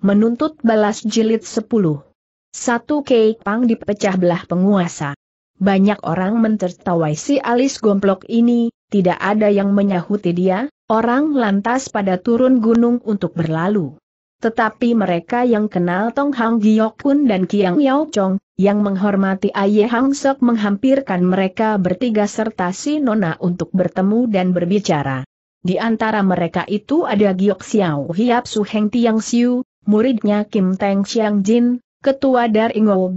Menuntut balas jilid 10. Satu Kek Pang dipecah belah penguasa. Banyak orang mentertawai si alis gomplok ini, tidak ada yang menyahuti dia, orang lantas pada turun gunung untuk berlalu. Tetapi mereka yang kenal Tong Hang Giok Kun dan Kiang Yao Chong, yang menghormati Aye Hang Sok menghampirkan mereka bertiga serta si Nona untuk bertemu dan berbicara. Di antara mereka itu ada Giok Xiao Hiap Su Heng Tiang Siu, muridnya Kim Teng Xiang Jin, ketua dari Ngo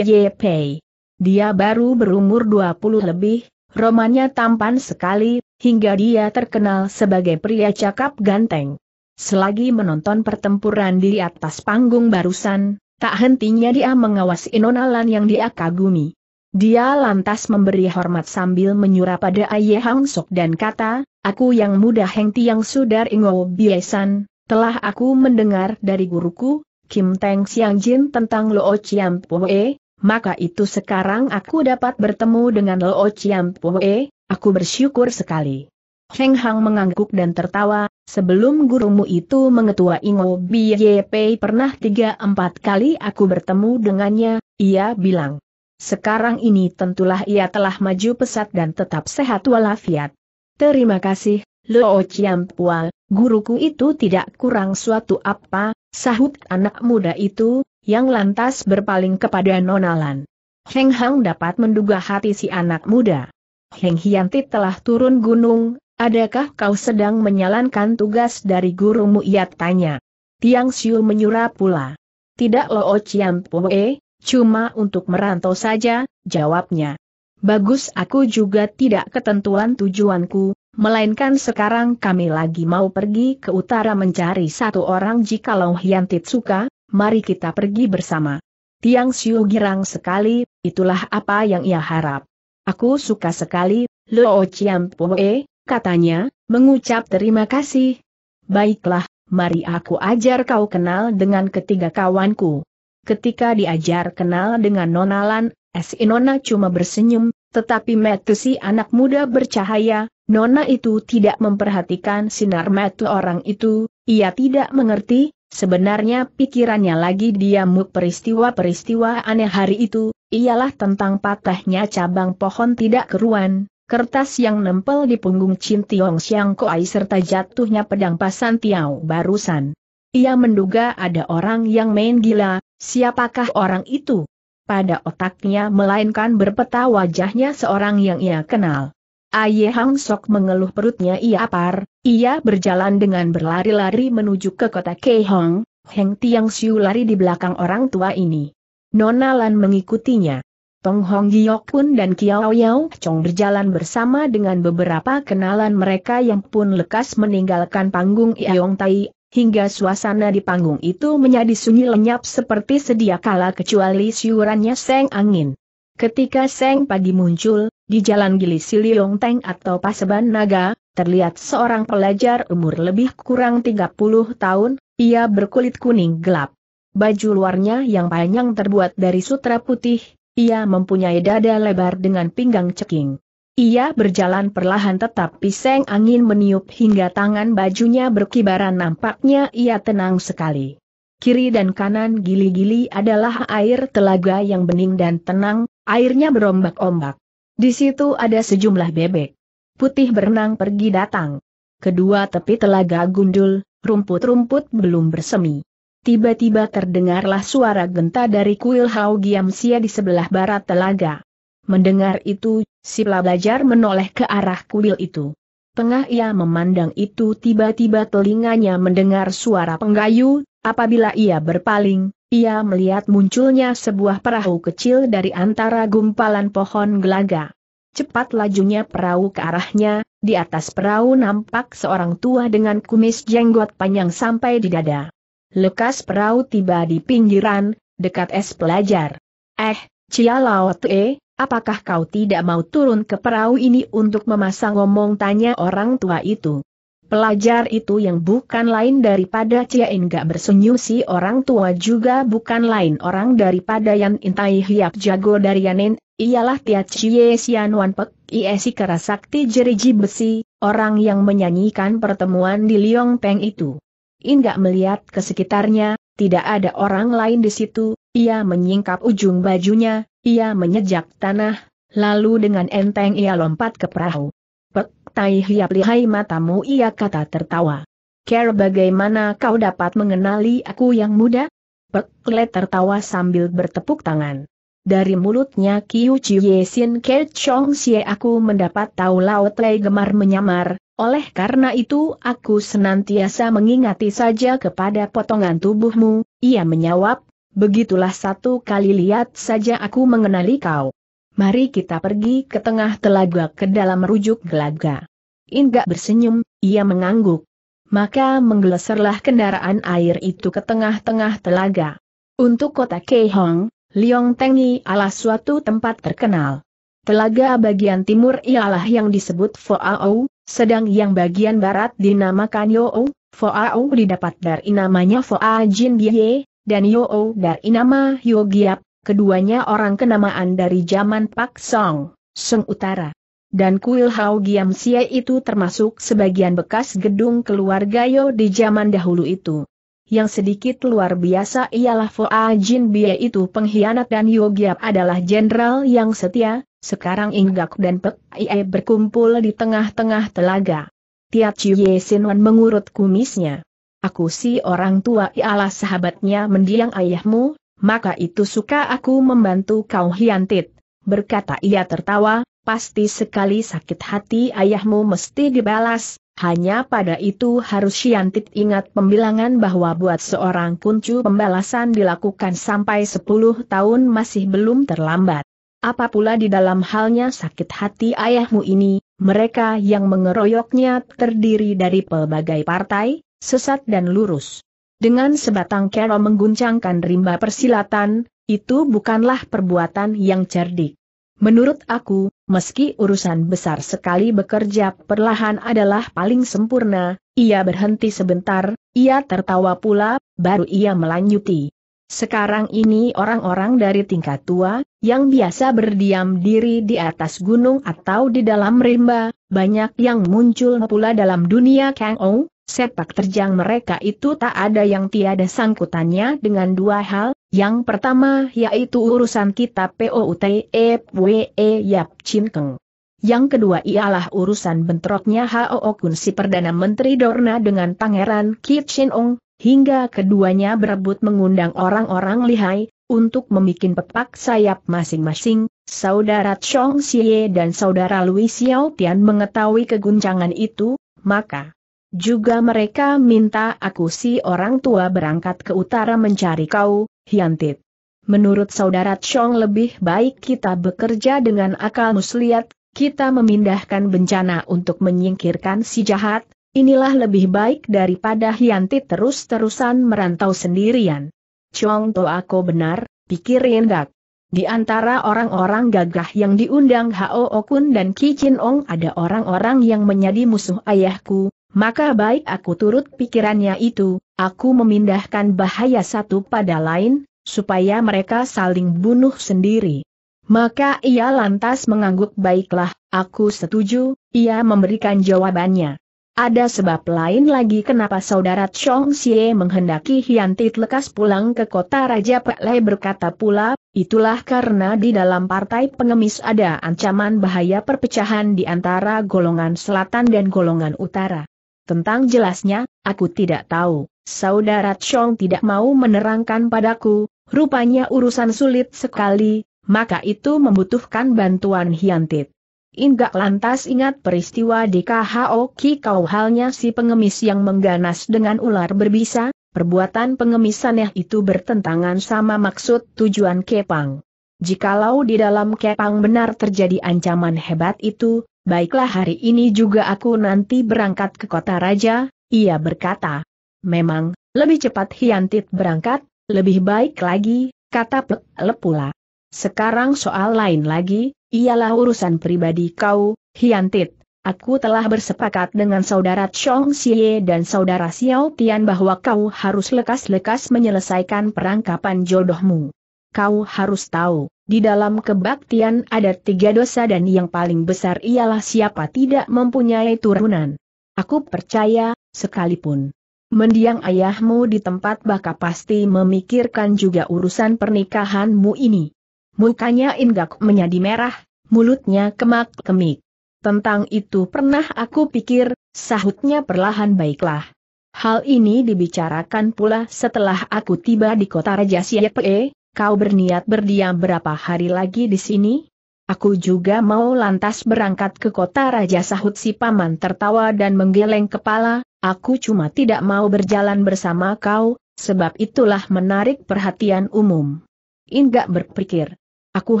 Pei. Dia baru berumur 20 lebih, romannya tampan sekali, hingga dia terkenal sebagai pria cakap ganteng. Selagi menonton pertempuran di atas panggung barusan, tak hentinya dia mengawasi nonalan yang dia kagumi. Dia lantas memberi hormat sambil menyura pada Aye Hang Sok dan kata, Aku yang muda Heng Tiang Sudar Ingo Biesan, telah aku mendengar dari guruku, Kim Teng Siang Jin tentang Lo Chiam Poe, maka itu sekarang aku dapat bertemu dengan Lo Chiam Poe, aku bersyukur sekali. Heng Hang mengangguk dan tertawa, sebelum gurumu itu mengetua Ingo BYP pernah tiga empat kali aku bertemu dengannya, ia bilang. Sekarang ini tentulah ia telah maju pesat dan tetap sehat walafiat. Terima kasih, Loo Chiampua, guruku itu tidak kurang suatu apa, sahut anak muda itu, yang lantas berpaling kepada Nonalan. Heng Hang dapat menduga hati si anak muda. Heng Hianti telah turun gunung, adakah kau sedang menyalankan tugas dari gurumu ia tanya. Tiang Siu menyura pula. Tidak Loo Chiampue, cuma untuk merantau saja, jawabnya. Bagus aku juga tidak ketentuan tujuanku, Melainkan sekarang kami lagi mau pergi ke utara mencari satu orang jikalau Hiantit suka, mari kita pergi bersama. Tiang Siu girang sekali, itulah apa yang ia harap. Aku suka sekali, Luo Chiam Poe, katanya, mengucap terima kasih. Baiklah, mari aku ajar kau kenal dengan ketiga kawanku. Ketika diajar kenal dengan Nonalan, Esinona cuma bersenyum, tetapi si anak muda bercahaya, Nona itu tidak memperhatikan sinar mata orang itu, ia tidak mengerti, sebenarnya pikirannya lagi diamuk peristiwa-peristiwa aneh hari itu, ialah tentang patahnya cabang pohon tidak keruan, kertas yang nempel di punggung Chin Tiong Siang Koai serta jatuhnya pedang pasan Tiao barusan. Ia menduga ada orang yang main gila, siapakah orang itu? Pada otaknya melainkan berpeta wajahnya seorang yang ia kenal. Aye Hang Sok mengeluh perutnya ia apar, ia berjalan dengan berlari-lari menuju ke kota Keihong, Heng Tiang Siu lari di belakang orang tua ini. Nona Lan mengikutinya. Tong Hong Giok pun dan Kiao Yao Chong berjalan bersama dengan beberapa kenalan mereka yang pun lekas meninggalkan panggung Iong Tai, hingga suasana di panggung itu menjadi sunyi lenyap seperti sedia kala kecuali siurannya seng angin. Ketika Seng pagi muncul, di jalan Gili Siliong Teng atau Paseban Naga, terlihat seorang pelajar umur lebih kurang 30 tahun, ia berkulit kuning gelap. Baju luarnya yang panjang terbuat dari sutra putih, ia mempunyai dada lebar dengan pinggang ceking. Ia berjalan perlahan tetapi seng angin meniup hingga tangan bajunya berkibaran nampaknya ia tenang sekali. Kiri dan kanan gili-gili adalah air telaga yang bening dan tenang, airnya berombak-ombak. Di situ ada sejumlah bebek. Putih berenang pergi datang. Kedua tepi telaga gundul, rumput-rumput belum bersemi. Tiba-tiba terdengarlah suara genta dari kuil Hao Sia di sebelah barat telaga. Mendengar itu, si belajar menoleh ke arah kuil itu. Tengah ia memandang itu tiba-tiba telinganya mendengar suara penggayu, apabila ia berpaling, ia melihat munculnya sebuah perahu kecil dari antara gumpalan pohon gelaga. Cepat lajunya perahu ke arahnya, di atas perahu nampak seorang tua dengan kumis jenggot panjang sampai di dada. Lekas perahu tiba di pinggiran, dekat es pelajar. Eh, Cialao Tue, Apakah kau tidak mau turun ke perahu ini untuk memasang ngomong tanya orang tua itu? Pelajar itu yang bukan lain daripada Cia Enggak bersenyum si orang tua juga bukan lain orang daripada yang Intai Hiap Jago dari Yanin, ialah Tia Cie Sian Wan Pek Iesi Kerasakti Jeriji Besi, orang yang menyanyikan pertemuan di Liong Peng itu. Enggak melihat ke sekitarnya, tidak ada orang lain di situ, ia menyingkap ujung bajunya, ia menyejak tanah, lalu dengan enteng ia lompat ke perahu. Pek, tai hiap lihai matamu ia kata tertawa. Care bagaimana kau dapat mengenali aku yang muda? Pek, le tertawa sambil bertepuk tangan. Dari mulutnya Kiu Chiu Sin Ke Chong Xie aku mendapat tahu Laut Lei gemar menyamar, oleh karena itu aku senantiasa mengingati saja kepada potongan tubuhmu, ia menyawab, Begitulah satu kali lihat saja aku mengenali kau. Mari kita pergi ke tengah telaga ke dalam rujuk gelaga. Inggak bersenyum, ia mengangguk. Maka menggeleserlah kendaraan air itu ke tengah-tengah telaga. Untuk kota Keihong, Liong Tengi adalah suatu tempat terkenal. Telaga bagian timur ialah yang disebut Foao, sedang yang bagian barat dinamakan Yoo, Foao didapat dari namanya Foa Jin Bie, dan Yoo oh dari nama Yogiap, keduanya orang kenamaan dari zaman Pak Song, Sung Utara. Dan kuil Hao Giam Sia itu termasuk sebagian bekas gedung keluarga Yo di zaman dahulu itu. Yang sedikit luar biasa ialah Foa Jin Bia itu pengkhianat dan Yogiap adalah jenderal yang setia, sekarang Inggak dan Pek Ie berkumpul di tengah-tengah telaga. Tiat Chiu Ye Wan mengurut kumisnya aku si orang tua ialah sahabatnya mendiang ayahmu, maka itu suka aku membantu kau hiantit. Berkata ia tertawa, pasti sekali sakit hati ayahmu mesti dibalas, hanya pada itu harus hiantit ingat pembilangan bahwa buat seorang kuncu pembalasan dilakukan sampai 10 tahun masih belum terlambat. Apa pula di dalam halnya sakit hati ayahmu ini, mereka yang mengeroyoknya terdiri dari pelbagai partai, sesat dan lurus. Dengan sebatang kero mengguncangkan rimba persilatan, itu bukanlah perbuatan yang cerdik. Menurut aku, meski urusan besar sekali bekerja perlahan adalah paling sempurna, ia berhenti sebentar, ia tertawa pula, baru ia melanjuti. Sekarang ini orang-orang dari tingkat tua, yang biasa berdiam diri di atas gunung atau di dalam rimba, banyak yang muncul pula dalam dunia Kang Ong, Sepak terjang mereka itu tak ada yang tiada sangkutannya dengan dua hal, yang pertama yaitu urusan kita POUTEPWE Yap Chin Keng. Yang kedua ialah urusan bentroknya Hao Kun si Perdana Menteri Dorna dengan Pangeran Kitchen Ong, hingga keduanya berebut mengundang orang-orang lihai, untuk membuat pepak sayap masing-masing, saudara Chong Xie dan saudara Louis Xiao Tian mengetahui keguncangan itu, maka juga mereka minta aku si orang tua berangkat ke utara mencari kau, Hyantit. Menurut saudara Chong lebih baik kita bekerja dengan akal muslihat, kita memindahkan bencana untuk menyingkirkan si jahat, inilah lebih baik daripada Hyantit terus-terusan merantau sendirian. Chong to aku benar, pikir Yendak. Di antara orang-orang gagah yang diundang Hao Okun dan Kichin Ong ada orang-orang yang menjadi musuh ayahku, maka baik aku turut pikirannya itu, aku memindahkan bahaya satu pada lain, supaya mereka saling bunuh sendiri. Maka ia lantas mengangguk baiklah, aku setuju, ia memberikan jawabannya. Ada sebab lain lagi kenapa saudara Chong Xie menghendaki Hiantit lekas pulang ke kota Raja Pek Lai berkata pula, itulah karena di dalam partai pengemis ada ancaman bahaya perpecahan di antara golongan selatan dan golongan utara. Tentang jelasnya, aku tidak tahu. Saudara Chong tidak mau menerangkan padaku, rupanya urusan sulit sekali, maka itu membutuhkan bantuan Hiantit. Ingat lantas ingat peristiwa di KHO Kikau halnya si pengemis yang mengganas dengan ular berbisa, perbuatan pengemisannya itu bertentangan sama maksud tujuan Kepang. Jikalau di dalam Kepang benar terjadi ancaman hebat itu, baiklah hari ini juga aku nanti berangkat ke kota raja, ia berkata. Memang, lebih cepat Hiantit berangkat, lebih baik lagi, kata Pek Lepula. Sekarang soal lain lagi, ialah urusan pribadi kau, Hiantit. Aku telah bersepakat dengan saudara Chong Xie dan saudara Xiao Tian bahwa kau harus lekas-lekas menyelesaikan perangkapan jodohmu kau harus tahu, di dalam kebaktian ada tiga dosa dan yang paling besar ialah siapa tidak mempunyai turunan. Aku percaya, sekalipun mendiang ayahmu di tempat baka pasti memikirkan juga urusan pernikahanmu ini. Mukanya Inggak menjadi merah, mulutnya kemak-kemik. Tentang itu pernah aku pikir, sahutnya perlahan baiklah. Hal ini dibicarakan pula setelah aku tiba di kota Raja Siapee, Kau berniat berdiam berapa hari lagi di sini? Aku juga mau lantas berangkat ke kota Raja sahut si paman tertawa dan menggeleng kepala, aku cuma tidak mau berjalan bersama kau, sebab itulah menarik perhatian umum. Inggak berpikir, aku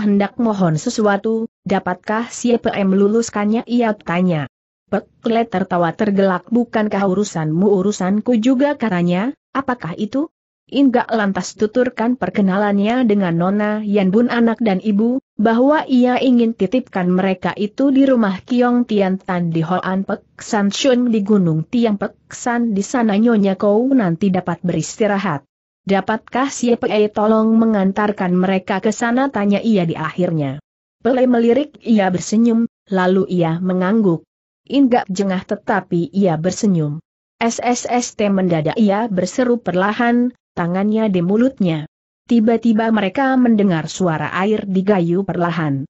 hendak mohon sesuatu, dapatkah si PM luluskannya? ia tanya. Pekle tertawa tergelak bukankah urusanmu urusanku juga katanya, apakah itu? Inggak lantas tuturkan perkenalannya dengan Nona Yan Bun anak dan ibu, bahwa ia ingin titipkan mereka itu di rumah Kiong Tian Tan di Hoan Pek San Shun di Gunung Tiang Pek San di sana Nyonya Kou nanti dapat beristirahat. Dapatkah si Pei tolong mengantarkan mereka ke sana tanya ia di akhirnya. Pele melirik ia bersenyum, lalu ia mengangguk. Inggak jengah tetapi ia bersenyum. SSST mendadak ia berseru perlahan, tangannya di mulutnya. Tiba-tiba mereka mendengar suara air digayu perlahan.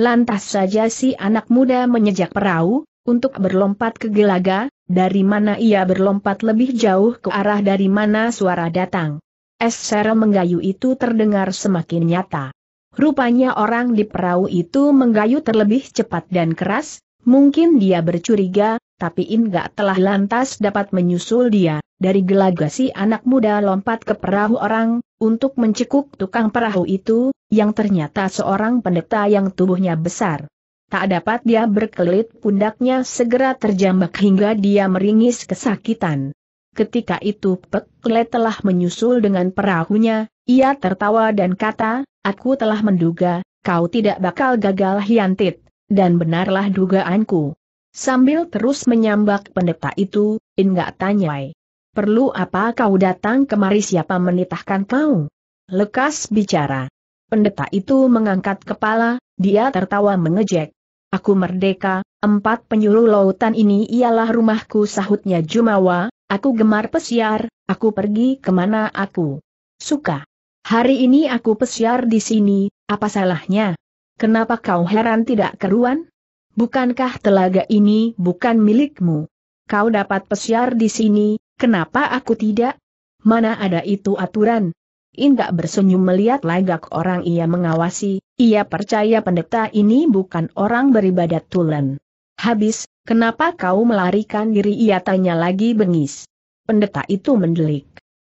Lantas saja si anak muda menyejak perahu, untuk berlompat ke Gelaga, dari mana ia berlompat lebih jauh ke arah dari mana suara datang. Es serem menggayu itu terdengar semakin nyata. Rupanya orang di perahu itu menggayu terlebih cepat dan keras, mungkin dia bercuriga, tapi Inga telah lantas dapat menyusul dia dari gelagasi anak muda lompat ke perahu orang, untuk mencekuk tukang perahu itu, yang ternyata seorang pendeta yang tubuhnya besar. Tak dapat dia berkelit pundaknya segera terjambak hingga dia meringis kesakitan. Ketika itu Pekle telah menyusul dengan perahunya, ia tertawa dan kata, aku telah menduga, kau tidak bakal gagal hiantit, dan benarlah dugaanku. Sambil terus menyambak pendeta itu, Enggak tanyai. Perlu apa kau datang kemari siapa menitahkan kau? Lekas bicara. Pendeta itu mengangkat kepala, dia tertawa mengejek. Aku merdeka, empat penyuluh lautan ini ialah rumahku sahutnya Jumawa, aku gemar pesiar, aku pergi kemana aku suka. Hari ini aku pesiar di sini, apa salahnya? Kenapa kau heran tidak keruan? Bukankah telaga ini bukan milikmu? Kau dapat pesiar di sini, Kenapa aku tidak? Mana ada itu aturan? Indak bersenyum melihat lagak orang ia mengawasi, ia percaya pendeta ini bukan orang beribadat tulen. Habis, kenapa kau melarikan diri ia tanya lagi bengis. Pendeta itu mendelik.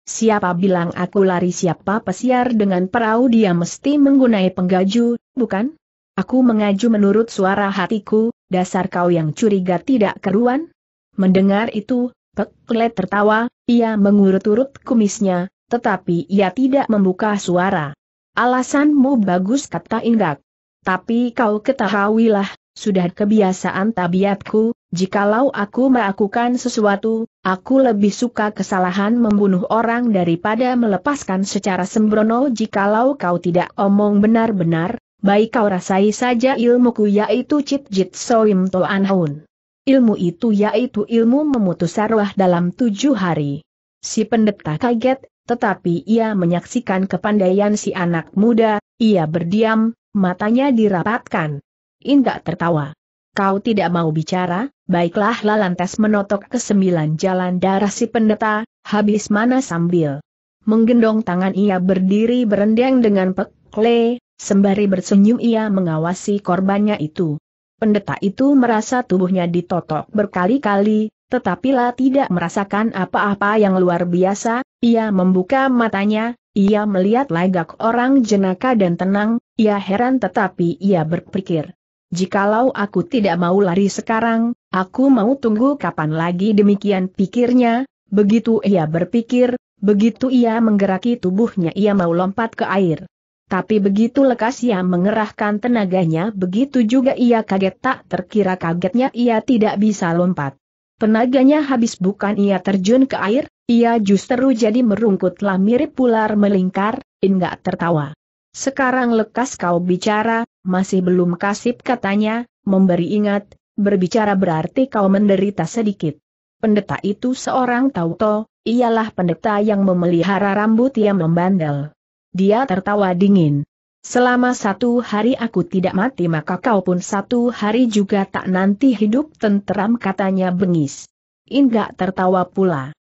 Siapa bilang aku lari siapa pesiar dengan perahu dia mesti menggunai penggaju, bukan? Aku mengaju menurut suara hatiku, dasar kau yang curiga tidak keruan? Mendengar itu, Peklet tertawa, ia mengurut-urut kumisnya, tetapi ia tidak membuka suara. Alasanmu bagus kata Indak. Tapi kau ketahuilah, sudah kebiasaan tabiatku, jikalau aku melakukan sesuatu, aku lebih suka kesalahan membunuh orang daripada melepaskan secara sembrono jikalau kau tidak omong benar-benar, baik kau rasai saja ilmuku yaitu Cit Jit Soim Toan Hun. Ilmu itu yaitu ilmu memutus arwah dalam tujuh hari. Si pendeta kaget, tetapi ia menyaksikan kepandaian si anak muda, ia berdiam, matanya dirapatkan. Indah tertawa. Kau tidak mau bicara, baiklah lalantas menotok ke sembilan jalan darah si pendeta, habis mana sambil. Menggendong tangan ia berdiri berendang dengan pekle, sembari bersenyum ia mengawasi korbannya itu. Pendeta itu merasa tubuhnya ditotok berkali-kali, tetapi lah tidak merasakan apa-apa yang luar biasa, ia membuka matanya, ia melihat lagak orang jenaka dan tenang, ia heran tetapi ia berpikir. Jikalau aku tidak mau lari sekarang, aku mau tunggu kapan lagi demikian pikirnya, begitu ia berpikir, begitu ia menggeraki tubuhnya ia mau lompat ke air. Tapi begitu lekas ia mengerahkan tenaganya begitu juga ia kaget tak terkira kagetnya ia tidak bisa lompat. Tenaganya habis bukan ia terjun ke air, ia justru jadi merungkutlah mirip pular melingkar, enggak tertawa. Sekarang lekas kau bicara, masih belum kasip katanya, memberi ingat, berbicara berarti kau menderita sedikit. Pendeta itu seorang tauto, ialah pendeta yang memelihara rambut yang membandel. Dia tertawa dingin. Selama satu hari aku tidak mati maka kau pun satu hari juga tak nanti hidup tenteram katanya bengis. Inga tertawa pula.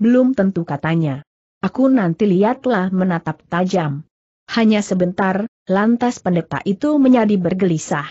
Belum tentu katanya. Aku nanti lihatlah menatap tajam. Hanya sebentar, lantas pendeta itu menjadi bergelisah.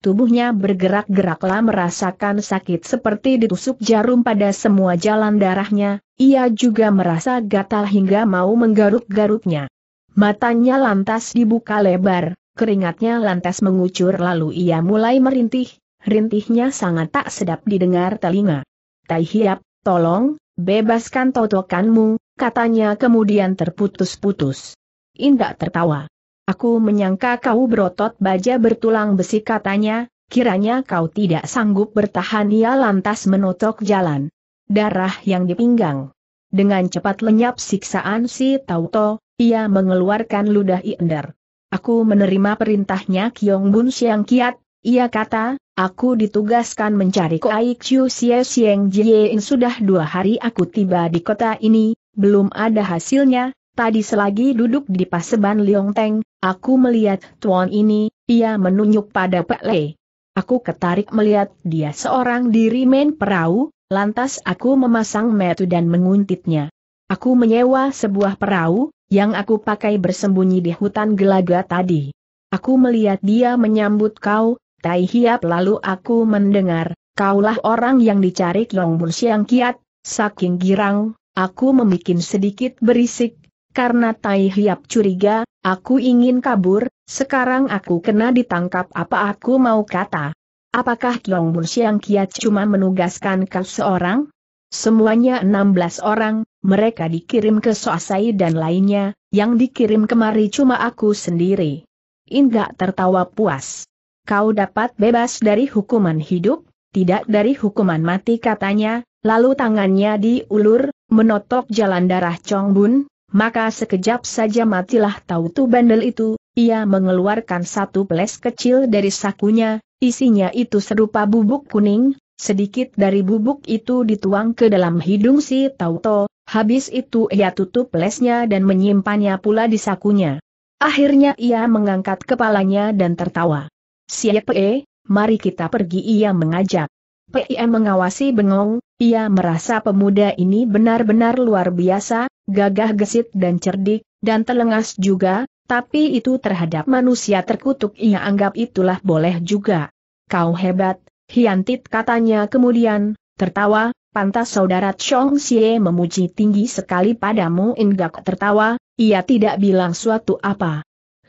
Tubuhnya bergerak-geraklah merasakan sakit seperti ditusuk jarum pada semua jalan darahnya, ia juga merasa gatal hingga mau menggaruk-garuknya. Matanya lantas dibuka lebar, keringatnya lantas mengucur lalu ia mulai merintih, rintihnya sangat tak sedap didengar telinga. Tai Hiap, tolong, bebaskan totokanmu, katanya kemudian terputus-putus. Indah tertawa. Aku menyangka kau berotot baja bertulang besi katanya, kiranya kau tidak sanggup bertahan ia lantas menotok jalan. Darah yang dipinggang. Dengan cepat lenyap siksaan si Tauto, ia mengeluarkan ludah Iender. Aku menerima perintahnya Kiong Bun Siang Kiat, ia kata, aku ditugaskan mencari Koai Chiu Xie Sieng Jiein sudah dua hari aku tiba di kota ini, belum ada hasilnya, Tadi selagi duduk di paseban Teng, aku melihat tuan ini, ia menunjuk pada Pak Le. Aku ketarik melihat dia seorang diri main perahu, Lantas aku memasang metu dan menguntitnya. Aku menyewa sebuah perahu, yang aku pakai bersembunyi di hutan gelaga tadi. Aku melihat dia menyambut kau, Tai Hiap lalu aku mendengar, kaulah orang yang dicari Kyong Bun Siang Kiat, saking girang, aku membuat sedikit berisik, karena Tai Hiap curiga, aku ingin kabur, sekarang aku kena ditangkap apa aku mau kata. Apakah Kiong Bun Siang Kiat cuma menugaskan kau seorang? Semuanya 16 orang, mereka dikirim ke Soasai dan lainnya, yang dikirim kemari cuma aku sendiri. Inga tertawa puas. Kau dapat bebas dari hukuman hidup, tidak dari hukuman mati katanya, lalu tangannya diulur, menotok jalan darah Chong Bun, maka sekejap saja matilah tahu tautu bandel itu, ia mengeluarkan satu peles kecil dari sakunya, Isinya itu serupa bubuk kuning, sedikit dari bubuk itu dituang ke dalam hidung si Tauto, habis itu ia tutup lesnya dan menyimpannya pula di sakunya. Akhirnya ia mengangkat kepalanya dan tertawa. Siap Siapa mari kita pergi ia mengajak. PIM mengawasi bengong, ia merasa pemuda ini benar-benar luar biasa, gagah gesit dan cerdik, dan telengas juga, tapi itu terhadap manusia terkutuk ia anggap itulah boleh juga kau hebat, Hiantit katanya kemudian, tertawa, pantas saudara Chong Xie memuji tinggi sekali padamu Ingak tertawa, ia tidak bilang suatu apa.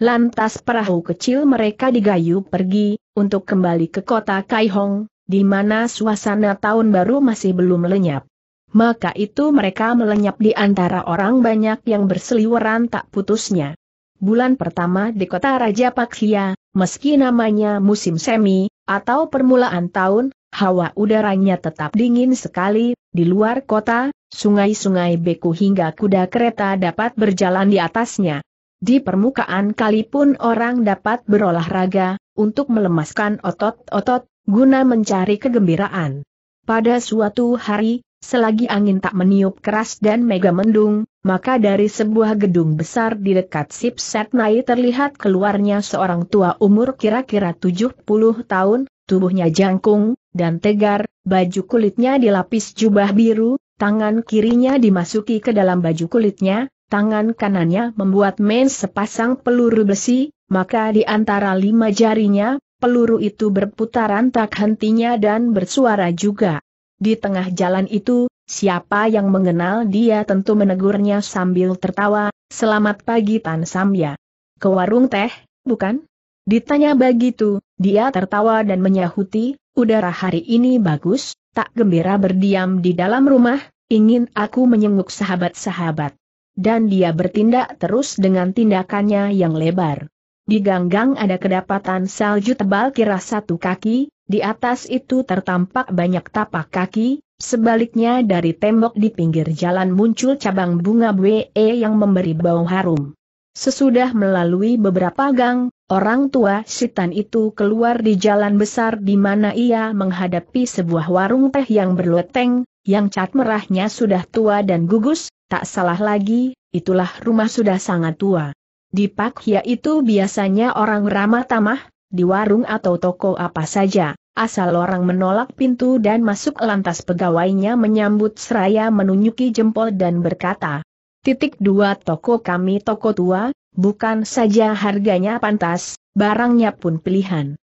Lantas perahu kecil mereka digayu pergi, untuk kembali ke kota Kaihong, di mana suasana tahun baru masih belum lenyap. Maka itu mereka melenyap di antara orang banyak yang berseliweran tak putusnya. Bulan pertama di kota Raja Paksia, meski namanya musim semi, atau permulaan tahun, hawa udaranya tetap dingin sekali, di luar kota, sungai-sungai beku hingga kuda kereta dapat berjalan di atasnya. Di permukaan kali pun orang dapat berolahraga, untuk melemaskan otot-otot, guna mencari kegembiraan. Pada suatu hari, selagi angin tak meniup keras dan mega mendung, maka dari sebuah gedung besar di dekat Sip Nai terlihat keluarnya seorang tua umur kira-kira 70 tahun, tubuhnya jangkung, dan tegar, baju kulitnya dilapis jubah biru, tangan kirinya dimasuki ke dalam baju kulitnya, tangan kanannya membuat main sepasang peluru besi, maka di antara lima jarinya, peluru itu berputaran tak hentinya dan bersuara juga. Di tengah jalan itu, Siapa yang mengenal dia tentu menegurnya sambil tertawa, selamat pagi Tan Samya. Ke warung teh, bukan? Ditanya begitu, dia tertawa dan menyahuti, udara hari ini bagus, tak gembira berdiam di dalam rumah, ingin aku menyenguk sahabat-sahabat. Dan dia bertindak terus dengan tindakannya yang lebar. Di ganggang ada kedapatan salju tebal kira satu kaki, di atas itu tertampak banyak tapak kaki, Sebaliknya dari tembok di pinggir jalan muncul cabang bunga BE yang memberi bau harum. Sesudah melalui beberapa gang, orang tua Sitan itu keluar di jalan besar di mana ia menghadapi sebuah warung teh yang berloteng, yang cat merahnya sudah tua dan gugus, tak salah lagi, itulah rumah sudah sangat tua. Di Pakhya itu biasanya orang ramah tamah, di warung atau toko apa saja. Asal orang menolak pintu dan masuk lantas pegawainya menyambut seraya menunjuki jempol dan berkata, Titik dua toko kami toko tua, bukan saja harganya pantas, barangnya pun pilihan.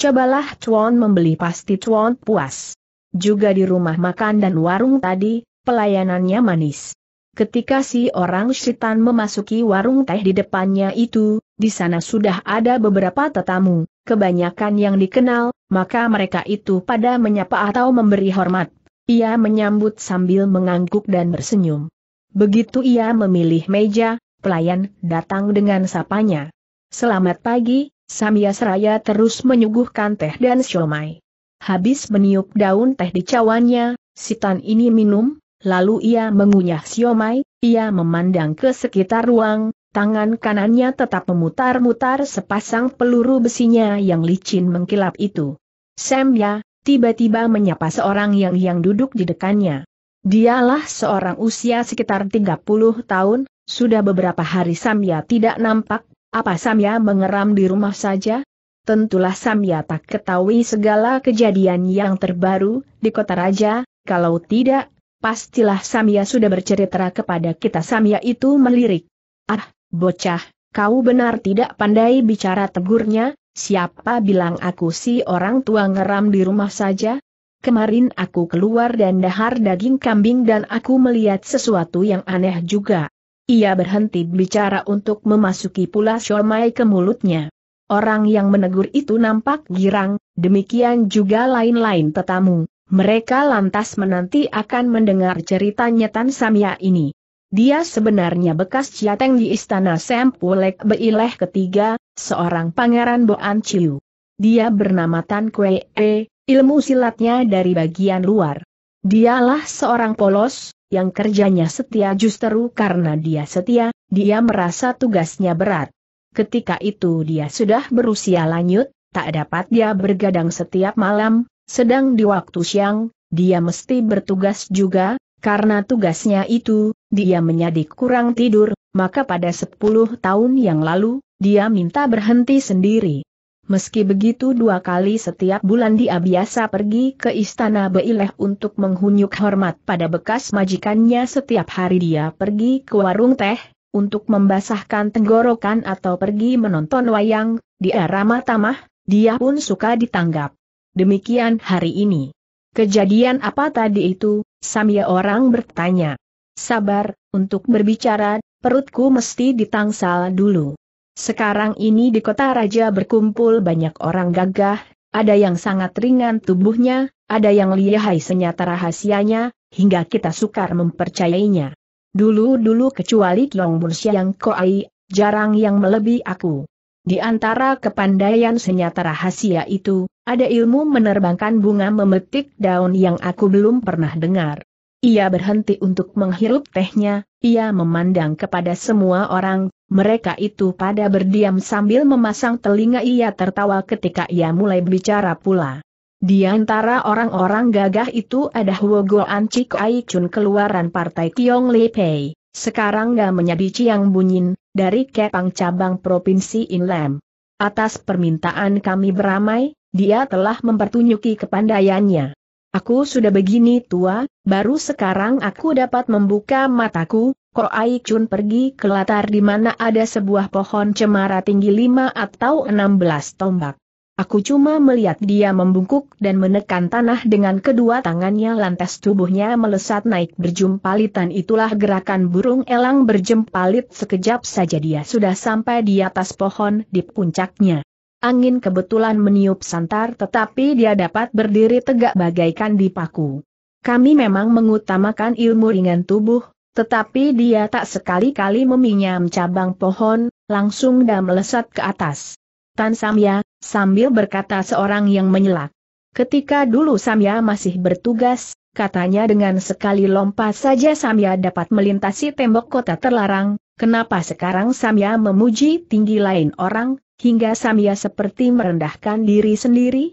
Cobalah cuan membeli pasti cuan puas. Juga di rumah makan dan warung tadi, pelayanannya manis. Ketika si orang syaitan memasuki warung teh di depannya itu, di sana sudah ada beberapa tetamu, kebanyakan yang dikenal, maka mereka itu pada menyapa atau memberi hormat. Ia menyambut sambil mengangguk dan bersenyum. Begitu ia memilih meja, pelayan datang dengan sapanya. Selamat pagi, Samia Seraya terus menyuguhkan teh dan siomay. Habis meniup daun teh di cawannya, Sitan ini minum, lalu ia mengunyah siomay, ia memandang ke sekitar ruang, Tangan kanannya tetap memutar-mutar sepasang peluru besinya yang licin mengkilap itu. Samya tiba-tiba menyapa seorang yang yang duduk di dekannya. Dialah seorang usia sekitar 30 tahun, sudah beberapa hari Samya tidak nampak, apa Samya mengeram di rumah saja? Tentulah Samya tak ketahui segala kejadian yang terbaru di kota raja, kalau tidak, pastilah Samya sudah bercerita kepada kita Samya itu melirik. Ah, Bocah, kau benar tidak pandai bicara tegurnya, siapa bilang aku si orang tua ngeram di rumah saja? Kemarin aku keluar dan dahar daging kambing dan aku melihat sesuatu yang aneh juga. Ia berhenti bicara untuk memasuki pula siomai ke mulutnya. Orang yang menegur itu nampak girang, demikian juga lain-lain tetamu. Mereka lantas menanti akan mendengar ceritanya Tan Samya ini. Dia sebenarnya bekas ciateng di istana Sempulek Beileh ketiga, seorang pangeran Boan Chiu. Dia bernama Tan Kwe E, ilmu silatnya dari bagian luar. Dialah seorang polos, yang kerjanya setia justru karena dia setia, dia merasa tugasnya berat. Ketika itu dia sudah berusia lanjut, tak dapat dia bergadang setiap malam, sedang di waktu siang, dia mesti bertugas juga, karena tugasnya itu, dia menyadik kurang tidur, maka pada 10 tahun yang lalu, dia minta berhenti sendiri. Meski begitu dua kali setiap bulan dia biasa pergi ke istana Beileh untuk menghunyuk hormat pada bekas majikannya setiap hari dia pergi ke warung teh, untuk membasahkan tenggorokan atau pergi menonton wayang, dia ramah tamah, dia pun suka ditanggap. Demikian hari ini. Kejadian apa tadi itu, Samia orang bertanya. Sabar, untuk berbicara, perutku mesti ditangsal dulu. Sekarang ini di kota raja berkumpul banyak orang gagah, ada yang sangat ringan tubuhnya, ada yang lihai senyata rahasianya, hingga kita sukar mempercayainya. Dulu-dulu kecuali Long yang Koai, jarang yang melebihi aku. Di antara kepandaian senyata rahasia itu, ada ilmu menerbangkan bunga memetik daun yang aku belum pernah dengar. Ia berhenti untuk menghirup tehnya, ia memandang kepada semua orang, mereka itu pada berdiam sambil memasang telinga ia tertawa ketika ia mulai bicara pula. Di antara orang-orang gagah itu ada Huo Goan Chik Ai Chun keluaran partai Tiong Li Pei. Sekarang gak menjadi Ciang Bunyin, dari Kepang Cabang Provinsi Inlam. Atas permintaan kami beramai, dia telah mempertunjuki kepandaiannya. Aku sudah begini tua, baru sekarang aku dapat membuka mataku, Aik Chun pergi ke latar di mana ada sebuah pohon cemara tinggi 5 atau 16 tombak. Aku cuma melihat dia membungkuk dan menekan tanah dengan kedua tangannya lantas tubuhnya melesat naik berjumpalitan itulah gerakan burung elang berjumpalit sekejap saja dia sudah sampai di atas pohon di puncaknya. Angin kebetulan meniup santar tetapi dia dapat berdiri tegak bagaikan dipaku. Kami memang mengutamakan ilmu ringan tubuh, tetapi dia tak sekali-kali meminyam cabang pohon, langsung dan melesat ke atas. Tan Samya, sambil berkata seorang yang menyelak. Ketika dulu Samya masih bertugas, katanya dengan sekali lompat saja Samya dapat melintasi tembok kota terlarang, kenapa sekarang Samya memuji tinggi lain orang, hingga Samya seperti merendahkan diri sendiri?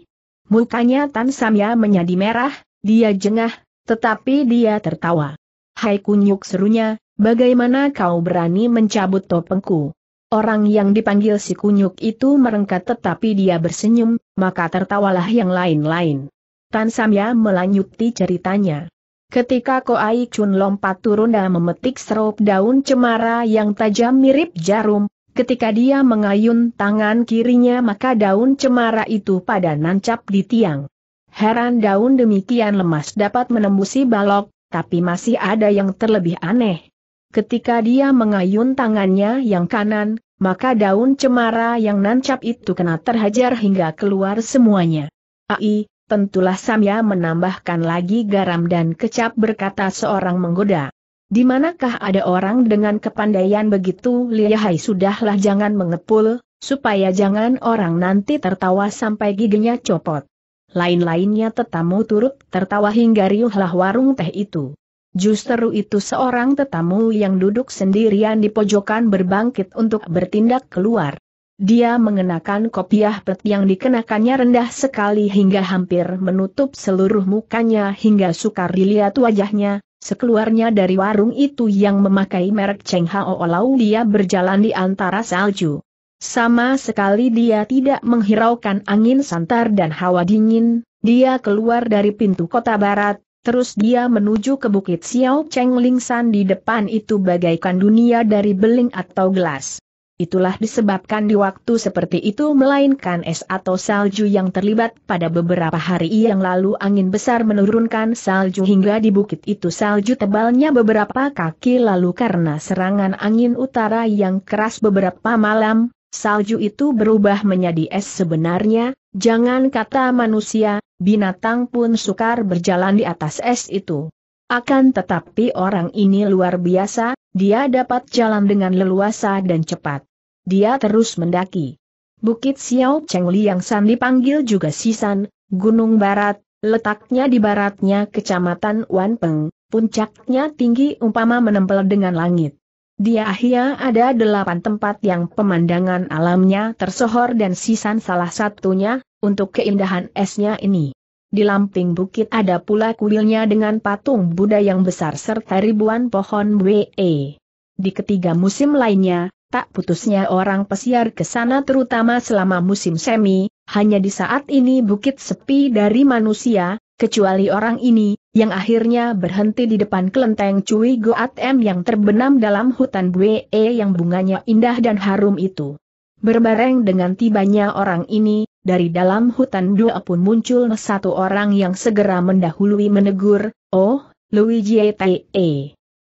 Mukanya Tan Samya menjadi merah, dia jengah, tetapi dia tertawa. Hai kunyuk serunya, bagaimana kau berani mencabut topengku? Orang yang dipanggil si kunyuk itu merengkat tetapi dia bersenyum, maka tertawalah yang lain-lain. Tan Samya melanjuti ceritanya. Ketika Koai Chun lompat turun dan memetik serup daun cemara yang tajam mirip jarum, ketika dia mengayun tangan kirinya maka daun cemara itu pada nancap di tiang. Heran daun demikian lemas dapat menembusi balok, tapi masih ada yang terlebih aneh. Ketika dia mengayun tangannya yang kanan, maka daun cemara yang nancap itu kena terhajar hingga keluar semuanya. Ai, tentulah Samya menambahkan lagi garam dan kecap berkata seorang menggoda. Di manakah ada orang dengan kepandaian begitu liahai sudahlah jangan mengepul, supaya jangan orang nanti tertawa sampai giginya copot. Lain-lainnya tetamu turut tertawa hingga riuhlah warung teh itu. Justru itu seorang tetamu yang duduk sendirian di pojokan berbangkit untuk bertindak keluar. Dia mengenakan kopiah pet yang dikenakannya rendah sekali hingga hampir menutup seluruh mukanya hingga sukar dilihat wajahnya, sekeluarnya dari warung itu yang memakai merek Cheng Hao Lau dia berjalan di antara salju. Sama sekali dia tidak menghiraukan angin santar dan hawa dingin, dia keluar dari pintu kota barat, Terus dia menuju ke bukit Xiao Cheng Lingsan di depan itu bagaikan dunia dari beling atau gelas. Itulah disebabkan di waktu seperti itu melainkan es atau salju yang terlibat pada beberapa hari yang lalu angin besar menurunkan salju hingga di bukit itu salju tebalnya beberapa kaki lalu karena serangan angin utara yang keras beberapa malam, salju itu berubah menjadi es sebenarnya, jangan kata manusia, binatang pun sukar berjalan di atas es itu. Akan tetapi orang ini luar biasa, dia dapat jalan dengan leluasa dan cepat. Dia terus mendaki. Bukit Xiao Chengli yang San dipanggil juga Sisan, Gunung Barat, letaknya di baratnya kecamatan Wanpeng, puncaknya tinggi umpama menempel dengan langit. Di Ahia ada delapan tempat yang pemandangan alamnya tersohor dan sisan salah satunya, untuk keindahan esnya ini. Di lamping bukit ada pula kuilnya dengan patung Buddha yang besar serta ribuan pohon WE. Di ketiga musim lainnya, tak putusnya orang pesiar ke sana terutama selama musim semi, hanya di saat ini bukit sepi dari manusia, kecuali orang ini, yang akhirnya berhenti di depan kelenteng Cui Goat M yang terbenam dalam hutan Bue e yang bunganya indah dan harum itu. Berbareng dengan tibanya orang ini, dari dalam hutan dua pun muncul satu orang yang segera mendahului menegur, Oh, Luigi e.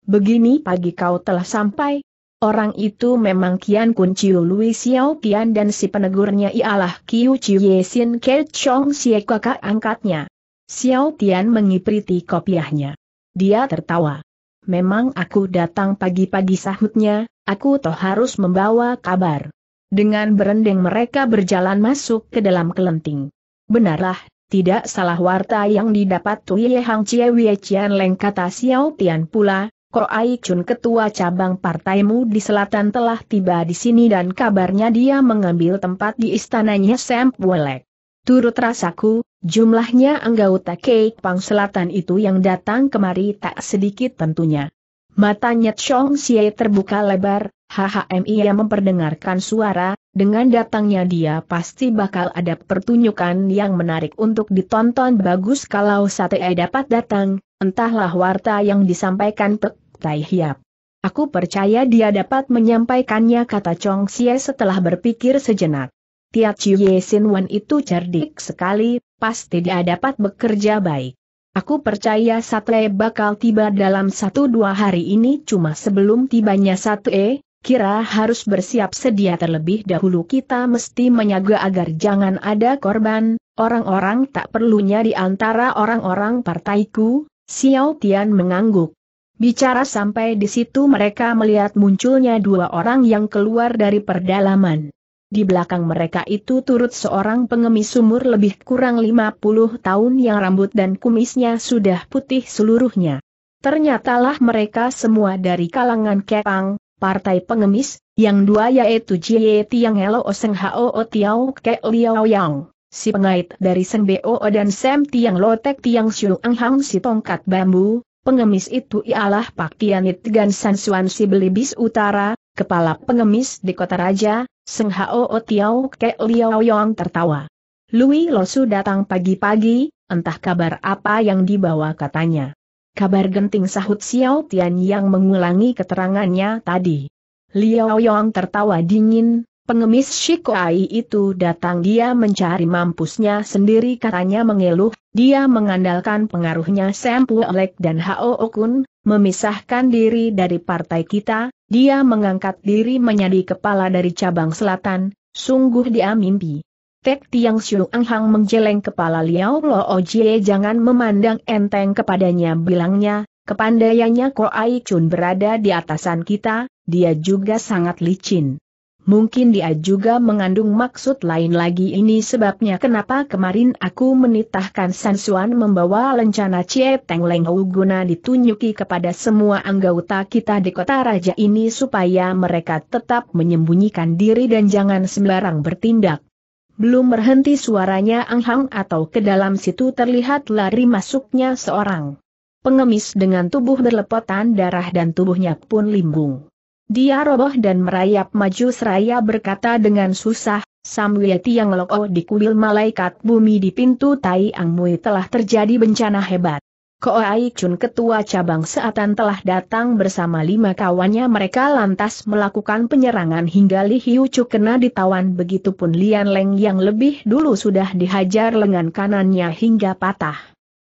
Begini pagi kau telah sampai, Orang itu memang Kian Kun Chiu Lui Xiao Kian dan si penegurnya ialah Kiu Chiu Ye Sin Ke Chong Sie kakak angkatnya. Xiao Tian mengipriti kopiahnya. Dia tertawa. Memang aku datang pagi-pagi sahutnya, aku toh harus membawa kabar. Dengan berendeng mereka berjalan masuk ke dalam kelenting. Benarlah, tidak salah warta yang didapat Ye Hang Chie Wei Chian Leng kata Xiao Tian pula, Koai Chun ketua cabang partaimu di selatan telah tiba di sini dan kabarnya dia mengambil tempat di istananya Sam Welek. Turut rasaku, jumlahnya anggota Pang Selatan itu yang datang kemari tak sedikit tentunya. Matanya Chong Xie terbuka lebar, HHMI ia memperdengarkan suara, dengan datangnya dia pasti bakal ada pertunjukan yang menarik untuk ditonton bagus kalau Sate dapat datang, Entahlah warta yang disampaikan Pek Tai Hiap. Aku percaya dia dapat menyampaikannya kata Chong Xie setelah berpikir sejenak. Tiat Ye Sin Wan itu cerdik sekali, pasti dia dapat bekerja baik. Aku percaya E bakal tiba dalam satu dua hari ini cuma sebelum tibanya satu E, kira harus bersiap sedia terlebih dahulu kita mesti menyaga agar jangan ada korban, orang-orang tak perlunya di antara orang-orang partaiku, Xiao Tian mengangguk. Bicara sampai di situ mereka melihat munculnya dua orang yang keluar dari perdalaman. Di belakang mereka itu turut seorang pengemis sumur lebih kurang 50 tahun yang rambut dan kumisnya sudah putih seluruhnya. Ternyatalah mereka semua dari kalangan Kepang, partai pengemis, yang dua yaitu Jie Tiang Helo Oseng Hao Tiao Ke Liao Yang si pengait dari Seng Bo dan Sam Tiang Lotek Tiang Siu Ang Hang si tongkat bambu, pengemis itu ialah Pak Tianit Gan San Suan si Belibis Utara, kepala pengemis di kota raja, Seng Hao Tiao Ke Liao Yong tertawa. Lui Losu datang pagi-pagi, entah kabar apa yang dibawa katanya. Kabar genting sahut Xiao Tian yang mengulangi keterangannya tadi. Liao Yong tertawa dingin, Pengemis Shikoi itu datang dia mencari mampusnya sendiri katanya mengeluh, dia mengandalkan pengaruhnya Sempu Alek dan Hao Okun, memisahkan diri dari partai kita, dia mengangkat diri menjadi kepala dari cabang selatan, sungguh dia mimpi. Tek Tiang Xiu Ang Hang menjeleng kepala Liao Lo Ojie jangan memandang enteng kepadanya bilangnya, kepandaiannya Ko Ai Chun berada di atasan kita, dia juga sangat licin. Mungkin dia juga mengandung maksud lain lagi ini sebabnya kenapa kemarin aku menitahkan Sansuan membawa lencana Cie Teng Leng Hou guna ditunjuki kepada semua anggota kita di kota raja ini supaya mereka tetap menyembunyikan diri dan jangan sembarang bertindak. Belum berhenti suaranya anghang atau ke dalam situ terlihat lari masuknya seorang pengemis dengan tubuh berlepotan darah dan tubuhnya pun limbung. Dia roboh dan merayap maju seraya berkata dengan susah, Wieti yang loko oh di kuil malaikat bumi di pintu Tai Ang Mui telah terjadi bencana hebat. Koai Chun ketua cabang seatan telah datang bersama lima kawannya mereka lantas melakukan penyerangan hingga Li Hiu Chu kena ditawan begitu pun Lian Leng yang lebih dulu sudah dihajar lengan kanannya hingga patah.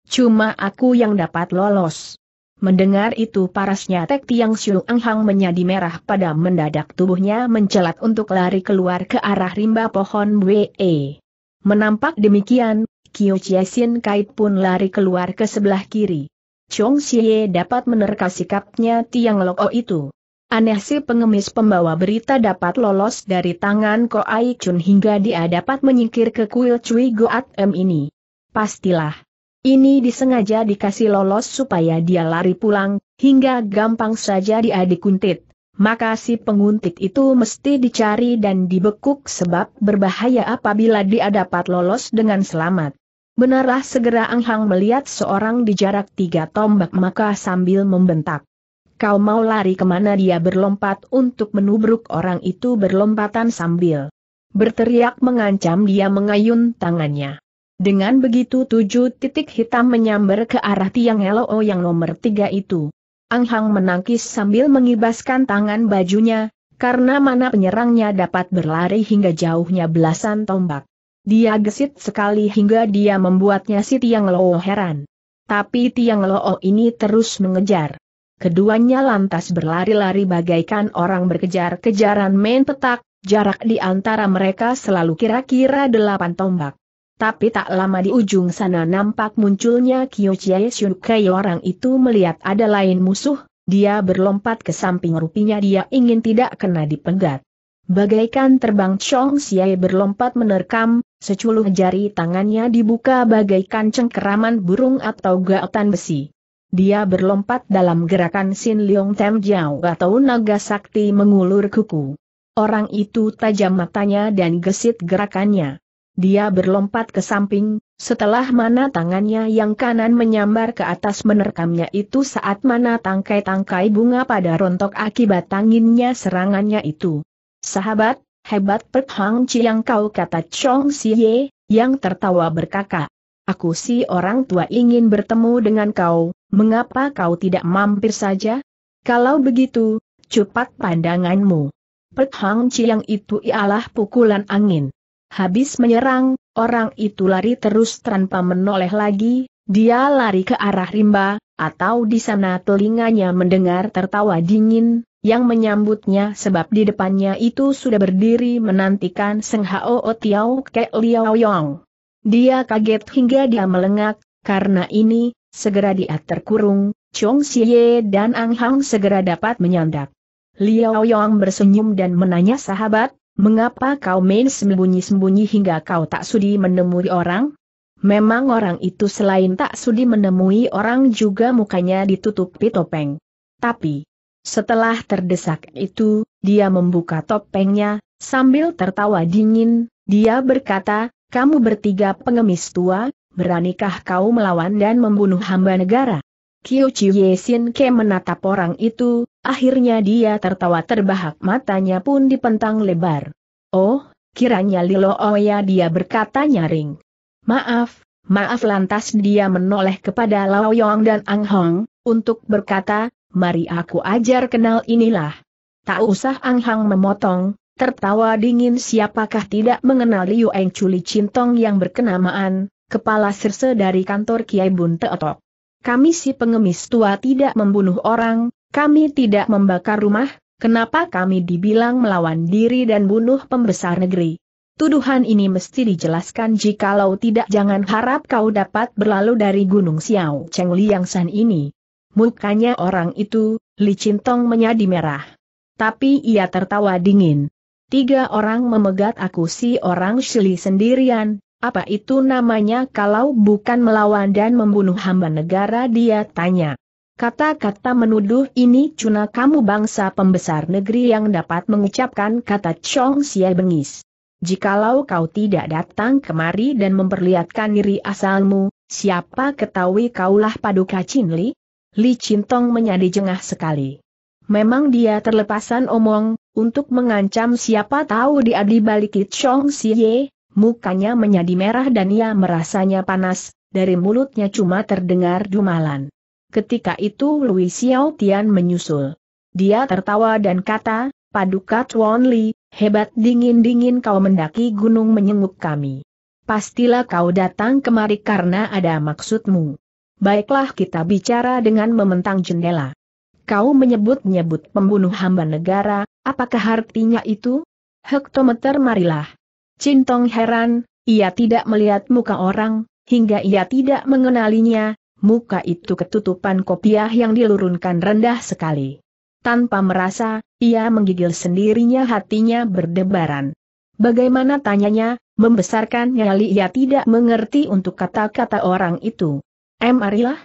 Cuma aku yang dapat lolos. Mendengar itu parasnya Tek Tiang Siu Ang Hang menjadi merah pada mendadak tubuhnya mencelat untuk lari keluar ke arah rimba pohon Wee. Menampak demikian, Kyo Chiesin Kait pun lari keluar ke sebelah kiri. Chong Xie dapat menerka sikapnya Tiang O itu. Aneh si pengemis pembawa berita dapat lolos dari tangan Ko Ai Chun hingga dia dapat menyingkir ke kuil Cui Goat M ini. Pastilah. Ini disengaja dikasih lolos supaya dia lari pulang, hingga gampang saja dia dikuntit. Maka si penguntit itu mesti dicari dan dibekuk sebab berbahaya apabila dia dapat lolos dengan selamat. Benarlah segera Ang Hang melihat seorang di jarak tiga tombak maka sambil membentak. Kau mau lari kemana dia berlompat untuk menubruk orang itu berlompatan sambil berteriak mengancam dia mengayun tangannya. Dengan begitu tujuh titik hitam menyambar ke arah tiang loo yang nomor tiga itu. Ang Hang menangkis sambil mengibaskan tangan bajunya, karena mana penyerangnya dapat berlari hingga jauhnya belasan tombak. Dia gesit sekali hingga dia membuatnya si Tiang Loo heran. Tapi Tiang Loo ini terus mengejar. Keduanya lantas berlari-lari bagaikan orang berkejar-kejaran main petak, jarak di antara mereka selalu kira-kira delapan tombak. Tapi tak lama di ujung sana nampak munculnya Kyo Chie Shunkai orang itu melihat ada lain musuh, dia berlompat ke samping rupinya dia ingin tidak kena dipenggat. Bagaikan terbang Chong Xie berlompat menerkam, seculuh jari tangannya dibuka bagaikan cengkeraman burung atau gaotan besi. Dia berlompat dalam gerakan Sin Leong Tem Jiao atau naga sakti mengulur kuku. Orang itu tajam matanya dan gesit gerakannya. Dia berlompat ke samping, setelah mana tangannya yang kanan menyambar ke atas menerkamnya itu saat mana tangkai-tangkai bunga pada rontok akibat tanginnya serangannya itu. Sahabat, hebat Pek Hang yang kau kata Chong Siye, yang tertawa berkaka. Aku si orang tua ingin bertemu dengan kau, mengapa kau tidak mampir saja? Kalau begitu, cepat pandanganmu. Pek Hang Chi yang itu ialah pukulan angin. Habis menyerang, orang itu lari terus tanpa menoleh lagi, dia lari ke arah rimba, atau di sana telinganya mendengar tertawa dingin, yang menyambutnya sebab di depannya itu sudah berdiri menantikan Seng Hao Tiao Ke Liao Yong. Dia kaget hingga dia melengak, karena ini, segera dia terkurung, Chong Xie dan Ang Hang segera dapat menyandak. Liao Yong bersenyum dan menanya sahabat, Mengapa kau main sembunyi-sembunyi hingga kau tak sudi menemui orang? Memang orang itu selain tak sudi menemui orang juga mukanya ditutupi topeng. Tapi, setelah terdesak itu, dia membuka topengnya, sambil tertawa dingin, dia berkata, kamu bertiga pengemis tua, beranikah kau melawan dan membunuh hamba negara? Kiu Chie Sin Ke menatap orang itu, akhirnya dia tertawa terbahak matanya pun dipentang lebar. Oh, kiranya Lilo Oya dia berkata nyaring. Maaf, maaf lantas dia menoleh kepada Lao Yong dan Ang Hong, untuk berkata, mari aku ajar kenal inilah. Tak usah Ang Hong memotong, tertawa dingin siapakah tidak mengenal Liu Eng Chuli Cintong yang berkenamaan, kepala serse dari kantor Kiai Bun Teotok kami si pengemis tua tidak membunuh orang, kami tidak membakar rumah, kenapa kami dibilang melawan diri dan bunuh pembesar negeri? Tuduhan ini mesti dijelaskan jikalau tidak jangan harap kau dapat berlalu dari Gunung Xiao Cheng Liang San ini. Mukanya orang itu, Li Cintong menjadi merah. Tapi ia tertawa dingin. Tiga orang memegat aku si orang Shili sendirian, apa itu namanya kalau bukan melawan dan membunuh hamba negara dia tanya. Kata-kata menuduh ini cuna kamu bangsa pembesar negeri yang dapat mengucapkan kata Chong Xie bengis. Jikalau kau tidak datang kemari dan memperlihatkan diri asalmu, siapa ketahui kaulah paduka Chin Li? Li Chintong menyadi jengah sekali. Memang dia terlepasan omong, untuk mengancam siapa tahu dia dibaliki Chong Xie, Mukanya menjadi merah dan ia merasanya panas, dari mulutnya cuma terdengar dumalan. Ketika itu Lui Xiao Tian menyusul. Dia tertawa dan kata, Paduka Chuan Li, hebat dingin-dingin kau mendaki gunung menyenguk kami. Pastilah kau datang kemari karena ada maksudmu. Baiklah kita bicara dengan mementang jendela. Kau menyebut-nyebut pembunuh hamba negara, apakah artinya itu? Hektometer marilah. Cintong heran, ia tidak melihat muka orang, hingga ia tidak mengenalinya, muka itu ketutupan kopiah yang dilurunkan rendah sekali. Tanpa merasa, ia menggigil sendirinya hatinya berdebaran. Bagaimana tanyanya, membesarkan nyali ia tidak mengerti untuk kata-kata orang itu. M. Arilah?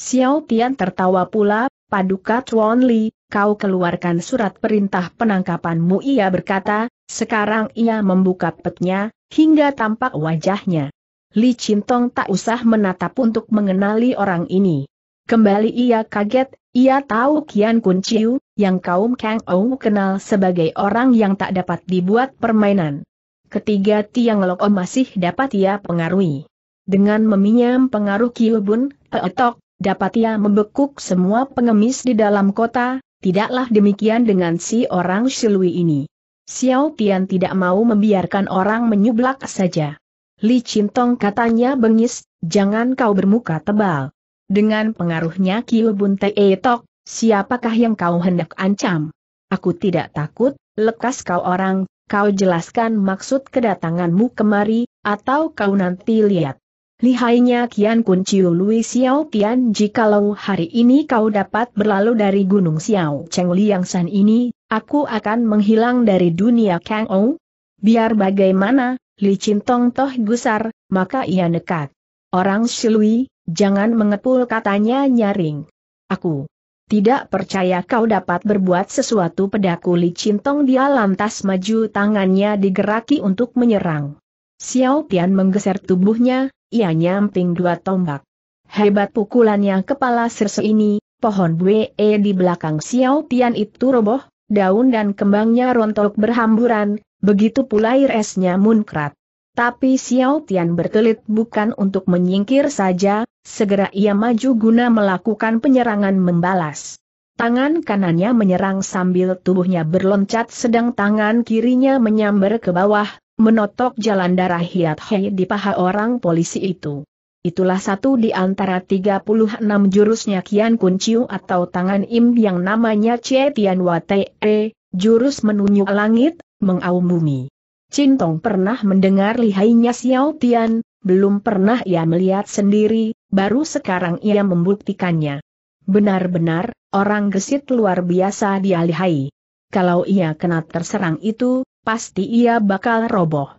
Xiao Tian tertawa pula, paduka Chuan Li, kau keluarkan surat perintah penangkapanmu ia berkata, sekarang ia membuka petnya, hingga tampak wajahnya. Li Cintong tak usah menatap untuk mengenali orang ini. Kembali ia kaget, ia tahu Kian Kun Chiu, yang kaum Kang Ou kenal sebagai orang yang tak dapat dibuat permainan. Ketiga tiang Lok Om masih dapat ia pengaruhi. Dengan meminjam pengaruh Kiu Bun, Tok dapat ia membekuk semua pengemis di dalam kota, tidaklah demikian dengan si orang Shilui ini. Xiao Tian tidak mau membiarkan orang menyublak saja. Li Cintong katanya bengis, jangan kau bermuka tebal. Dengan pengaruhnya Kiu Bun E Tok, siapakah yang kau hendak ancam? Aku tidak takut, lekas kau orang, kau jelaskan maksud kedatanganmu kemari, atau kau nanti lihat. Lihainya Kian Kun Chiu Lui Xiao Tian jikalau hari ini kau dapat berlalu dari Gunung Xiao Cheng Liang San ini, Aku akan menghilang dari dunia Kang Ou. Biar bagaimana, Li Cintong toh gusar, maka ia nekat. Orang Shilui, jangan mengepul katanya nyaring. Aku tidak percaya kau dapat berbuat sesuatu pedaku Li Cintong dia lantas maju tangannya digeraki untuk menyerang. Xiao Tian menggeser tubuhnya, ia nyamping dua tombak. Hebat pukulannya kepala serse ini, pohon bue di belakang Xiao Tian itu roboh, daun dan kembangnya rontok berhamburan, begitu pula air esnya munkrat. Tapi Xiao Tian bertelit, bukan untuk menyingkir saja, segera ia maju guna melakukan penyerangan membalas. Tangan kanannya menyerang sambil tubuhnya berloncat sedang tangan kirinya menyambar ke bawah, menotok jalan darah Hiat Hei di paha orang polisi itu. Itulah satu di antara 36 jurusnya Kian Kun Chiu atau tangan Im yang namanya Cie Tian Wate, e, jurus menunjuk langit, mengaum bumi. Cintong pernah mendengar lihainya Xiao Tian, belum pernah ia melihat sendiri, baru sekarang ia membuktikannya. Benar-benar, orang gesit luar biasa dia lihai. Kalau ia kena terserang itu, pasti ia bakal roboh.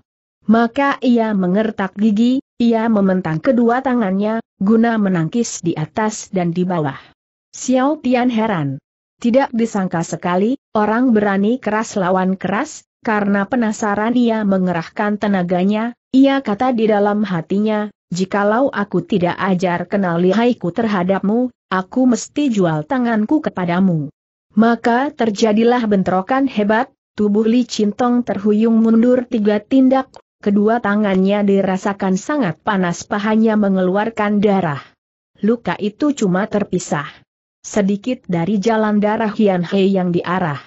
Maka ia mengertak gigi, ia mementang kedua tangannya, guna menangkis di atas dan di bawah. Xiao Tian heran. Tidak disangka sekali, orang berani keras lawan keras, karena penasaran ia mengerahkan tenaganya, ia kata di dalam hatinya, jikalau aku tidak ajar kenal lihaiku terhadapmu, aku mesti jual tanganku kepadamu. Maka terjadilah bentrokan hebat, tubuh Li Cintong terhuyung mundur tiga tindak, kedua tangannya dirasakan sangat panas pahanya mengeluarkan darah. Luka itu cuma terpisah. Sedikit dari jalan darah Hian Hei yang diarah.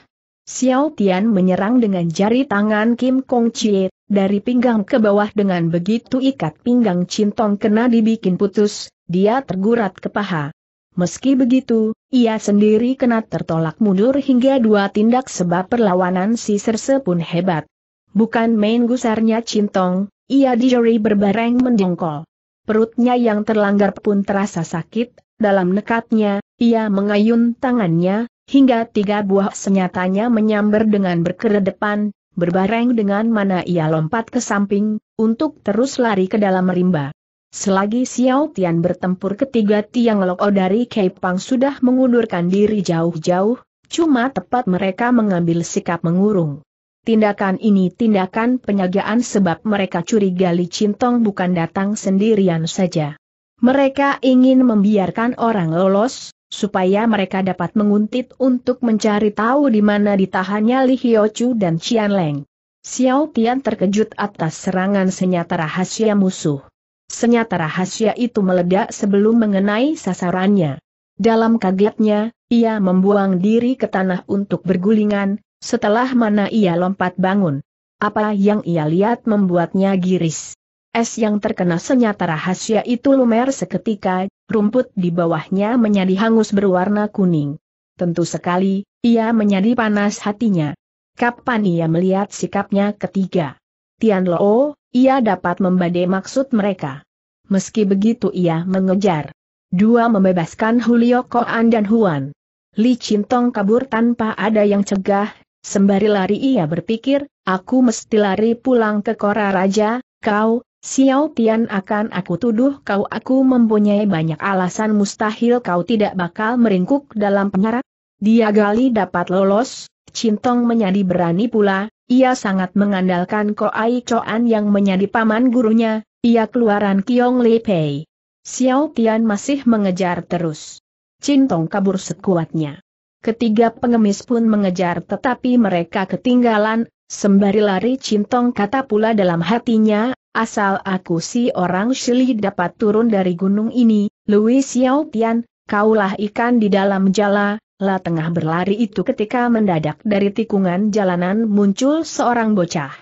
Xiao Tian menyerang dengan jari tangan Kim Kong Chie, dari pinggang ke bawah dengan begitu ikat pinggang Cintong kena dibikin putus, dia tergurat ke paha. Meski begitu, ia sendiri kena tertolak mundur hingga dua tindak sebab perlawanan si Serse pun hebat. Bukan main gusarnya cintong, ia dijeri berbareng mendongkol. Perutnya yang terlanggar pun terasa sakit, dalam nekatnya, ia mengayun tangannya, hingga tiga buah senyatanya menyambar dengan berkedepan, berbareng dengan mana ia lompat ke samping, untuk terus lari ke dalam rimba. Selagi Xiao Tian bertempur ketiga tiang loko dari Keipang sudah mengundurkan diri jauh-jauh, cuma tepat mereka mengambil sikap mengurung. Tindakan ini tindakan penyagaan sebab mereka curiga Li Cintong bukan datang sendirian saja. Mereka ingin membiarkan orang lolos, supaya mereka dapat menguntit untuk mencari tahu di mana ditahannya Li Hiochu dan Qian Leng. Xiao Tian terkejut atas serangan senyata rahasia musuh. Senyata rahasia itu meledak sebelum mengenai sasarannya. Dalam kagetnya, ia membuang diri ke tanah untuk bergulingan, setelah mana ia lompat bangun. Apa yang ia lihat membuatnya giris. Es yang terkena senyata rahasia itu lumer seketika, rumput di bawahnya menjadi hangus berwarna kuning. Tentu sekali, ia menjadi panas hatinya. Kapan ia melihat sikapnya ketiga? Tian Lo, ia dapat membadai maksud mereka. Meski begitu ia mengejar. Dua membebaskan Hulio Koan dan Huan. Li Cintong kabur tanpa ada yang cegah, Sembari lari ia berpikir, aku mesti lari pulang ke Kora Raja, kau, Xiao Tian akan aku tuduh kau aku mempunyai banyak alasan mustahil kau tidak bakal meringkuk dalam penjara. Dia gali dapat lolos, Cintong menjadi berani pula, ia sangat mengandalkan Ko Ai Choan yang menjadi paman gurunya, ia keluaran Kiong Li Pei. Xiao Tian masih mengejar terus. Cintong kabur sekuatnya. Ketiga pengemis pun mengejar tetapi mereka ketinggalan, sembari lari Cintong kata pula dalam hatinya, asal aku si orang Shili dapat turun dari gunung ini, Louis Xiao Tian, kaulah ikan di dalam jala, lah tengah berlari itu ketika mendadak dari tikungan jalanan muncul seorang bocah.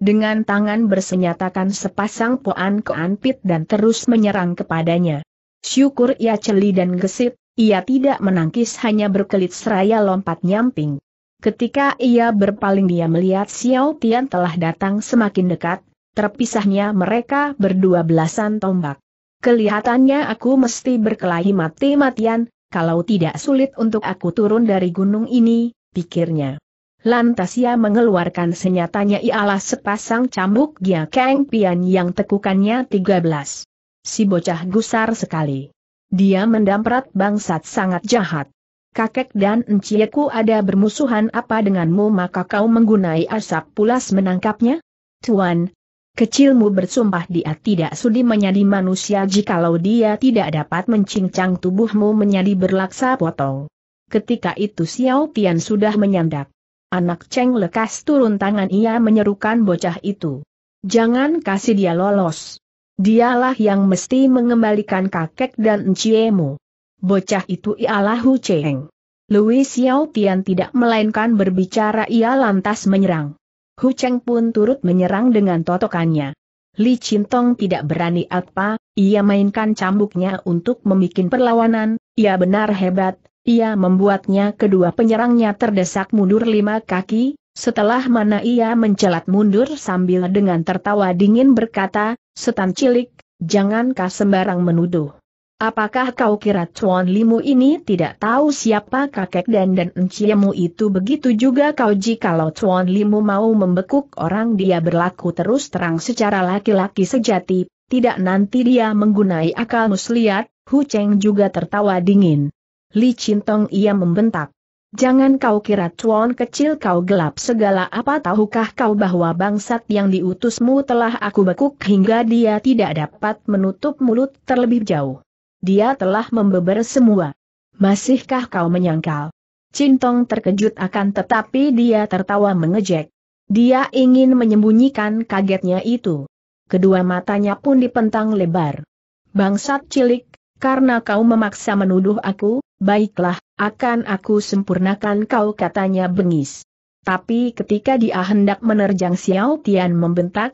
Dengan tangan bersenyatakan sepasang poan keanpit dan terus menyerang kepadanya. Syukur ia ya celi dan gesit, ia tidak menangkis hanya berkelit seraya lompat nyamping. Ketika ia berpaling dia melihat Xiao Tian telah datang semakin dekat, terpisahnya mereka berdua belasan tombak. Kelihatannya aku mesti berkelahi mati-matian, kalau tidak sulit untuk aku turun dari gunung ini, pikirnya. Lantas ia mengeluarkan senyatanya ialah sepasang cambuk Gia Kang Pian yang tekukannya 13. Si bocah gusar sekali. Dia mendamprat bangsat sangat jahat. Kakek dan enciku ada bermusuhan apa denganmu maka kau menggunai asap pulas menangkapnya? Tuan, kecilmu bersumpah dia tidak sudi menjadi manusia jikalau dia tidak dapat mencincang tubuhmu menjadi berlaksa potong. Ketika itu Xiao Tian sudah menyandak. Anak Cheng lekas turun tangan ia menyerukan bocah itu. Jangan kasih dia lolos. Dialah yang mesti mengembalikan kakek dan enciemu. Bocah itu ialah Hu Cheng. Louis Xiao Tian tidak melainkan berbicara ia lantas menyerang. Hu Cheng pun turut menyerang dengan totokannya. Li Chintong tidak berani apa, ia mainkan cambuknya untuk membuat perlawanan, ia benar hebat, ia membuatnya kedua penyerangnya terdesak mundur lima kaki, setelah mana ia mencelat mundur sambil dengan tertawa dingin berkata, Setan cilik, jangankah sembarang menuduh. Apakah kau kira Tuan Limu ini tidak tahu siapa kakek dan dan enciamu itu begitu juga kau jikalau Tuan Limu mau membekuk orang dia berlaku terus terang secara laki-laki sejati, tidak nanti dia menggunai akal muslihat, Hu Cheng juga tertawa dingin. Li Chintong ia membentak. Jangan kau kira cuan kecil kau gelap segala apa tahukah kau bahwa bangsat yang diutusmu telah aku bekuk hingga dia tidak dapat menutup mulut terlebih jauh. Dia telah membeber semua. Masihkah kau menyangkal? Cintong terkejut akan tetapi dia tertawa mengejek. Dia ingin menyembunyikan kagetnya itu. Kedua matanya pun dipentang lebar. Bangsat cilik, karena kau memaksa menuduh aku, baiklah, akan aku sempurnakan kau katanya bengis. Tapi ketika dia hendak menerjang Xiao Tian membentak,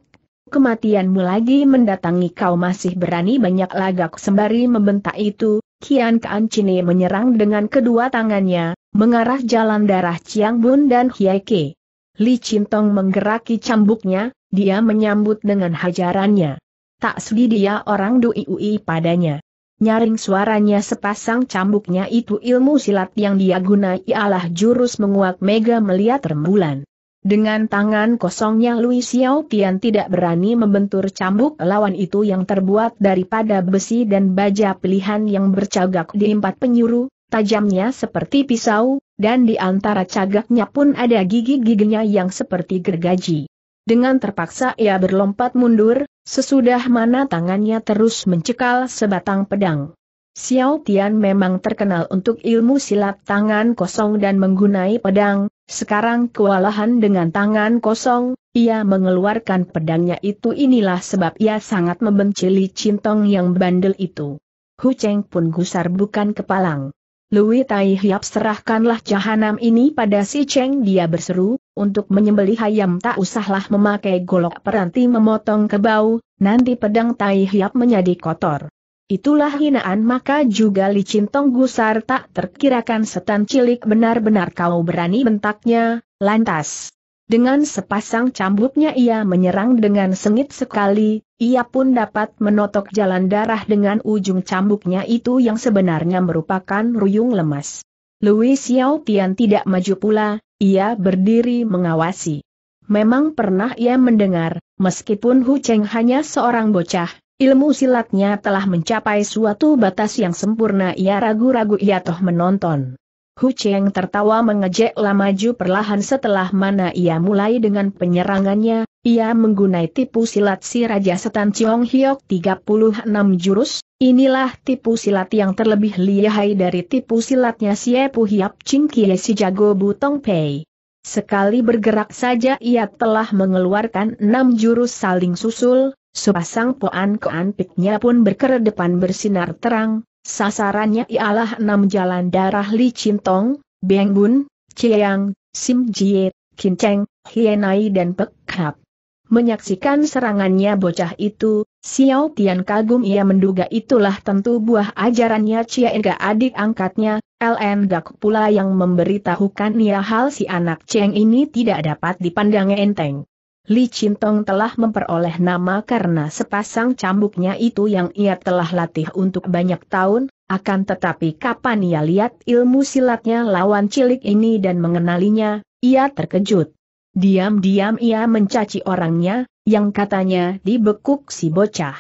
kematianmu lagi mendatangi kau masih berani banyak lagak sembari membentak itu, Kian Kaan Cine menyerang dengan kedua tangannya, mengarah jalan darah Chiang Bun dan Ke. Li Chintong menggeraki cambuknya, dia menyambut dengan hajarannya. Tak sudi dia orang dui padanya. Nyaring suaranya sepasang cambuknya itu ilmu silat yang dia gunai ialah jurus menguak mega melihat rembulan. Dengan tangan kosongnya Lui Xiao Tian tidak berani membentur cambuk lawan itu yang terbuat daripada besi dan baja pilihan yang bercagak di empat penyuru, tajamnya seperti pisau, dan di antara cagaknya pun ada gigi-giginya yang seperti gergaji. Dengan terpaksa ia berlompat mundur, Sesudah mana tangannya terus mencekal sebatang pedang. Xiao Tian memang terkenal untuk ilmu silat tangan kosong dan menggunai pedang, sekarang kewalahan dengan tangan kosong, ia mengeluarkan pedangnya itu inilah sebab ia sangat membenci Li Cintong yang bandel itu. Hu Cheng pun gusar bukan kepalang. Lui Tai Hiap serahkanlah jahanam ini pada si Cheng dia berseru, untuk menyembelih ayam tak usahlah memakai golok peranti memotong kebau, nanti pedang tai hiap menjadi kotor. Itulah hinaan maka juga licin tong gusar tak terkirakan setan cilik benar-benar kau berani bentaknya, lantas. Dengan sepasang cambuknya ia menyerang dengan sengit sekali, ia pun dapat menotok jalan darah dengan ujung cambuknya itu yang sebenarnya merupakan ruyung lemas. Louis Xiao Tian tidak maju pula, ia berdiri mengawasi. Memang pernah ia mendengar, meskipun Hu Cheng hanya seorang bocah, ilmu silatnya telah mencapai suatu batas yang sempurna ia ragu-ragu ia toh menonton. Hu Cheng tertawa mengejek lamaju perlahan setelah mana ia mulai dengan penyerangannya, ia menggunai tipu silat si Raja Setan Chiong Hiok 36 jurus, inilah tipu silat yang terlebih lihai dari tipu silatnya si Epu Hiap Ching Kie si jago Butong Pei. Sekali bergerak saja ia telah mengeluarkan 6 jurus saling susul, sepasang poan keanpiknya pun berkeredepan bersinar terang, sasarannya ialah 6 jalan darah Li Chintong, Beng Bun, Chiang, Sim Jie, Kinceng, Hienai dan Pek Hap. Menyaksikan serangannya bocah itu, Xiao Tian kagum ia menduga itulah tentu buah ajarannya Cia Enga adik angkatnya, LN Gak pula yang memberitahukan ia hal si anak Cheng ini tidak dapat dipandang enteng. Li Chintong telah memperoleh nama karena sepasang cambuknya itu yang ia telah latih untuk banyak tahun, akan tetapi kapan ia lihat ilmu silatnya lawan cilik ini dan mengenalinya, ia terkejut. Diam-diam ia mencaci orangnya, yang katanya dibekuk si bocah.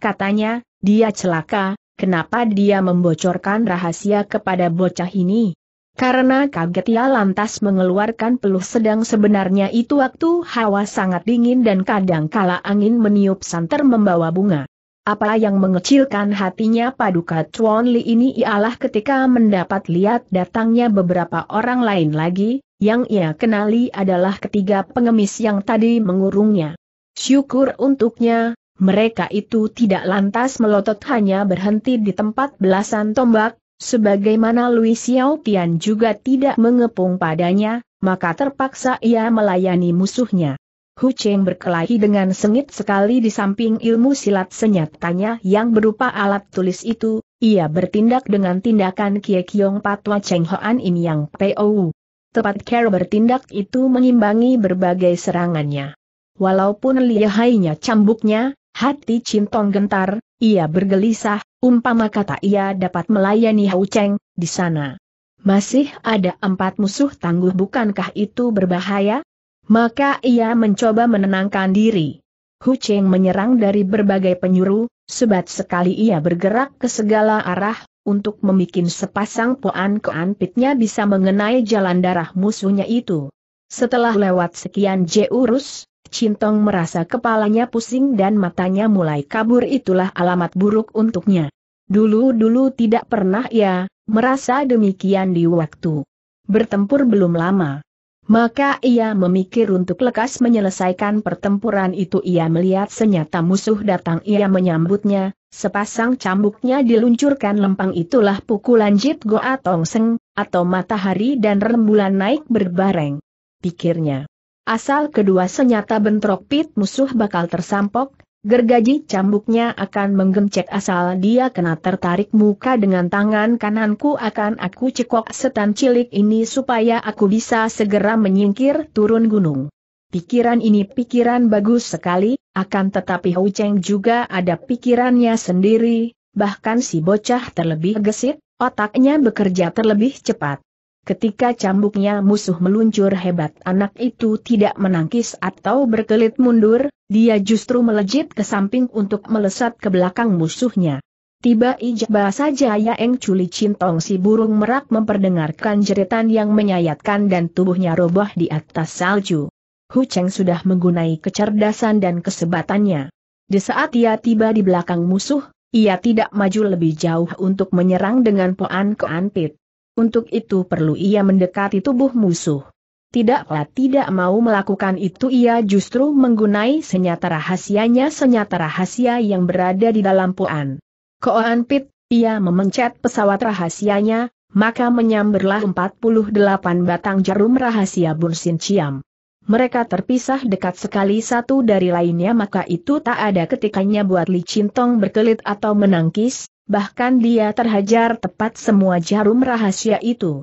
Katanya, dia celaka, kenapa dia membocorkan rahasia kepada bocah ini? Karena kaget ia lantas mengeluarkan peluh sedang sebenarnya itu waktu hawa sangat dingin dan kadang kala angin meniup santer membawa bunga. Apa yang mengecilkan hatinya Paduka Chuan Li ini ialah ketika mendapat lihat datangnya beberapa orang lain lagi, yang ia kenali adalah ketiga pengemis yang tadi mengurungnya. Syukur untuknya, mereka itu tidak lantas melotot hanya berhenti di tempat belasan tombak, sebagaimana Louis Xiao Tian juga tidak mengepung padanya, maka terpaksa ia melayani musuhnya. Hu Cheng berkelahi dengan sengit sekali di samping ilmu silat senyatanya yang berupa alat tulis itu, ia bertindak dengan tindakan Kie Kiong Patwa Cheng Hoan Im Yang Pou tepat cara bertindak itu mengimbangi berbagai serangannya. Walaupun lihainya cambuknya, hati Cintong gentar, ia bergelisah, umpama kata ia dapat melayani Hau Cheng, di sana. Masih ada empat musuh tangguh bukankah itu berbahaya? Maka ia mencoba menenangkan diri. Hu Cheng menyerang dari berbagai penjuru, sebat sekali ia bergerak ke segala arah, untuk memikin sepasang poan keanpitnya pitnya bisa mengenai jalan darah musuhnya itu. Setelah lewat sekian jeurus, Cintong merasa kepalanya pusing dan matanya mulai kabur itulah alamat buruk untuknya. Dulu-dulu tidak pernah ia merasa demikian di waktu bertempur belum lama. Maka ia memikir untuk lekas menyelesaikan pertempuran itu ia melihat senyata musuh datang ia menyambutnya, sepasang cambuknya diluncurkan lempang itulah pukulan Jit Goa Seng atau matahari dan rembulan naik berbareng. Pikirnya. Asal kedua senyata bentrok pit musuh bakal tersampok, Gergaji cambuknya akan menggencet asal dia kena tertarik muka dengan tangan kananku akan aku cekok setan cilik ini supaya aku bisa segera menyingkir turun gunung. Pikiran ini pikiran bagus sekali, akan tetapi Hou Cheng juga ada pikirannya sendiri, bahkan si bocah terlebih gesit, otaknya bekerja terlebih cepat. Ketika cambuknya musuh meluncur hebat anak itu tidak menangkis atau berkelit mundur, dia justru melejit ke samping untuk melesat ke belakang musuhnya. Tiba tiba saja Yaeng Culi Cintong si burung merak memperdengarkan jeritan yang menyayatkan dan tubuhnya roboh di atas salju. Hu Cheng sudah menggunai kecerdasan dan kesebatannya. Di saat ia tiba di belakang musuh, ia tidak maju lebih jauh untuk menyerang dengan poan keanpit. Untuk itu perlu ia mendekati tubuh musuh. Tidaklah tidak mau melakukan itu ia justru menggunai senjata rahasianya senjata rahasia yang berada di dalam puan. Koan Pit, ia memencet pesawat rahasianya, maka menyamberlah 48 batang jarum rahasia Bursin Ciam. Mereka terpisah dekat sekali satu dari lainnya maka itu tak ada ketikanya buat Li Cintong berkelit atau menangkis, bahkan dia terhajar tepat semua jarum rahasia itu.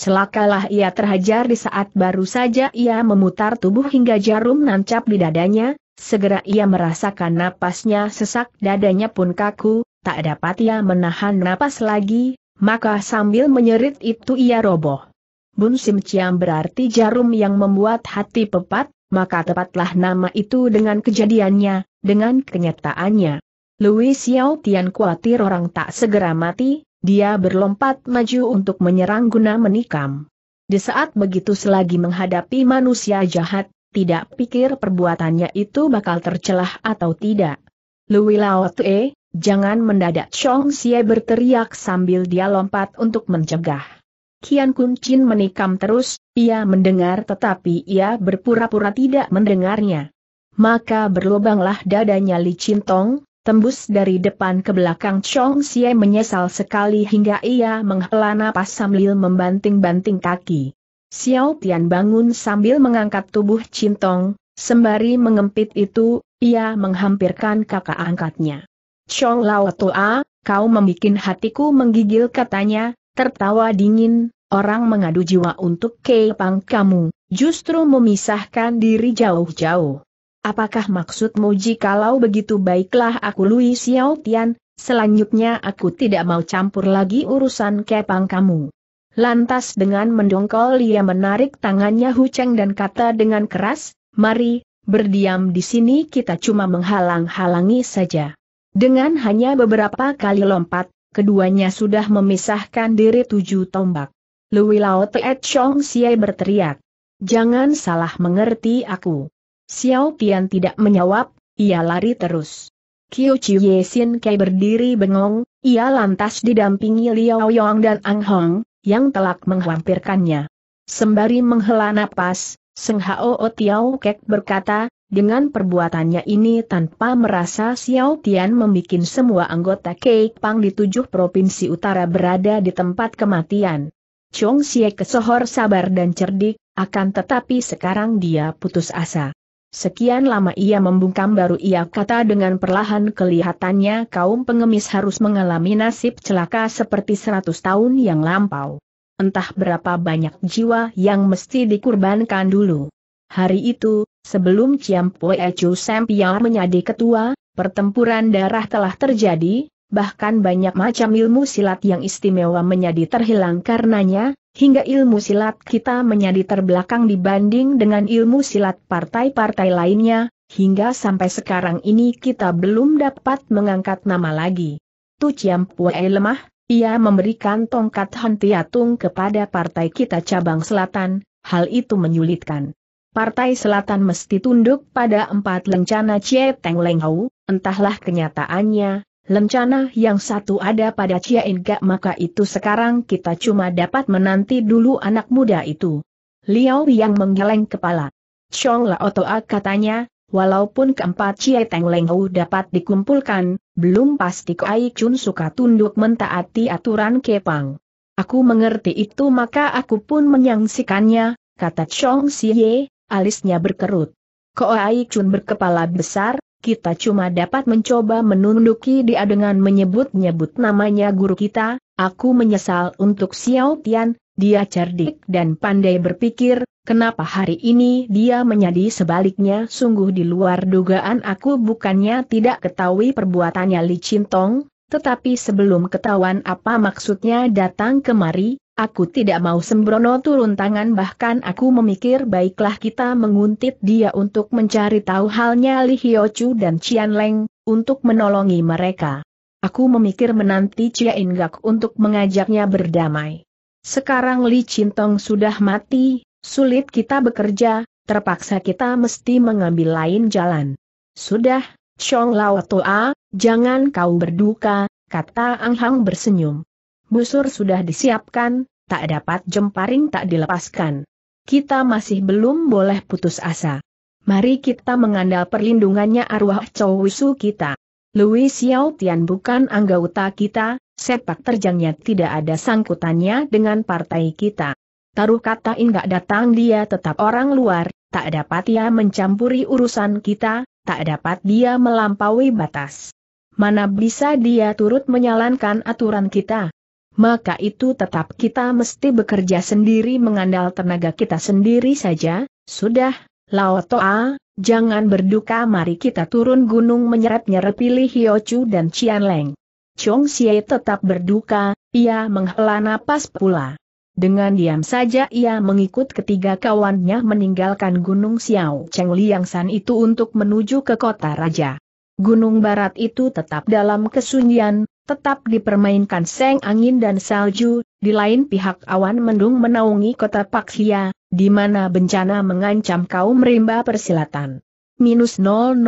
Celakalah ia terhajar di saat baru saja ia memutar tubuh hingga jarum nancap di dadanya, segera ia merasakan napasnya sesak dadanya pun kaku, tak dapat ia menahan napas lagi, maka sambil menyerit itu ia roboh. Bun Sim Ciam berarti jarum yang membuat hati pepat, maka tepatlah nama itu dengan kejadiannya, dengan kenyataannya. Louis Xiao Tian khawatir orang tak segera mati, dia berlompat maju untuk menyerang guna menikam. Di saat begitu selagi menghadapi manusia jahat, tidak pikir perbuatannya itu bakal tercelah atau tidak. Louis Lao Tue, jangan mendadak Chong Xie berteriak sambil dia lompat untuk mencegah. Kian Kun Chin menikam terus, ia mendengar tetapi ia berpura-pura tidak mendengarnya. Maka berlubanglah dadanya Li Chin Tong, tembus dari depan ke belakang Chong Xie menyesal sekali hingga ia menghela napas sambil membanting-banting kaki. Xiao Tian bangun sambil mengangkat tubuh Cintong, sembari mengempit itu, ia menghampirkan kakak angkatnya. Chong Lao Tua, kau membuat hatiku menggigil katanya, tertawa dingin, orang mengadu jiwa untuk kepang kamu, justru memisahkan diri jauh-jauh. Apakah maksudmu jikalau begitu baiklah aku Lui Xiao Tian, selanjutnya aku tidak mau campur lagi urusan kepang kamu. Lantas dengan mendongkol ia menarik tangannya Hu Cheng dan kata dengan keras, mari, berdiam di sini kita cuma menghalang-halangi saja. Dengan hanya beberapa kali lompat, keduanya sudah memisahkan diri tujuh tombak. Lui Lao Teet Chong Xie berteriak. Jangan salah mengerti aku. Xiao Tian tidak menjawab, ia lari terus. Qiu Chiye Sin Kei berdiri bengong, ia lantas didampingi Liao Yong dan Ang Hong, yang telak menghampirkannya. Sembari menghela napas, Seng Hao Tiao Kek berkata, dengan perbuatannya ini tanpa merasa Xiao Tian membuat semua anggota Kek Pang di tujuh provinsi utara berada di tempat kematian. Chong Xie kesohor sabar dan cerdik, akan tetapi sekarang dia putus asa. Sekian lama ia membungkam baru ia kata dengan perlahan kelihatannya kaum pengemis harus mengalami nasib celaka seperti seratus tahun yang lampau. Entah berapa banyak jiwa yang mesti dikurbankan dulu. Hari itu, sebelum Ciam Poe Chu Sempiar menjadi ketua, pertempuran darah telah terjadi, bahkan banyak macam ilmu silat yang istimewa menjadi terhilang karenanya, hingga ilmu silat kita menjadi terbelakang dibanding dengan ilmu silat partai-partai lainnya, hingga sampai sekarang ini kita belum dapat mengangkat nama lagi. Tu Chiam Pue lemah, ia memberikan tongkat Hantiatung kepada partai kita cabang selatan, hal itu menyulitkan. Partai Selatan mesti tunduk pada empat lencana Cie Teng Leng Hau, entahlah kenyataannya, Lencana yang satu ada pada Cia Inga maka itu sekarang kita cuma dapat menanti dulu anak muda itu. Liao yang menggeleng kepala. Chong Lao Toa katanya, Walaupun keempat Cia Teng Leng Hou dapat dikumpulkan, belum pasti Kai Chun suka tunduk mentaati aturan Kepang. Aku mengerti itu maka aku pun menyangsikannya, kata Chong Siye, alisnya berkerut. Ko Ai Chun berkepala besar, kita cuma dapat mencoba menunduki dia dengan menyebut-nyebut namanya guru kita, aku menyesal untuk Xiao Tian, dia cerdik dan pandai berpikir, kenapa hari ini dia menjadi sebaliknya sungguh di luar dugaan aku bukannya tidak ketahui perbuatannya Li Chin Tong, tetapi sebelum ketahuan apa maksudnya datang kemari, Aku tidak mau sembrono turun tangan bahkan aku memikir baiklah kita menguntit dia untuk mencari tahu halnya Li Hyo Chu dan Qian Leng, untuk menolongi mereka. Aku memikir menanti Chia untuk mengajaknya berdamai. Sekarang Li Chintong sudah mati, sulit kita bekerja, terpaksa kita mesti mengambil lain jalan. Sudah, Chong Lao Toa, Jangan kau berduka, kata Ang Hang bersenyum. Busur sudah disiapkan, tak dapat jemparing tak dilepaskan. Kita masih belum boleh putus asa. Mari kita mengandal perlindungannya arwah Wisu kita. Louis Xiao Tian bukan anggota kita, sepak terjangnya tidak ada sangkutannya dengan partai kita. Taruh kata enggak datang dia tetap orang luar, tak dapat ia mencampuri urusan kita, tak dapat dia melampaui batas mana bisa dia turut menyalankan aturan kita. Maka itu tetap kita mesti bekerja sendiri mengandal tenaga kita sendiri saja, sudah, Lao Toa, jangan berduka mari kita turun gunung menyerap-nyerap pilih Hiochu dan Qian Leng. Chong Xie tetap berduka, ia menghela napas pula. Dengan diam saja ia mengikut ketiga kawannya meninggalkan Gunung Xiao Cheng Liang San itu untuk menuju ke kota raja. Gunung Barat itu tetap dalam kesunyian, tetap dipermainkan seng angin dan salju, di lain pihak awan mendung menaungi kota Paksia, di mana bencana mengancam kaum rimba persilatan. Minus 000000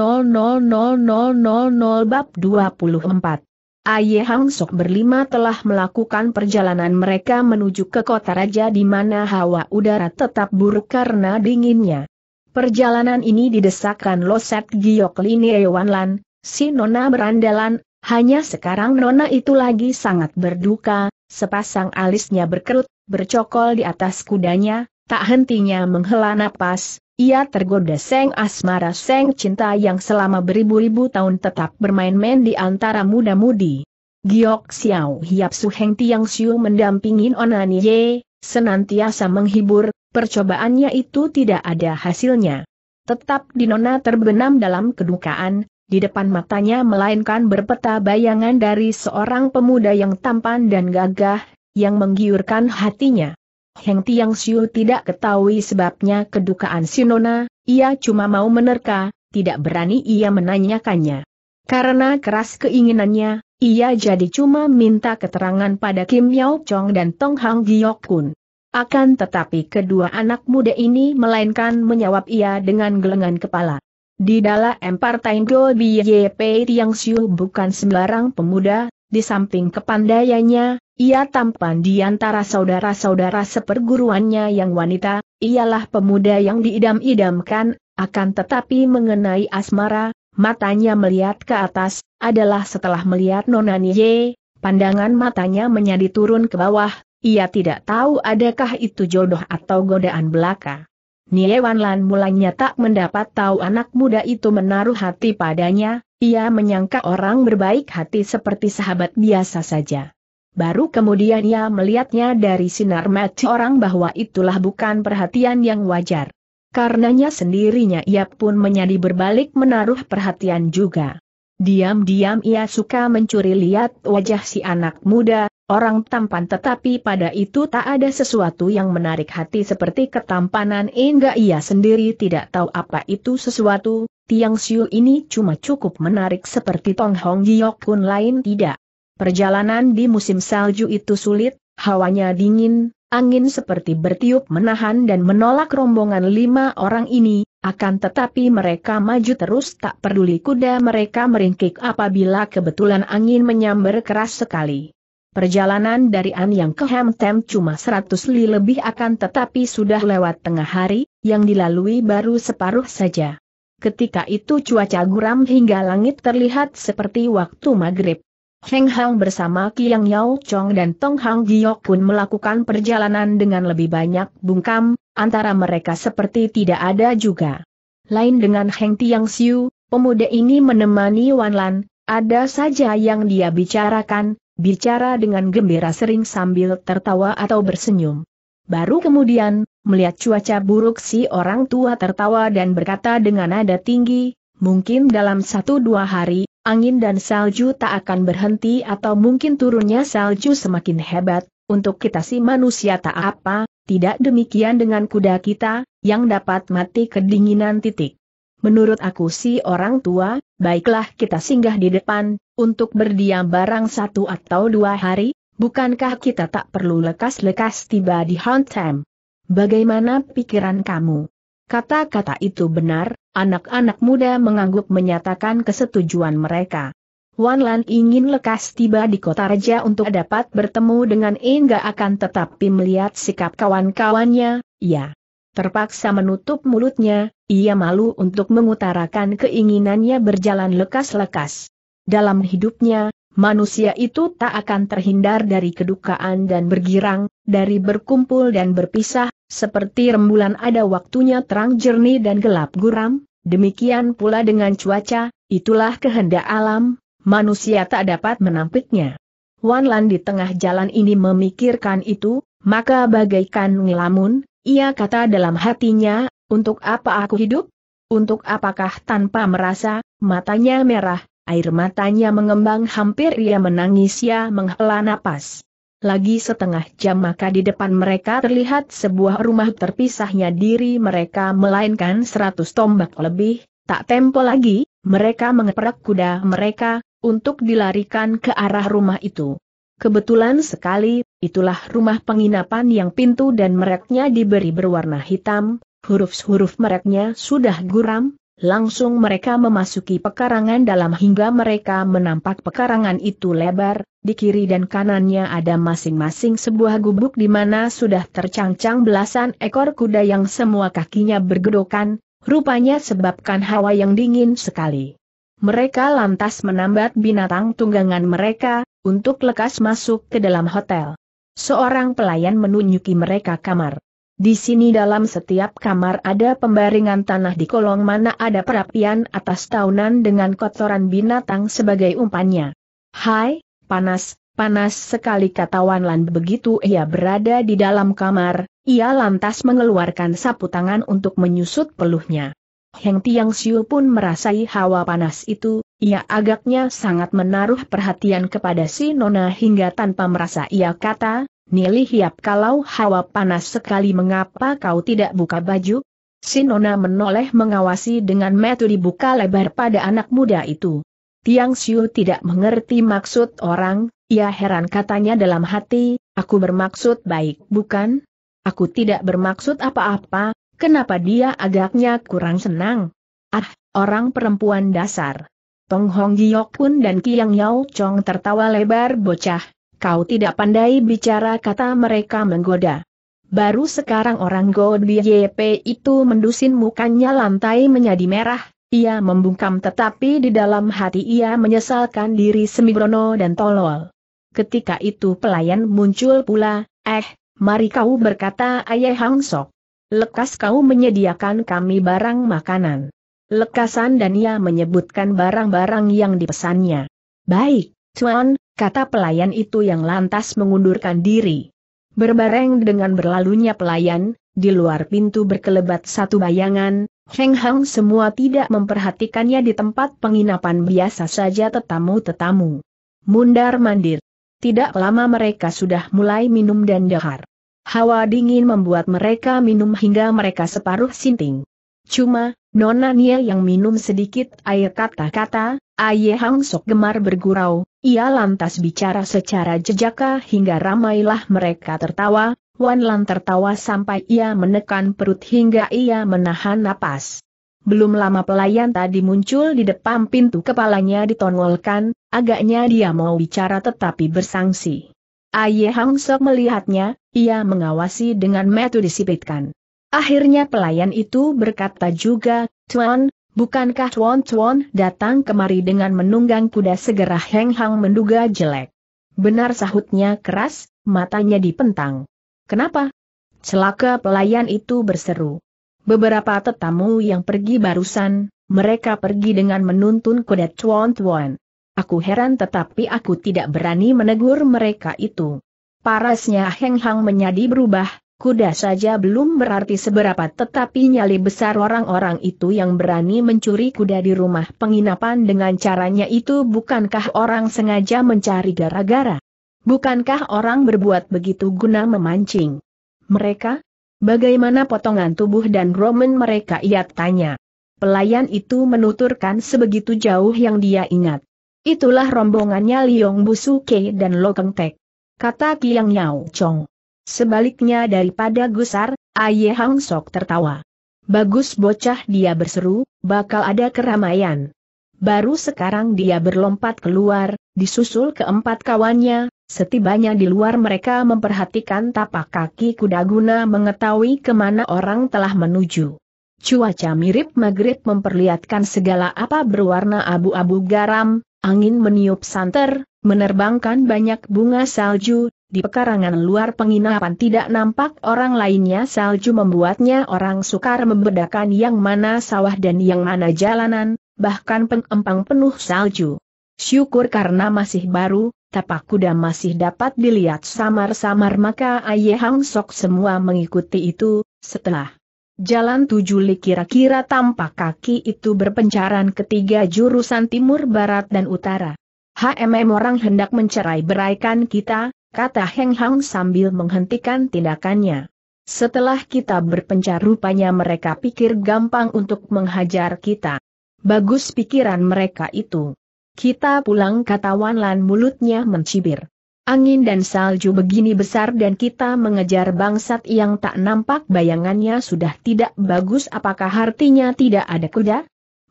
bab 24 Aye Hang Sok berlima telah melakukan perjalanan mereka menuju ke kota raja di mana hawa udara tetap buruk karena dinginnya. Perjalanan ini didesakkan Loset Giok Linie Lan. si nona berandalan, hanya sekarang nona itu lagi sangat berduka, sepasang alisnya berkerut, bercokol di atas kudanya, tak hentinya menghela napas, ia tergoda seng asmara seng cinta yang selama beribu-ribu tahun tetap bermain-main di antara muda-mudi. Giok Xiao Hiap Su Heng Tiang Siu mendampingi Onan Ye, senantiasa menghibur, percobaannya itu tidak ada hasilnya. Tetap Dinona terbenam dalam kedukaan, di depan matanya melainkan berpeta bayangan dari seorang pemuda yang tampan dan gagah, yang menggiurkan hatinya. Heng Tiang Siu tidak ketahui sebabnya kedukaan Sinona, ia cuma mau menerka, tidak berani ia menanyakannya. Karena keras keinginannya, ia jadi cuma minta keterangan pada Kim Yao Chong dan Tong Hang Giok Kun. Akan tetapi kedua anak muda ini melainkan menjawab ia dengan gelengan kepala. Di dalam Partai Go BYP Tiang Siu bukan sembarang pemuda, di samping kepandaiannya, ia tampan di antara saudara-saudara seperguruannya yang wanita, ialah pemuda yang diidam-idamkan, akan tetapi mengenai asmara, matanya melihat ke atas, adalah setelah melihat Nona Nye, pandangan matanya menjadi turun ke bawah, ia tidak tahu adakah itu jodoh atau godaan belaka. Nie Lan mulanya tak mendapat tahu anak muda itu menaruh hati padanya, ia menyangka orang berbaik hati seperti sahabat biasa saja. Baru kemudian ia melihatnya dari sinar mata orang bahwa itulah bukan perhatian yang wajar. Karenanya sendirinya ia pun menjadi berbalik menaruh perhatian juga. Diam-diam ia suka mencuri lihat wajah si anak muda, Orang tampan tetapi pada itu tak ada sesuatu yang menarik hati seperti ketampanan enggak ia sendiri tidak tahu apa itu sesuatu, Tiang Siu ini cuma cukup menarik seperti Tong Hong Giok pun lain tidak. Perjalanan di musim salju itu sulit, hawanya dingin, angin seperti bertiup menahan dan menolak rombongan lima orang ini, akan tetapi mereka maju terus tak peduli kuda mereka meringkik apabila kebetulan angin menyambar keras sekali. Perjalanan dari An Yang ke Hamtem cuma 100 li lebih akan tetapi sudah lewat tengah hari, yang dilalui baru separuh saja. Ketika itu cuaca guram hingga langit terlihat seperti waktu maghrib. Heng Hang bersama Kiang Yao Chong dan Tong Hang Giok pun melakukan perjalanan dengan lebih banyak bungkam, antara mereka seperti tidak ada juga. Lain dengan Heng Tiang Siu, pemuda ini menemani Wan Lan, ada saja yang dia bicarakan, bicara dengan gembira sering sambil tertawa atau bersenyum. Baru kemudian, melihat cuaca buruk si orang tua tertawa dan berkata dengan nada tinggi, mungkin dalam satu dua hari, angin dan salju tak akan berhenti atau mungkin turunnya salju semakin hebat, untuk kita si manusia tak apa, tidak demikian dengan kuda kita, yang dapat mati kedinginan titik. Menurut aku si orang tua, baiklah kita singgah di depan, untuk berdiam barang satu atau dua hari, bukankah kita tak perlu lekas-lekas tiba di Hontem? Bagaimana pikiran kamu? Kata-kata itu benar, anak-anak muda mengangguk menyatakan kesetujuan mereka. Wan Lan ingin lekas tiba di kota raja untuk dapat bertemu dengan Inga akan tetapi melihat sikap kawan-kawannya, ya. Terpaksa menutup mulutnya, ia malu untuk mengutarakan keinginannya berjalan lekas-lekas. Dalam hidupnya, manusia itu tak akan terhindar dari kedukaan dan bergirang, dari berkumpul dan berpisah, seperti rembulan ada waktunya terang jernih dan gelap guram, demikian pula dengan cuaca, itulah kehendak alam, manusia tak dapat menampiknya. Wan Lan di tengah jalan ini memikirkan itu, maka bagaikan ngelamun, ia kata dalam hatinya, untuk apa aku hidup? Untuk apakah tanpa merasa, matanya merah, Air matanya mengembang hampir ia menangis Ia menghela napas. Lagi setengah jam maka di depan mereka terlihat sebuah rumah terpisahnya diri mereka melainkan seratus tombak lebih, tak tempo lagi, mereka mengeprak kuda mereka, untuk dilarikan ke arah rumah itu. Kebetulan sekali, itulah rumah penginapan yang pintu dan mereknya diberi berwarna hitam, huruf-huruf mereknya sudah guram, Langsung mereka memasuki pekarangan dalam hingga mereka menampak pekarangan itu lebar, di kiri dan kanannya ada masing-masing sebuah gubuk di mana sudah tercangcang belasan ekor kuda yang semua kakinya bergedokan, rupanya sebabkan hawa yang dingin sekali. Mereka lantas menambat binatang tunggangan mereka, untuk lekas masuk ke dalam hotel. Seorang pelayan menunjuki mereka kamar. Di sini dalam setiap kamar ada pembaringan tanah di kolong mana ada perapian atas tahunan dengan kotoran binatang sebagai umpannya. Hai, panas, panas sekali kata Wanlan begitu ia berada di dalam kamar, ia lantas mengeluarkan sapu tangan untuk menyusut peluhnya. Heng Tiang Siu pun merasai hawa panas itu, ia agaknya sangat menaruh perhatian kepada si Nona hingga tanpa merasa ia kata, Nili Hiap kalau hawa panas sekali mengapa kau tidak buka baju? Sinona menoleh mengawasi dengan metu dibuka lebar pada anak muda itu. Tiang Siu tidak mengerti maksud orang, ia heran katanya dalam hati, aku bermaksud baik bukan? Aku tidak bermaksud apa-apa, kenapa dia agaknya kurang senang? Ah, orang perempuan dasar. Tong Hong Giok pun dan Kiang Yao Chong tertawa lebar bocah, kau tidak pandai bicara kata mereka menggoda. Baru sekarang orang Godi YP itu mendusin mukanya lantai menjadi merah, ia membungkam tetapi di dalam hati ia menyesalkan diri Semibrono dan tolol. Ketika itu pelayan muncul pula, eh, mari kau berkata ayah Hang Sok. Lekas kau menyediakan kami barang makanan. Lekasan dan ia menyebutkan barang-barang yang dipesannya. Baik, Tuan, kata pelayan itu yang lantas mengundurkan diri. Berbareng dengan berlalunya pelayan, di luar pintu berkelebat satu bayangan, Heng Hang semua tidak memperhatikannya di tempat penginapan biasa saja tetamu-tetamu. Mundar mandir. Tidak lama mereka sudah mulai minum dan dahar. Hawa dingin membuat mereka minum hingga mereka separuh sinting. Cuma, Nona Nia yang minum sedikit air kata-kata, Aye Hang Sok gemar bergurau, ia lantas bicara secara jejaka hingga ramailah mereka tertawa, Wan Lan tertawa sampai ia menekan perut hingga ia menahan napas. Belum lama pelayan tadi muncul di depan pintu kepalanya ditonolkan, agaknya dia mau bicara tetapi bersangsi. Aye Hang Sok melihatnya, ia mengawasi dengan metode disipitkan. Akhirnya pelayan itu berkata juga, Tuan, bukankah Tuan Tuan datang kemari dengan menunggang kuda segera Heng Hang menduga jelek. Benar sahutnya keras, matanya dipentang. Kenapa? Celaka pelayan itu berseru. Beberapa tetamu yang pergi barusan, mereka pergi dengan menuntun kuda Tuan Tuan. Aku heran tetapi aku tidak berani menegur mereka itu. Parasnya Heng Hang menjadi berubah, Kuda saja belum berarti seberapa tetapi nyali besar orang-orang itu yang berani mencuri kuda di rumah penginapan dengan caranya itu bukankah orang sengaja mencari gara-gara? Bukankah orang berbuat begitu guna memancing? Mereka? Bagaimana potongan tubuh dan roman mereka ia tanya. Pelayan itu menuturkan sebegitu jauh yang dia ingat. Itulah rombongannya Liong Busuke dan Lokeng Tek. Kata Kiang Yao Chong. Sebaliknya daripada gusar, Aye Hang Sok tertawa. Bagus bocah dia berseru, bakal ada keramaian. Baru sekarang dia berlompat keluar, disusul keempat kawannya, setibanya di luar mereka memperhatikan tapak kaki kuda guna mengetahui kemana orang telah menuju. Cuaca mirip maghrib memperlihatkan segala apa berwarna abu-abu garam, angin meniup santer, menerbangkan banyak bunga salju, di pekarangan luar penginapan tidak nampak orang lainnya salju membuatnya orang sukar membedakan yang mana sawah dan yang mana jalanan, bahkan pengempang penuh salju. Syukur karena masih baru, tapak kuda masih dapat dilihat samar-samar maka Ayah Hang Sok semua mengikuti itu, setelah Jalan tujuh li kira-kira tampak kaki itu berpencaran ketiga jurusan timur barat dan utara. HMM orang hendak mencerai beraikan kita, kata Heng Hang sambil menghentikan tindakannya. Setelah kita berpencar rupanya mereka pikir gampang untuk menghajar kita. Bagus pikiran mereka itu. Kita pulang kata Wan Lan mulutnya mencibir. Angin dan salju begini besar dan kita mengejar bangsat yang tak nampak bayangannya sudah tidak bagus apakah artinya tidak ada kuda?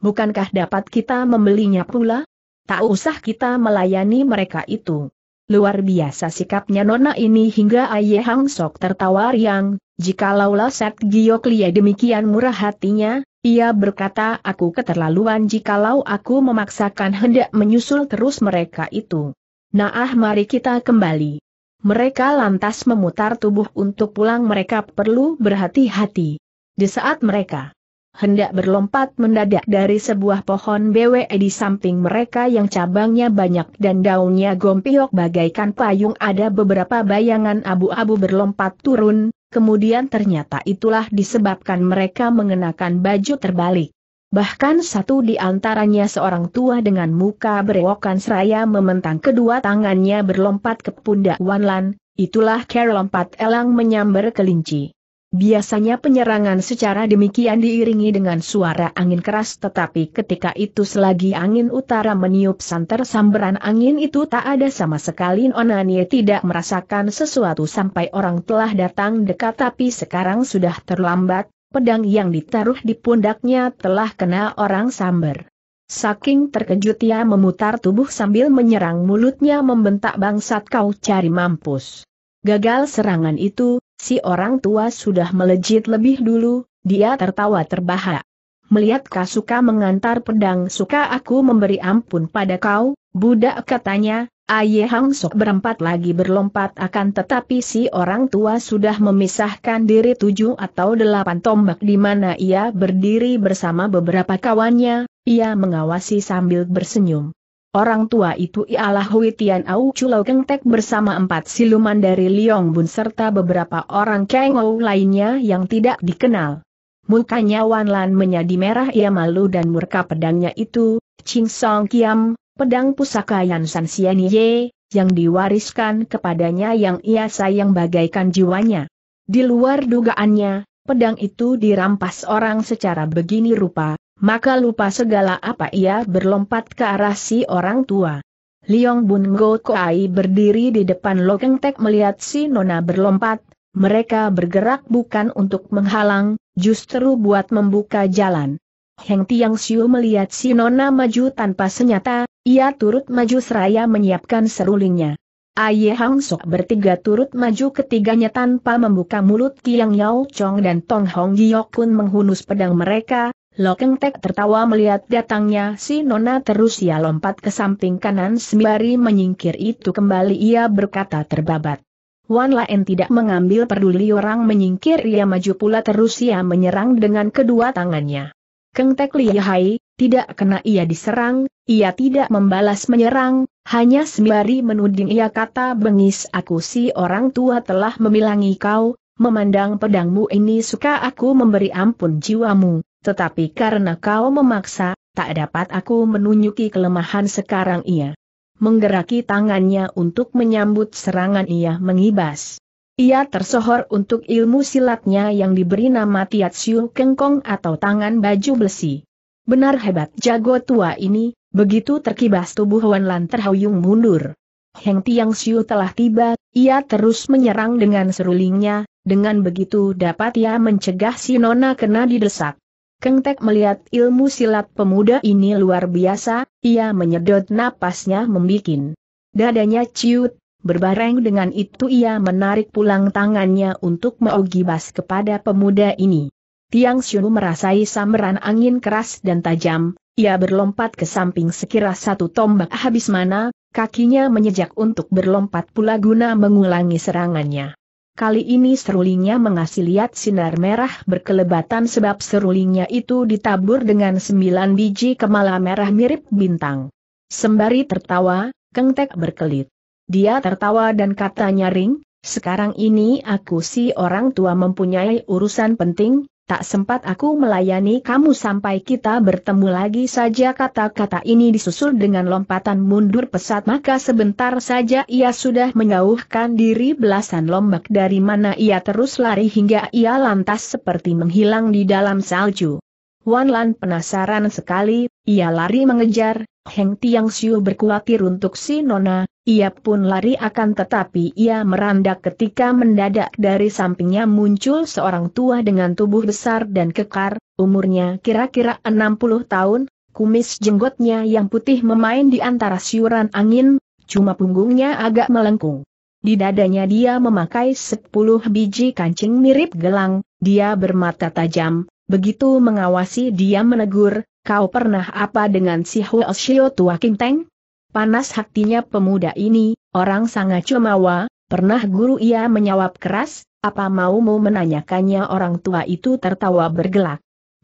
Bukankah dapat kita membelinya pula? Tak usah kita melayani mereka itu. Luar biasa sikapnya nona ini hingga Aye Hang Sok tertawa riang, jikalau Set Giok Lia demikian murah hatinya, ia berkata aku keterlaluan jikalau aku memaksakan hendak menyusul terus mereka itu. Nah mari kita kembali. Mereka lantas memutar tubuh untuk pulang mereka perlu berhati-hati. Di saat mereka hendak berlompat mendadak dari sebuah pohon BWE di samping mereka yang cabangnya banyak dan daunnya gompiok bagaikan payung ada beberapa bayangan abu-abu berlompat turun, kemudian ternyata itulah disebabkan mereka mengenakan baju terbalik. Bahkan satu di antaranya seorang tua dengan muka berewokan seraya mementang kedua tangannya berlompat ke pundak Wanlan, itulah Carol empat elang menyambar kelinci. Biasanya penyerangan secara demikian diiringi dengan suara angin keras tetapi ketika itu selagi angin utara meniup santer samberan angin itu tak ada sama sekali Onanie tidak merasakan sesuatu sampai orang telah datang dekat tapi sekarang sudah terlambat, pedang yang ditaruh di pundaknya telah kena orang samber. Saking terkejut ia memutar tubuh sambil menyerang mulutnya membentak bangsat kau cari mampus. Gagal serangan itu, Si orang tua sudah melejit lebih dulu, dia tertawa terbahak. Melihat kau suka mengantar pedang suka aku memberi ampun pada kau, budak katanya, Aye Hang Sok berempat lagi berlompat akan tetapi si orang tua sudah memisahkan diri tujuh atau delapan tombak di mana ia berdiri bersama beberapa kawannya, ia mengawasi sambil bersenyum. Orang tua itu ialah Hui Tian Au Chulau Gengtek bersama empat siluman dari Liong Bun serta beberapa orang Ou lainnya yang tidak dikenal. Mukanya Wan Lan menjadi merah ia malu dan murka pedangnya itu, Ching Song Kiam, pedang pusaka Yan San Sian Ye, yang diwariskan kepadanya yang ia sayang bagaikan jiwanya. Di luar dugaannya, pedang itu dirampas orang secara begini rupa, maka lupa segala apa ia berlompat ke arah si orang tua. Liong Bun Go Kuai berdiri di depan logeng Tek melihat si Nona berlompat, mereka bergerak bukan untuk menghalang, justru buat membuka jalan. Heng Tiang Siu melihat si Nona maju tanpa senyata, ia turut maju seraya menyiapkan serulingnya. Aye Hang Sok bertiga turut maju ketiganya tanpa membuka mulut Kiang Yao Chong dan Tong Hong Giok pun menghunus pedang mereka, Lokeng Tek tertawa melihat datangnya si Nona terus ia lompat ke samping kanan sembari menyingkir itu kembali ia berkata terbabat. Wan Laen tidak mengambil peduli orang menyingkir ia maju pula terus ia menyerang dengan kedua tangannya. Keng Tek lihai, tidak kena ia diserang, ia tidak membalas menyerang, hanya sembari menuding ia kata bengis aku si orang tua telah memilangi kau, memandang pedangmu ini suka aku memberi ampun jiwamu. Tetapi karena kau memaksa, tak dapat aku menunjuki kelemahan sekarang ia. Menggeraki tangannya untuk menyambut serangan ia mengibas. Ia tersohor untuk ilmu silatnya yang diberi nama Tiat Siu Kengkong atau tangan baju besi. Benar hebat jago tua ini, begitu terkibas tubuh Wan Lan terhuyung mundur. Heng Tiang Siu telah tiba, ia terus menyerang dengan serulingnya, dengan begitu dapat ia mencegah si Nona kena didesak. Kengtek melihat ilmu silat pemuda ini luar biasa, ia menyedot napasnya membikin. Dadanya ciut, berbareng dengan itu ia menarik pulang tangannya untuk meogibas kepada pemuda ini. Tiang Xiu merasai samaran angin keras dan tajam, ia berlompat ke samping sekira satu tombak habis mana, kakinya menyejak untuk berlompat pula guna mengulangi serangannya. Kali ini serulingnya mengasih lihat sinar merah berkelebatan sebab serulingnya itu ditabur dengan sembilan biji kemala merah mirip bintang. Sembari tertawa, Kengtek berkelit. Dia tertawa dan katanya ring, sekarang ini aku si orang tua mempunyai urusan penting, Tak sempat aku melayani kamu sampai kita bertemu lagi saja kata-kata ini disusul dengan lompatan mundur pesat maka sebentar saja ia sudah menjauhkan diri belasan lombak dari mana ia terus lari hingga ia lantas seperti menghilang di dalam salju. Wanlan penasaran sekali, ia lari mengejar, Heng Tiang Siu berkuatir untuk si Nona, ia pun lari akan tetapi ia merandak ketika mendadak dari sampingnya muncul seorang tua dengan tubuh besar dan kekar, umurnya kira-kira 60 tahun, kumis jenggotnya yang putih memain di antara siuran angin, cuma punggungnya agak melengkung. Di dadanya dia memakai sepuluh biji kancing mirip gelang, dia bermata tajam, begitu mengawasi dia menegur, kau pernah apa dengan si Huo Shio tua Kinteng? Panas hatinya pemuda ini, orang sangat cemawa, pernah guru ia menjawab keras, apa maumu menanyakannya orang tua itu tertawa bergelak.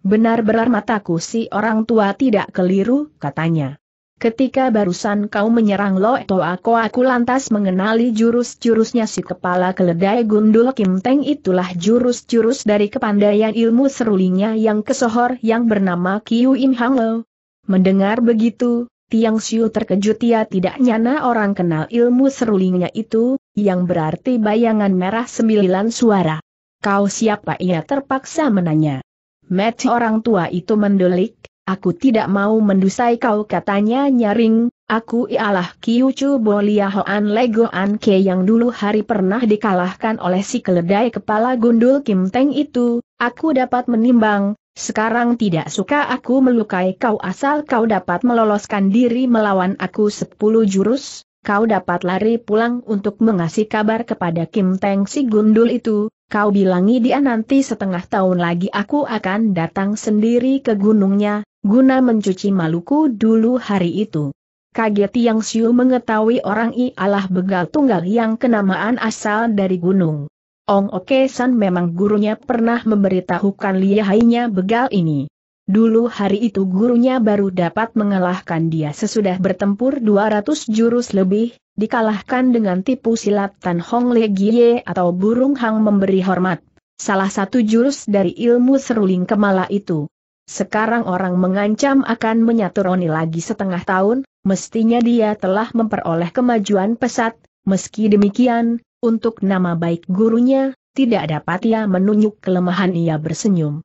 Benar-benar mataku si orang tua tidak keliru, katanya. Ketika barusan kau menyerang Lo Toh aku aku lantas mengenali jurus-jurusnya si kepala keledai gundul Kim Teng itulah jurus-jurus dari kepandaian ilmu serulingnya yang kesohor yang bernama Kiu Im Hang Lo. Mendengar begitu, Tiang Siu terkejut ia tidak nyana orang kenal ilmu serulingnya itu, yang berarti bayangan merah sembilan suara. Kau siapa ia terpaksa menanya. Mati orang tua itu mendelik, Aku tidak mau mendusai kau katanya nyaring, aku ialah Kiucu Boliahoan Legoan Ke yang dulu hari pernah dikalahkan oleh si keledai kepala gundul Kim Teng itu, aku dapat menimbang, sekarang tidak suka aku melukai kau asal kau dapat meloloskan diri melawan aku sepuluh jurus, kau dapat lari pulang untuk mengasih kabar kepada Kim Teng si gundul itu, Kau bilangi dia nanti setengah tahun lagi aku akan datang sendiri ke gunungnya, guna mencuci maluku dulu hari itu. Kaget Yang Siu mengetahui orang ialah begal tunggal yang kenamaan asal dari gunung. Ong Oke San memang gurunya pernah memberitahukan lihainya begal ini. Dulu hari itu gurunya baru dapat mengalahkan dia sesudah bertempur 200 jurus lebih, dikalahkan dengan tipu silat Tan Hong Le Gie atau burung hang memberi hormat. Salah satu jurus dari ilmu seruling kemala itu. Sekarang orang mengancam akan menyaturoni lagi setengah tahun, mestinya dia telah memperoleh kemajuan pesat, meski demikian, untuk nama baik gurunya, tidak dapat ia menunjuk kelemahan ia bersenyum.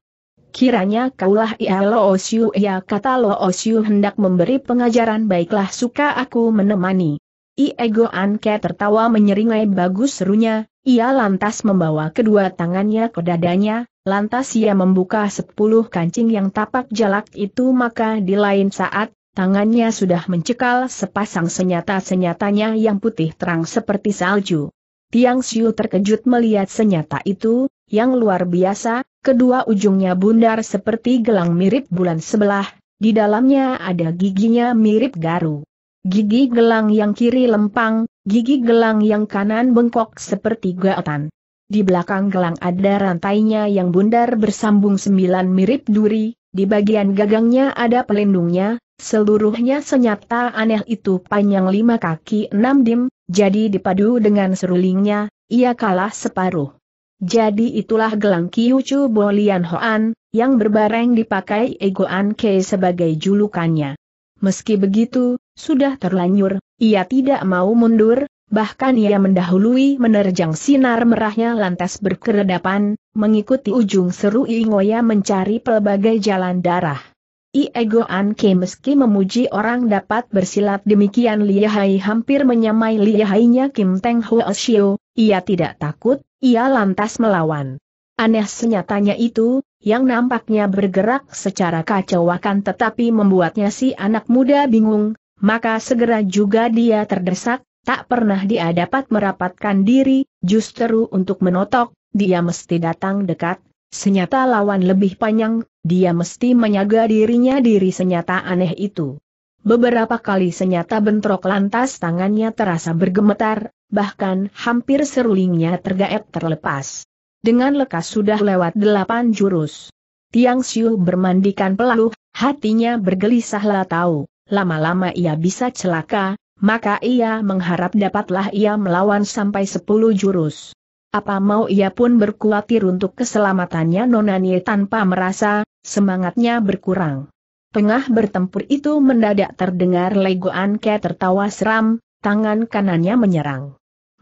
Kiranya kaulah ia Lo osyu ia kata Lo osyu hendak memberi pengajaran baiklah suka aku menemani. Iego Anke tertawa menyeringai bagus serunya, ia lantas membawa kedua tangannya ke dadanya, lantas ia membuka sepuluh kancing yang tapak jalak itu maka di lain saat, tangannya sudah mencekal sepasang senyata-senyatanya yang putih terang seperti salju. Tiang Siu terkejut melihat senyata itu, yang luar biasa, kedua ujungnya bundar seperti gelang mirip bulan sebelah, di dalamnya ada giginya mirip garu. Gigi gelang yang kiri lempang, gigi gelang yang kanan bengkok seperti gaotan. Di belakang gelang ada rantainya yang bundar bersambung sembilan mirip duri, di bagian gagangnya ada pelindungnya, seluruhnya senyata aneh itu panjang lima kaki enam dim, jadi dipadu dengan serulingnya, ia kalah separuh. Jadi itulah gelang Kiucu Bolian Hoan, yang berbareng dipakai Egoan ke sebagai julukannya. Meski begitu, sudah terlanjur, ia tidak mau mundur, bahkan ia mendahului menerjang sinar merahnya lantas berkeredapan, mengikuti ujung seru Ingoya mencari pelbagai jalan darah. I Iego ke meski memuji orang dapat bersilat demikian Hai hampir menyamai lihainya Kim Teng huo Shio, ia tidak takut, ia lantas melawan. Aneh senyatanya itu, yang nampaknya bergerak secara kacau akan tetapi membuatnya si anak muda bingung, maka segera juga dia terdesak, tak pernah dia dapat merapatkan diri, justru untuk menotok, dia mesti datang dekat, senyata lawan lebih panjang, dia mesti menyaga dirinya diri senyata aneh itu. Beberapa kali senyata bentrok lantas tangannya terasa bergemetar, bahkan hampir serulingnya tergaet terlepas. Dengan lekas sudah lewat delapan jurus. Tiang Siu bermandikan pelalu, hatinya bergelisah lah tahu, lama-lama ia bisa celaka, maka ia mengharap dapatlah ia melawan sampai sepuluh jurus. Apa mau ia pun berkuatir untuk keselamatannya Nonanie tanpa merasa, semangatnya berkurang. Tengah bertempur itu mendadak terdengar legoan ke tertawa seram, tangan kanannya menyerang.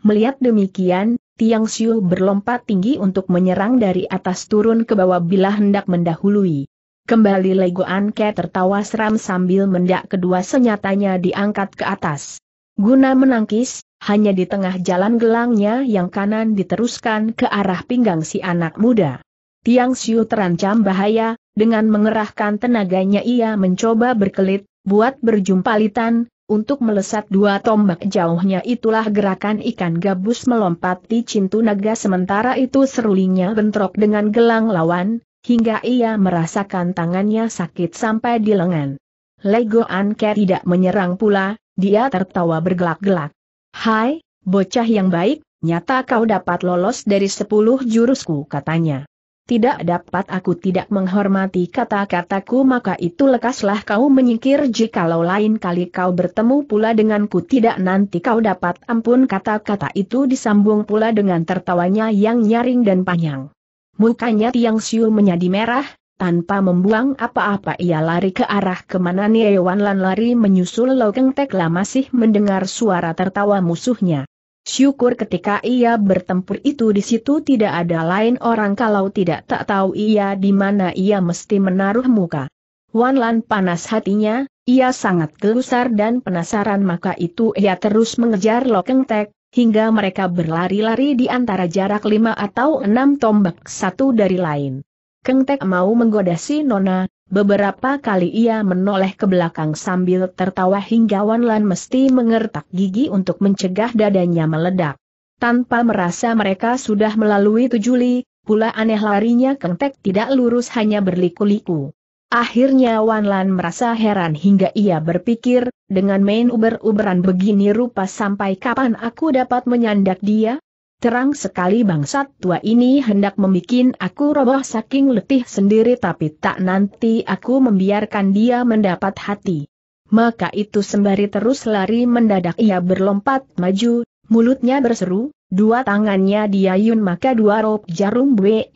Melihat demikian, Tiang Xiu berlompat tinggi untuk menyerang dari atas turun ke bawah bila hendak mendahului. Kembali Leguan Ke tertawa seram sambil mendak kedua senyatanya diangkat ke atas. Guna menangkis, hanya di tengah jalan gelangnya yang kanan diteruskan ke arah pinggang si anak muda. Tiang Xiu terancam bahaya, dengan mengerahkan tenaganya ia mencoba berkelit, buat berjumpalitan, untuk melesat dua tombak jauhnya itulah gerakan ikan gabus melompat di cintu naga sementara itu serulingnya bentrok dengan gelang lawan, hingga ia merasakan tangannya sakit sampai di lengan. Lego Anke tidak menyerang pula, dia tertawa bergelak-gelak. Hai, bocah yang baik, nyata kau dapat lolos dari sepuluh jurusku katanya tidak dapat aku tidak menghormati kata-kataku maka itu lekaslah kau menyingkir jikalau lain kali kau bertemu pula denganku tidak nanti kau dapat ampun kata-kata itu disambung pula dengan tertawanya yang nyaring dan panjang. Mukanya Tiang Siu menjadi merah, tanpa membuang apa-apa ia lari ke arah kemana Wan Lan lari menyusul Tek Tekla masih mendengar suara tertawa musuhnya. Syukur ketika ia bertempur itu di situ tidak ada lain orang kalau tidak tak tahu ia di mana ia mesti menaruh muka. Wan Lan panas hatinya, ia sangat gelusar dan penasaran maka itu ia terus mengejar Lokeng Tek, hingga mereka berlari-lari di antara jarak lima atau enam tombak satu dari lain. Kengtek mau menggoda si Nona, Beberapa kali ia menoleh ke belakang sambil tertawa hingga Wan Lan mesti mengertak gigi untuk mencegah dadanya meledak. Tanpa merasa mereka sudah melalui tujuh li, pula aneh larinya kentek tidak lurus hanya berliku-liku. Akhirnya Wan Lan merasa heran hingga ia berpikir, dengan main uber-uberan begini rupa sampai kapan aku dapat menyandak dia? Terang sekali bangsat tua ini hendak membuat aku roboh saking letih sendiri tapi tak nanti aku membiarkan dia mendapat hati. Maka itu sembari terus lari mendadak ia berlompat maju, mulutnya berseru, dua tangannya diayun maka dua rob jarum Bwe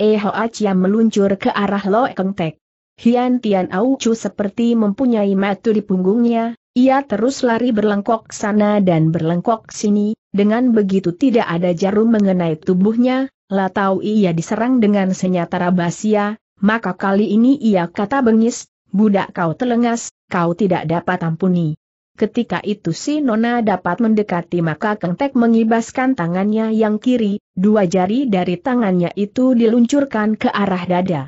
Chia meluncur ke arah Loe Keng Tek. Hian Tian Au Chu seperti mempunyai matu di punggungnya, ia terus lari berlengkok sana dan berlengkok sini, dengan begitu tidak ada jarum mengenai tubuhnya, lah tahu ia diserang dengan senjata rabasia, maka kali ini ia kata bengis, budak kau telengas, kau tidak dapat ampuni. Ketika itu si Nona dapat mendekati maka Kengtek mengibaskan tangannya yang kiri, dua jari dari tangannya itu diluncurkan ke arah dada.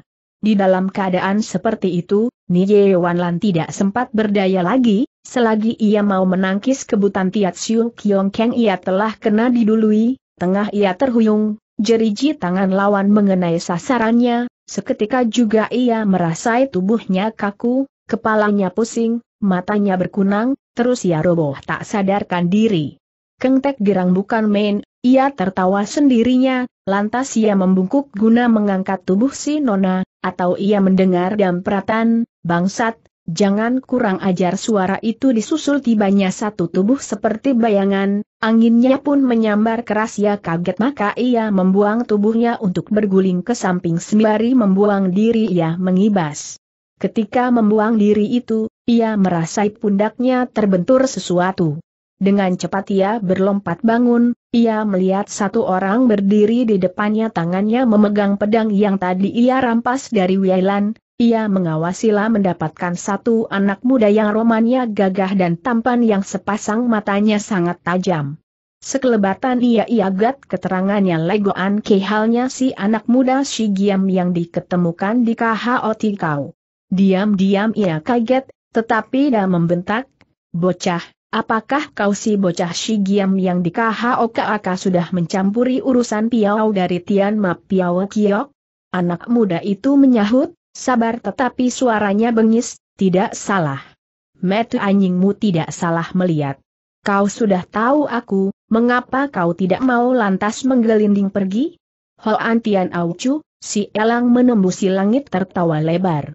Di dalam keadaan seperti itu, Nie Wanlan tidak sempat berdaya lagi, selagi ia mau menangkis kebutan Tiat Siu Kiong Keng ia telah kena didului, tengah ia terhuyung, jeriji tangan lawan mengenai sasarannya, seketika juga ia merasai tubuhnya kaku, kepalanya pusing, matanya berkunang, terus ia roboh tak sadarkan diri. Kengtek gerang bukan main, ia tertawa sendirinya, lantas ia membungkuk guna mengangkat tubuh si Nona, atau ia mendengar dampratan, bangsat, jangan kurang ajar suara itu disusul tibanya satu tubuh seperti bayangan, anginnya pun menyambar keras ya kaget maka ia membuang tubuhnya untuk berguling ke samping sembari membuang diri ia mengibas. Ketika membuang diri itu, ia merasai pundaknya terbentur sesuatu. Dengan cepat ia berlompat bangun, ia melihat satu orang berdiri di depannya tangannya memegang pedang yang tadi ia rampas dari Wailan. ia mengawasilah mendapatkan satu anak muda yang romannya gagah dan tampan yang sepasang matanya sangat tajam. Sekelebatan ia iagat keterangannya legoan kehalnya si anak muda si yang diketemukan di KHOT kau. Diam-diam ia kaget, tetapi dah membentak, bocah, Apakah kau si bocah Shigiam yang di KHOKAK sudah mencampuri urusan Piau dari Tian Ma Piau Kiok? Anak muda itu menyahut, sabar tetapi suaranya bengis, tidak salah. Metu anjingmu tidak salah melihat. Kau sudah tahu aku, mengapa kau tidak mau lantas menggelinding pergi? Hoan Tian Aucu, si elang menembusi langit tertawa lebar.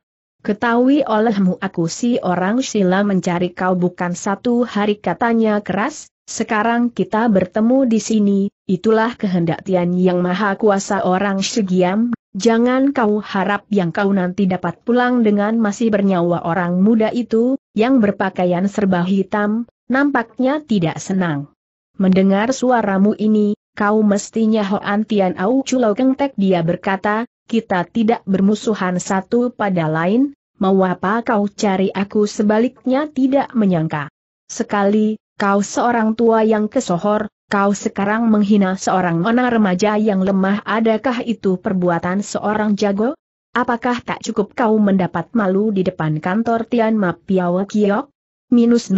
Ketahui olehmu aku si orang sila mencari kau bukan satu hari katanya keras, sekarang kita bertemu di sini, itulah kehendak Tian yang maha kuasa orang segiam, jangan kau harap yang kau nanti dapat pulang dengan masih bernyawa orang muda itu, yang berpakaian serba hitam, nampaknya tidak senang. Mendengar suaramu ini, kau mestinya Hoan Tian Au Chulau Kengtek dia berkata, kita tidak bermusuhan satu pada lain, mau apa kau cari aku sebaliknya tidak menyangka. Sekali, kau seorang tua yang kesohor, kau sekarang menghina seorang nona remaja yang lemah adakah itu perbuatan seorang jago? Apakah tak cukup kau mendapat malu di depan kantor Tian Mapiawa Kiok? Minus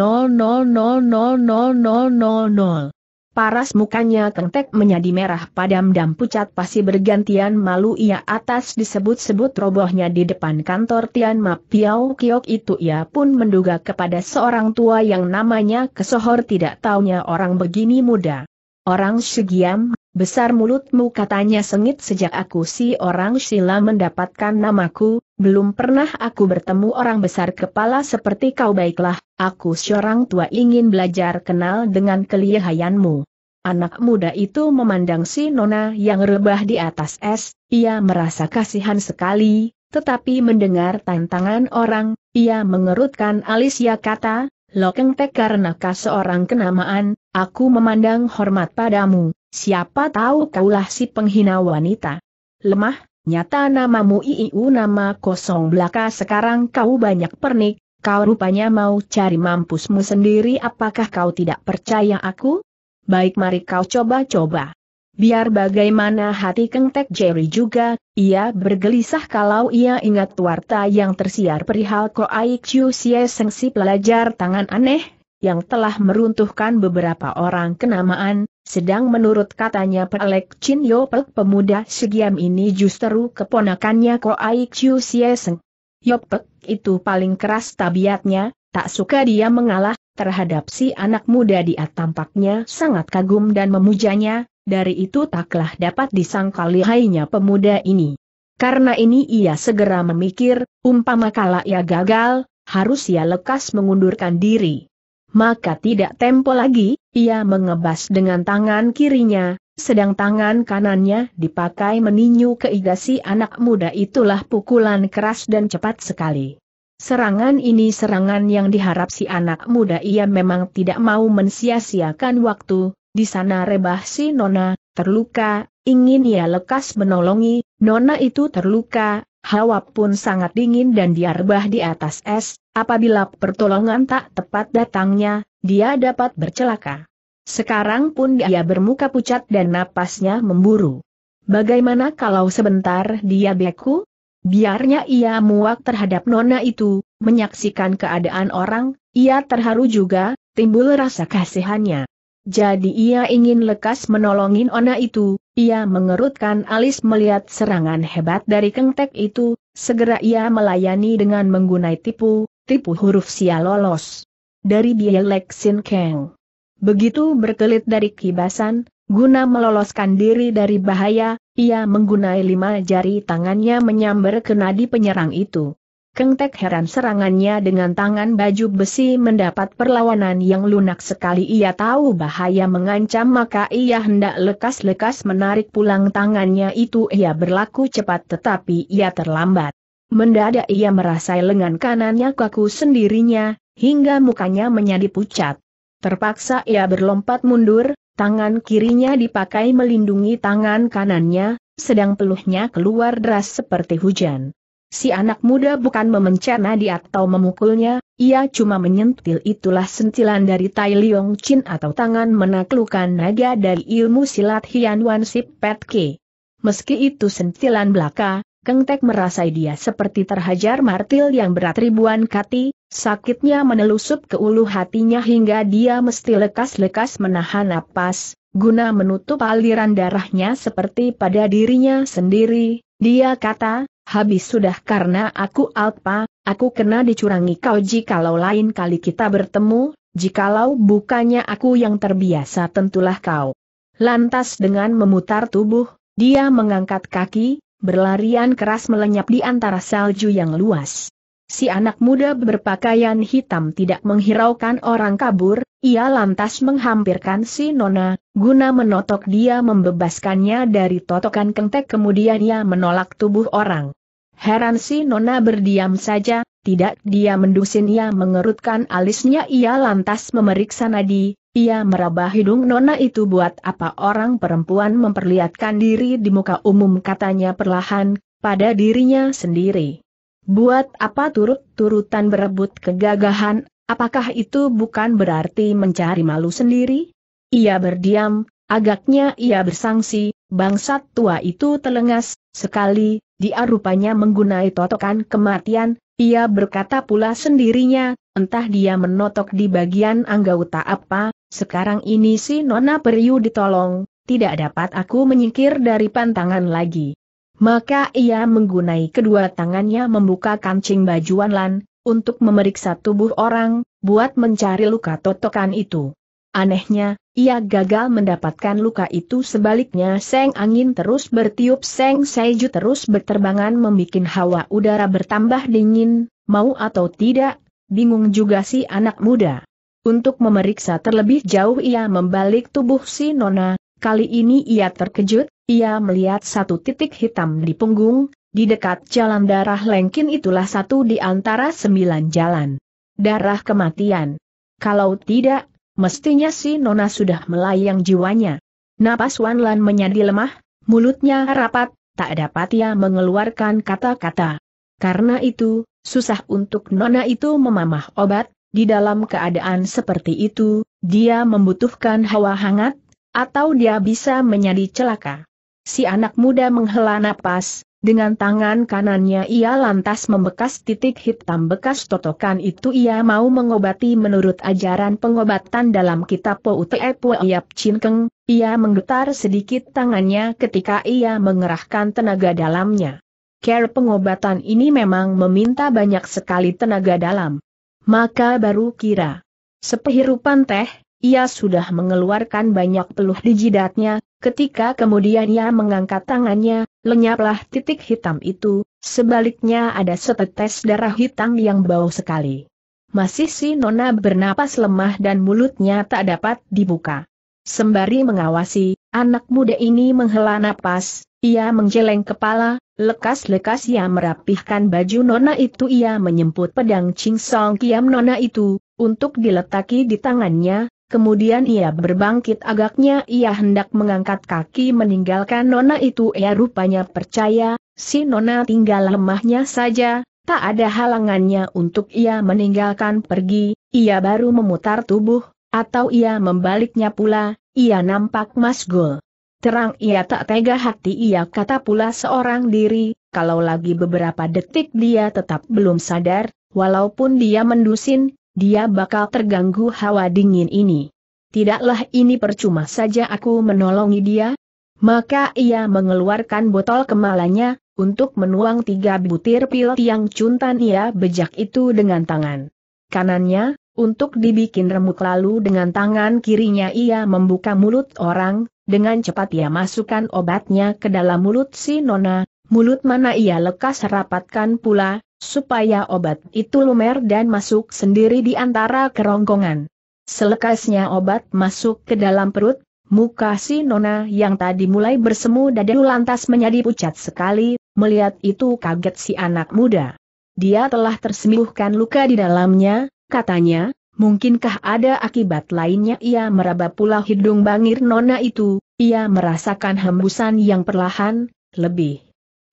Paras mukanya kentek menjadi merah padam dan pucat pasti bergantian malu ia atas disebut-sebut robohnya di depan kantor Tian Ma Piao Kiok itu ia pun menduga kepada seorang tua yang namanya kesohor tidak taunya orang begini muda. Orang Shigiam, besar mulutmu katanya sengit sejak aku si orang sila mendapatkan namaku, belum pernah aku bertemu orang besar kepala seperti kau baiklah, Aku seorang tua ingin belajar kenal dengan kelihayanmu. Anak muda itu memandang si Nona yang rebah di atas es, ia merasa kasihan sekali, tetapi mendengar tantangan orang, ia mengerutkan alis ya kata, Lokeng Tek karena kau seorang kenamaan, aku memandang hormat padamu, siapa tahu kaulah si penghina wanita. Lemah, nyata namamu iiu nama kosong belaka sekarang kau banyak pernik, Kau rupanya mau cari mampusmu sendiri apakah kau tidak percaya aku? Baik mari kau coba-coba. Biar bagaimana hati kengtek Jerry juga, ia bergelisah kalau ia ingat warta yang tersiar perihal Ko Aik Chiu Sengsi pelajar tangan aneh, yang telah meruntuhkan beberapa orang kenamaan, sedang menurut katanya Pelek Chin Yo pemuda segiam ini justru keponakannya Ko Aik Chiu Sieseng. Yopek itu paling keras tabiatnya, tak suka dia mengalah, terhadap si anak muda dia tampaknya sangat kagum dan memujanya, dari itu taklah dapat disangkal lihainya pemuda ini. Karena ini ia segera memikir, umpama kala ia gagal, harus ia lekas mengundurkan diri. Maka tidak tempo lagi, ia mengebas dengan tangan kirinya, sedang tangan kanannya dipakai meninju ke igasi anak muda itulah pukulan keras dan cepat sekali. Serangan ini serangan yang diharap si anak muda ia memang tidak mau mensia-siakan waktu, di sana rebah si Nona, terluka, ingin ia lekas menolongi, Nona itu terluka, hawa pun sangat dingin dan dia rebah di atas es, apabila pertolongan tak tepat datangnya, dia dapat bercelaka. Sekarang pun dia bermuka pucat dan napasnya memburu. Bagaimana kalau sebentar dia beku? Biarnya ia muak terhadap nona itu, menyaksikan keadaan orang, ia terharu juga, timbul rasa kasihannya. Jadi ia ingin lekas menolongin nona itu, ia mengerutkan alis melihat serangan hebat dari kengtek itu, segera ia melayani dengan menggunai tipu, tipu huruf sia lolos. Dari Bielek Sin Keng Begitu berkelit dari kibasan, guna meloloskan diri dari bahaya, ia menggunai lima jari tangannya menyambar ke nadi penyerang itu. Kengtek heran serangannya dengan tangan baju besi mendapat perlawanan yang lunak sekali ia tahu bahaya mengancam maka ia hendak lekas-lekas menarik pulang tangannya itu ia berlaku cepat tetapi ia terlambat. Mendadak ia merasai lengan kanannya kaku sendirinya, hingga mukanya menjadi pucat. Terpaksa ia berlompat mundur, tangan kirinya dipakai melindungi tangan kanannya, sedang peluhnya keluar deras seperti hujan. Si anak muda bukan memencet nadi atau memukulnya, ia cuma menyentil itulah sentilan dari Tai Leong Chin atau tangan menaklukkan naga dari ilmu silat Hian Wan Sip Pet Ke. Meski itu sentilan belaka, Kengtek merasai dia seperti terhajar martil yang berat ribuan kati, sakitnya menelusup ke ulu hatinya hingga dia mesti lekas-lekas menahan napas, guna menutup aliran darahnya seperti pada dirinya sendiri, dia kata, habis sudah karena aku alpa, aku kena dicurangi kau jikalau lain kali kita bertemu, jikalau bukannya aku yang terbiasa tentulah kau. Lantas dengan memutar tubuh, dia mengangkat kaki, berlarian keras melenyap di antara salju yang luas. Si anak muda berpakaian hitam tidak menghiraukan orang kabur, ia lantas menghampirkan si Nona, guna menotok dia membebaskannya dari totokan kentek kemudian ia menolak tubuh orang. Heran si Nona berdiam saja, tidak dia mendusin ia mengerutkan alisnya ia lantas memeriksa nadi, ia meraba hidung nona itu buat apa orang perempuan memperlihatkan diri di muka umum katanya perlahan, pada dirinya sendiri. Buat apa turut-turutan berebut kegagahan, apakah itu bukan berarti mencari malu sendiri? Ia berdiam, agaknya ia bersangsi, bangsat tua itu telengas, sekali, dia rupanya menggunai totokan kematian, ia berkata pula sendirinya, entah dia menotok di bagian anggota apa, sekarang ini si Nona Periu ditolong, tidak dapat aku menyingkir dari pantangan lagi. Maka ia menggunai kedua tangannya membuka kancing baju Lan, untuk memeriksa tubuh orang, buat mencari luka totokan itu. Anehnya, ia gagal mendapatkan luka itu sebaliknya seng angin terus bertiup seng seju terus berterbangan membuat hawa udara bertambah dingin, mau atau tidak, bingung juga si anak muda. Untuk memeriksa terlebih jauh ia membalik tubuh si Nona, kali ini ia terkejut, ia melihat satu titik hitam di punggung, di dekat jalan darah Lengkin itulah satu di antara sembilan jalan. Darah kematian. Kalau tidak, mestinya si Nona sudah melayang jiwanya. Napas Wan Lan menjadi lemah, mulutnya rapat, tak dapat ia mengeluarkan kata-kata. Karena itu, susah untuk Nona itu memamah obat, di dalam keadaan seperti itu, dia membutuhkan hawa hangat, atau dia bisa menjadi celaka. Si anak muda menghela napas, dengan tangan kanannya ia lantas membekas titik hitam bekas totokan itu ia mau mengobati menurut ajaran pengobatan dalam kitab Po Utepo Iap Cinkeng, ia menggetar sedikit tangannya ketika ia mengerahkan tenaga dalamnya. Care pengobatan ini memang meminta banyak sekali tenaga dalam maka baru kira. Sepehirupan teh, ia sudah mengeluarkan banyak peluh di jidatnya, ketika kemudian ia mengangkat tangannya, lenyaplah titik hitam itu, sebaliknya ada setetes darah hitam yang bau sekali. Masih si Nona bernapas lemah dan mulutnya tak dapat dibuka. Sembari mengawasi, anak muda ini menghela napas, ia menjeleng kepala, Lekas-lekas ia merapihkan baju nona itu ia menyemput pedang Ching Song Kiam nona itu, untuk diletaki di tangannya, kemudian ia berbangkit agaknya ia hendak mengangkat kaki meninggalkan nona itu ia rupanya percaya, si nona tinggal lemahnya saja, tak ada halangannya untuk ia meninggalkan pergi, ia baru memutar tubuh, atau ia membaliknya pula, ia nampak masgul. Terang ia tak tega hati ia kata pula seorang diri, kalau lagi beberapa detik dia tetap belum sadar, walaupun dia mendusin, dia bakal terganggu hawa dingin ini. Tidaklah ini percuma saja aku menolongi dia. Maka ia mengeluarkan botol kemalanya, untuk menuang tiga butir pil tiang cuntan ia bejak itu dengan tangan kanannya, untuk dibikin remuk lalu dengan tangan kirinya ia membuka mulut orang, dengan cepat ia masukkan obatnya ke dalam mulut si Nona, mulut mana ia lekas rapatkan pula, supaya obat itu lumer dan masuk sendiri di antara kerongkongan. Selekasnya obat masuk ke dalam perut, muka si Nona yang tadi mulai bersemu dadu lantas menjadi pucat sekali, melihat itu kaget si anak muda. Dia telah tersembuhkan luka di dalamnya, katanya, Mungkinkah ada akibat lainnya ia meraba pula hidung bangir nona itu, ia merasakan hembusan yang perlahan, lebih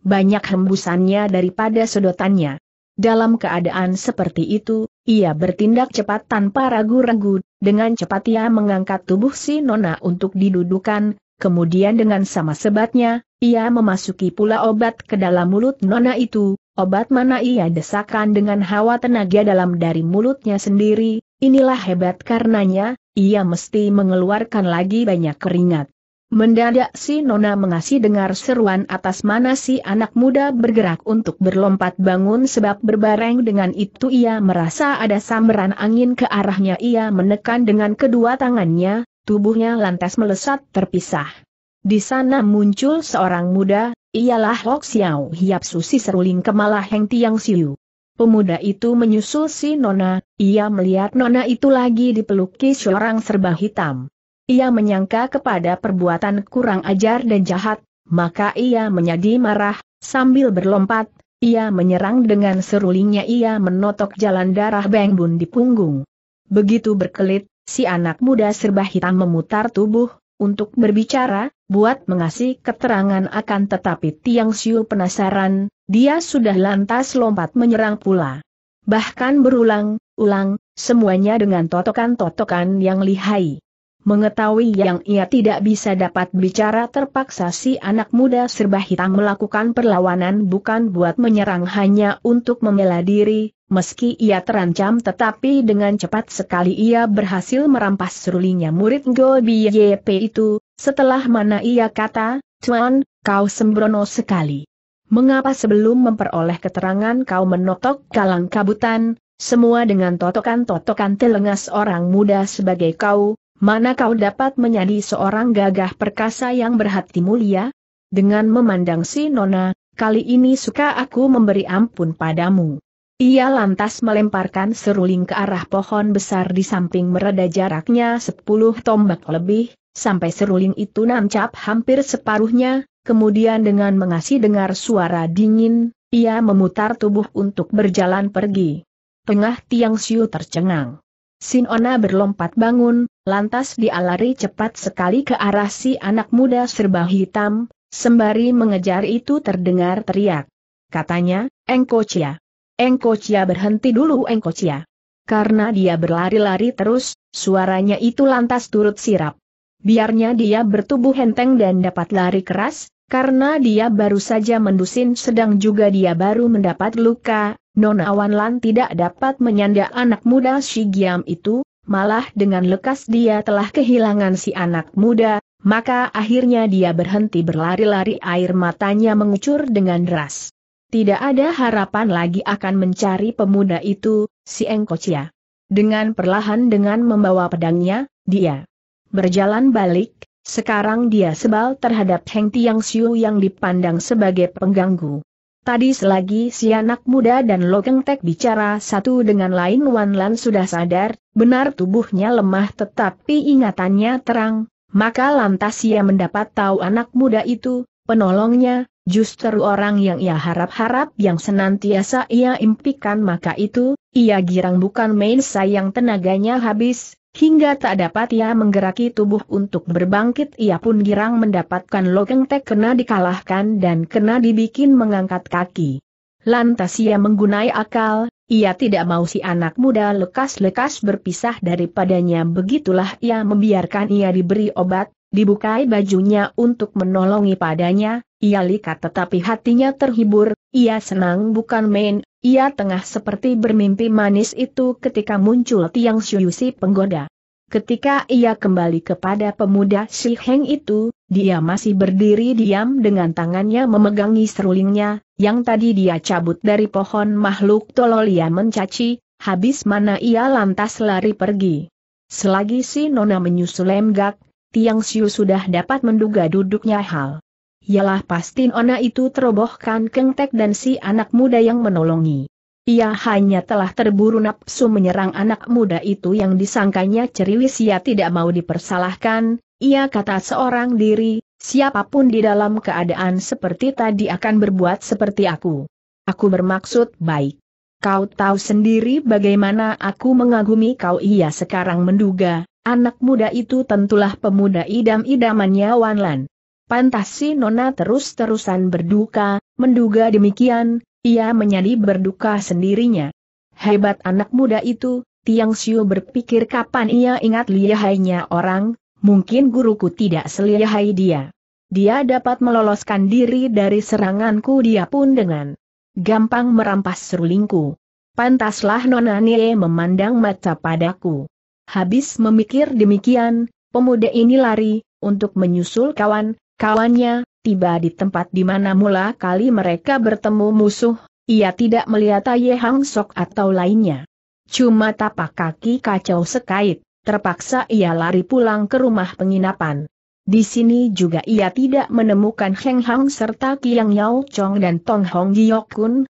banyak hembusannya daripada sedotannya. Dalam keadaan seperti itu, ia bertindak cepat tanpa ragu-ragu, dengan cepat ia mengangkat tubuh si nona untuk didudukan, kemudian dengan sama sebatnya, ia memasuki pula obat ke dalam mulut nona itu, obat mana ia desakan dengan hawa tenaga dalam dari mulutnya sendiri, Inilah hebat karenanya, ia mesti mengeluarkan lagi banyak keringat. Mendadak si Nona mengasih dengar seruan atas mana si anak muda bergerak untuk berlompat bangun sebab berbareng dengan itu ia merasa ada samberan angin ke arahnya ia menekan dengan kedua tangannya, tubuhnya lantas melesat terpisah. Di sana muncul seorang muda, ialah Hok Xiao Hiap Susi Seruling Kemala Heng Tiang Siu. Pemuda itu menyusul si Nona, ia melihat Nona itu lagi dipeluki seorang serba hitam. Ia menyangka kepada perbuatan kurang ajar dan jahat, maka ia menjadi marah, sambil berlompat, ia menyerang dengan serulingnya ia menotok jalan darah Beng Bun di punggung. Begitu berkelit, si anak muda serba hitam memutar tubuh, untuk berbicara, buat mengasih keterangan akan tetapi Tiang Siu penasaran, dia sudah lantas lompat menyerang pula. Bahkan berulang-ulang, semuanya dengan totokan-totokan yang lihai. Mengetahui yang ia tidak bisa dapat bicara terpaksa si anak muda serba hitam melakukan perlawanan bukan buat menyerang hanya untuk membela diri, Meski ia terancam tetapi dengan cepat sekali ia berhasil merampas serulinya murid Ngo YP itu, setelah mana ia kata, Tuan, kau sembrono sekali. Mengapa sebelum memperoleh keterangan kau menotok kalang kabutan, semua dengan totokan-totokan telengas orang muda sebagai kau, mana kau dapat menjadi seorang gagah perkasa yang berhati mulia? Dengan memandang si Nona, kali ini suka aku memberi ampun padamu. Ia lantas melemparkan seruling ke arah pohon besar di samping mereda jaraknya 10 tombak lebih, sampai seruling itu nancap hampir separuhnya, kemudian dengan mengasih dengar suara dingin, ia memutar tubuh untuk berjalan pergi. Tengah tiang siu tercengang. Sinona berlompat bangun, lantas dialari cepat sekali ke arah si anak muda serba hitam, sembari mengejar itu terdengar teriak. Katanya, Chia. Cia berhenti dulu Cia. Karena dia berlari-lari terus, suaranya itu lantas turut sirap. Biarnya dia bertubuh henteng dan dapat lari keras, karena dia baru saja mendusin sedang juga dia baru mendapat luka, Nona Wanlan tidak dapat menyanda anak muda Shigiam itu, malah dengan lekas dia telah kehilangan si anak muda, maka akhirnya dia berhenti berlari-lari air matanya mengucur dengan deras. Tidak ada harapan lagi akan mencari pemuda itu, si Engkocia. Dengan perlahan dengan membawa pedangnya, dia berjalan balik, sekarang dia sebal terhadap Heng Tiang Siu yang dipandang sebagai pengganggu. Tadi selagi si anak muda dan Logeng Tek bicara satu dengan lain Wan Lan sudah sadar, benar tubuhnya lemah tetapi ingatannya terang, maka lantas ia mendapat tahu anak muda itu, penolongnya, Justru orang yang ia harap-harap yang senantiasa ia impikan maka itu, ia girang bukan main sayang tenaganya habis, hingga tak dapat ia menggeraki tubuh untuk berbangkit ia pun girang mendapatkan logeng tek kena dikalahkan dan kena dibikin mengangkat kaki. Lantas ia menggunai akal, ia tidak mau si anak muda lekas-lekas berpisah daripadanya begitulah ia membiarkan ia diberi obat, dibukai bajunya untuk menolongi padanya, ia likat tetapi hatinya terhibur, ia senang bukan main, ia tengah seperti bermimpi manis itu ketika muncul tiang si penggoda. Ketika ia kembali kepada pemuda si Heng itu, dia masih berdiri diam dengan tangannya memegangi serulingnya, yang tadi dia cabut dari pohon makhluk tolol ia mencaci, habis mana ia lantas lari pergi. Selagi si Nona menyusul lemgak, Tiang Siu sudah dapat menduga duduknya hal ialah pasti ona itu terobohkan Kengtek dan si anak muda yang menolongi. Ia hanya telah terburu nafsu menyerang anak muda itu yang disangkanya ceriwis ia tidak mau dipersalahkan, ia kata seorang diri, siapapun di dalam keadaan seperti tadi akan berbuat seperti aku. Aku bermaksud baik. Kau tahu sendiri bagaimana aku mengagumi kau ia sekarang menduga, anak muda itu tentulah pemuda idam-idamannya Wanlan. Pantas si Nona terus-terusan berduka, menduga demikian, ia menjadi berduka sendirinya. Hebat anak muda itu, Tiang Siu berpikir kapan ia ingat lihainya orang, mungkin guruku tidak selihai dia. Dia dapat meloloskan diri dari seranganku dia pun dengan gampang merampas serulingku. Pantaslah Nona Nie memandang mata padaku. Habis memikir demikian, pemuda ini lari, untuk menyusul kawan, Kawannya, tiba di tempat di mana mula kali mereka bertemu musuh, ia tidak melihat Ye Hang Sok atau lainnya. Cuma tapak kaki kacau sekait, terpaksa ia lari pulang ke rumah penginapan. Di sini juga ia tidak menemukan Heng Hang serta Kiang Yao Chong dan Tong Hong Giok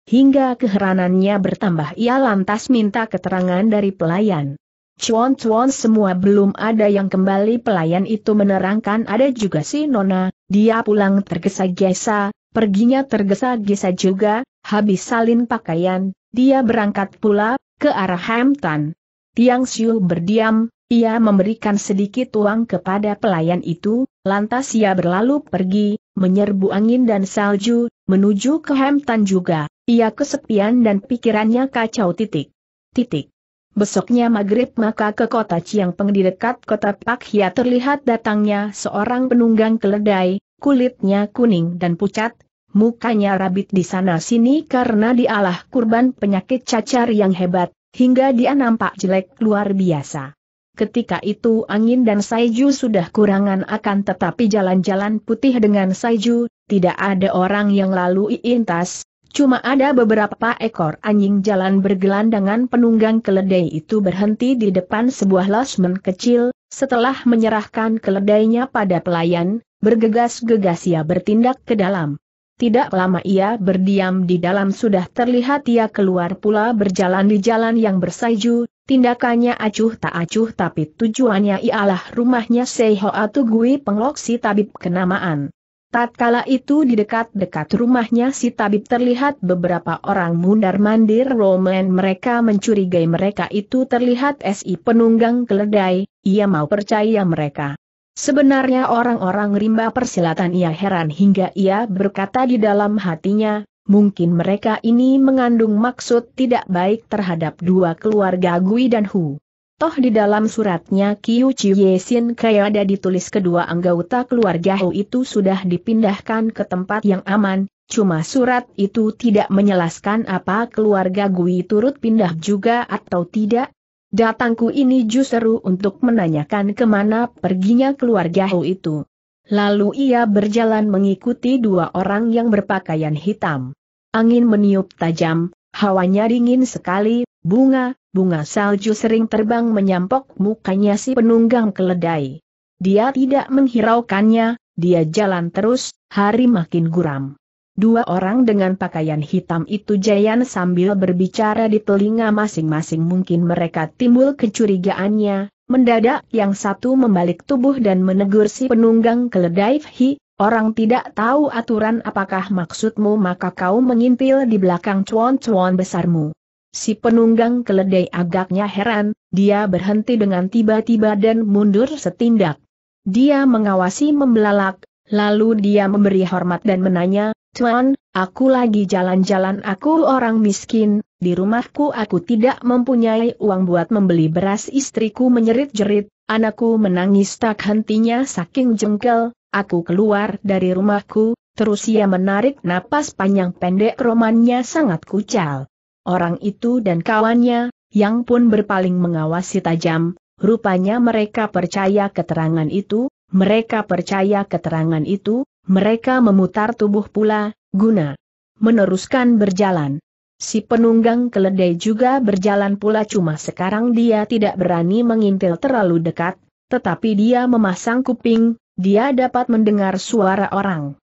hingga keheranannya bertambah ia lantas minta keterangan dari pelayan. Cuan-cuan semua belum ada yang kembali pelayan itu menerangkan ada juga si Nona, dia pulang tergesa-gesa, perginya tergesa-gesa juga, habis salin pakaian, dia berangkat pula, ke arah Hampton. Tiang Siu berdiam, ia memberikan sedikit uang kepada pelayan itu, lantas ia berlalu pergi, menyerbu angin dan salju, menuju ke Hampton juga, ia kesepian dan pikirannya kacau titik. Titik. Besoknya maghrib maka ke kota Peng di dekat kota Pak Hia terlihat datangnya seorang penunggang keledai, kulitnya kuning dan pucat, mukanya rabit di sana-sini karena dialah kurban penyakit cacar yang hebat, hingga dia nampak jelek luar biasa. Ketika itu angin dan saiju sudah kurangan akan tetapi jalan-jalan putih dengan saiju, tidak ada orang yang lalu intas, Cuma ada beberapa ekor anjing jalan bergelandangan penunggang keledai itu berhenti di depan sebuah losmen kecil, setelah menyerahkan keledainya pada pelayan, bergegas-gegas ia bertindak ke dalam. Tidak lama ia berdiam di dalam sudah terlihat ia keluar pula berjalan di jalan yang bersaju, tindakannya acuh tak acuh tapi tujuannya ialah rumahnya Seiho Atugui Penglok si tabib kenamaan. Tatkala itu di dekat-dekat rumahnya si tabib terlihat beberapa orang mundar-mandir Roman mereka mencurigai mereka itu terlihat SI penunggang keledai, ia mau percaya mereka. Sebenarnya orang-orang rimba persilatan ia heran hingga ia berkata di dalam hatinya, mungkin mereka ini mengandung maksud tidak baik terhadap dua keluarga Gui dan Hu. Toh di dalam suratnya Kiu Chiye Sin ada ditulis kedua anggota keluarga Hu itu sudah dipindahkan ke tempat yang aman, cuma surat itu tidak menjelaskan apa keluarga Gui turut pindah juga atau tidak. Datangku ini justru untuk menanyakan kemana perginya keluarga Hu itu. Lalu ia berjalan mengikuti dua orang yang berpakaian hitam. Angin meniup tajam, hawanya dingin sekali, Bunga, bunga salju sering terbang menyampok mukanya si penunggang keledai. Dia tidak menghiraukannya, dia jalan terus, hari makin guram. Dua orang dengan pakaian hitam itu jayan sambil berbicara di telinga masing-masing mungkin mereka timbul kecurigaannya, mendadak yang satu membalik tubuh dan menegur si penunggang keledai Hi, Orang tidak tahu aturan apakah maksudmu maka kau mengintil di belakang cuan-cuan besarmu si penunggang keledai agaknya heran, dia berhenti dengan tiba-tiba dan mundur setindak. Dia mengawasi membelalak, lalu dia memberi hormat dan menanya, Tuan, aku lagi jalan-jalan aku orang miskin, di rumahku aku tidak mempunyai uang buat membeli beras istriku menyerit-jerit, anakku menangis tak hentinya saking jengkel, aku keluar dari rumahku, terus ia menarik napas panjang pendek romannya sangat kucal. Orang itu dan kawannya, yang pun berpaling mengawasi tajam, rupanya mereka percaya keterangan itu, mereka percaya keterangan itu, mereka memutar tubuh pula, guna meneruskan berjalan. Si penunggang keledai juga berjalan pula cuma sekarang dia tidak berani mengintil terlalu dekat, tetapi dia memasang kuping, dia dapat mendengar suara orang.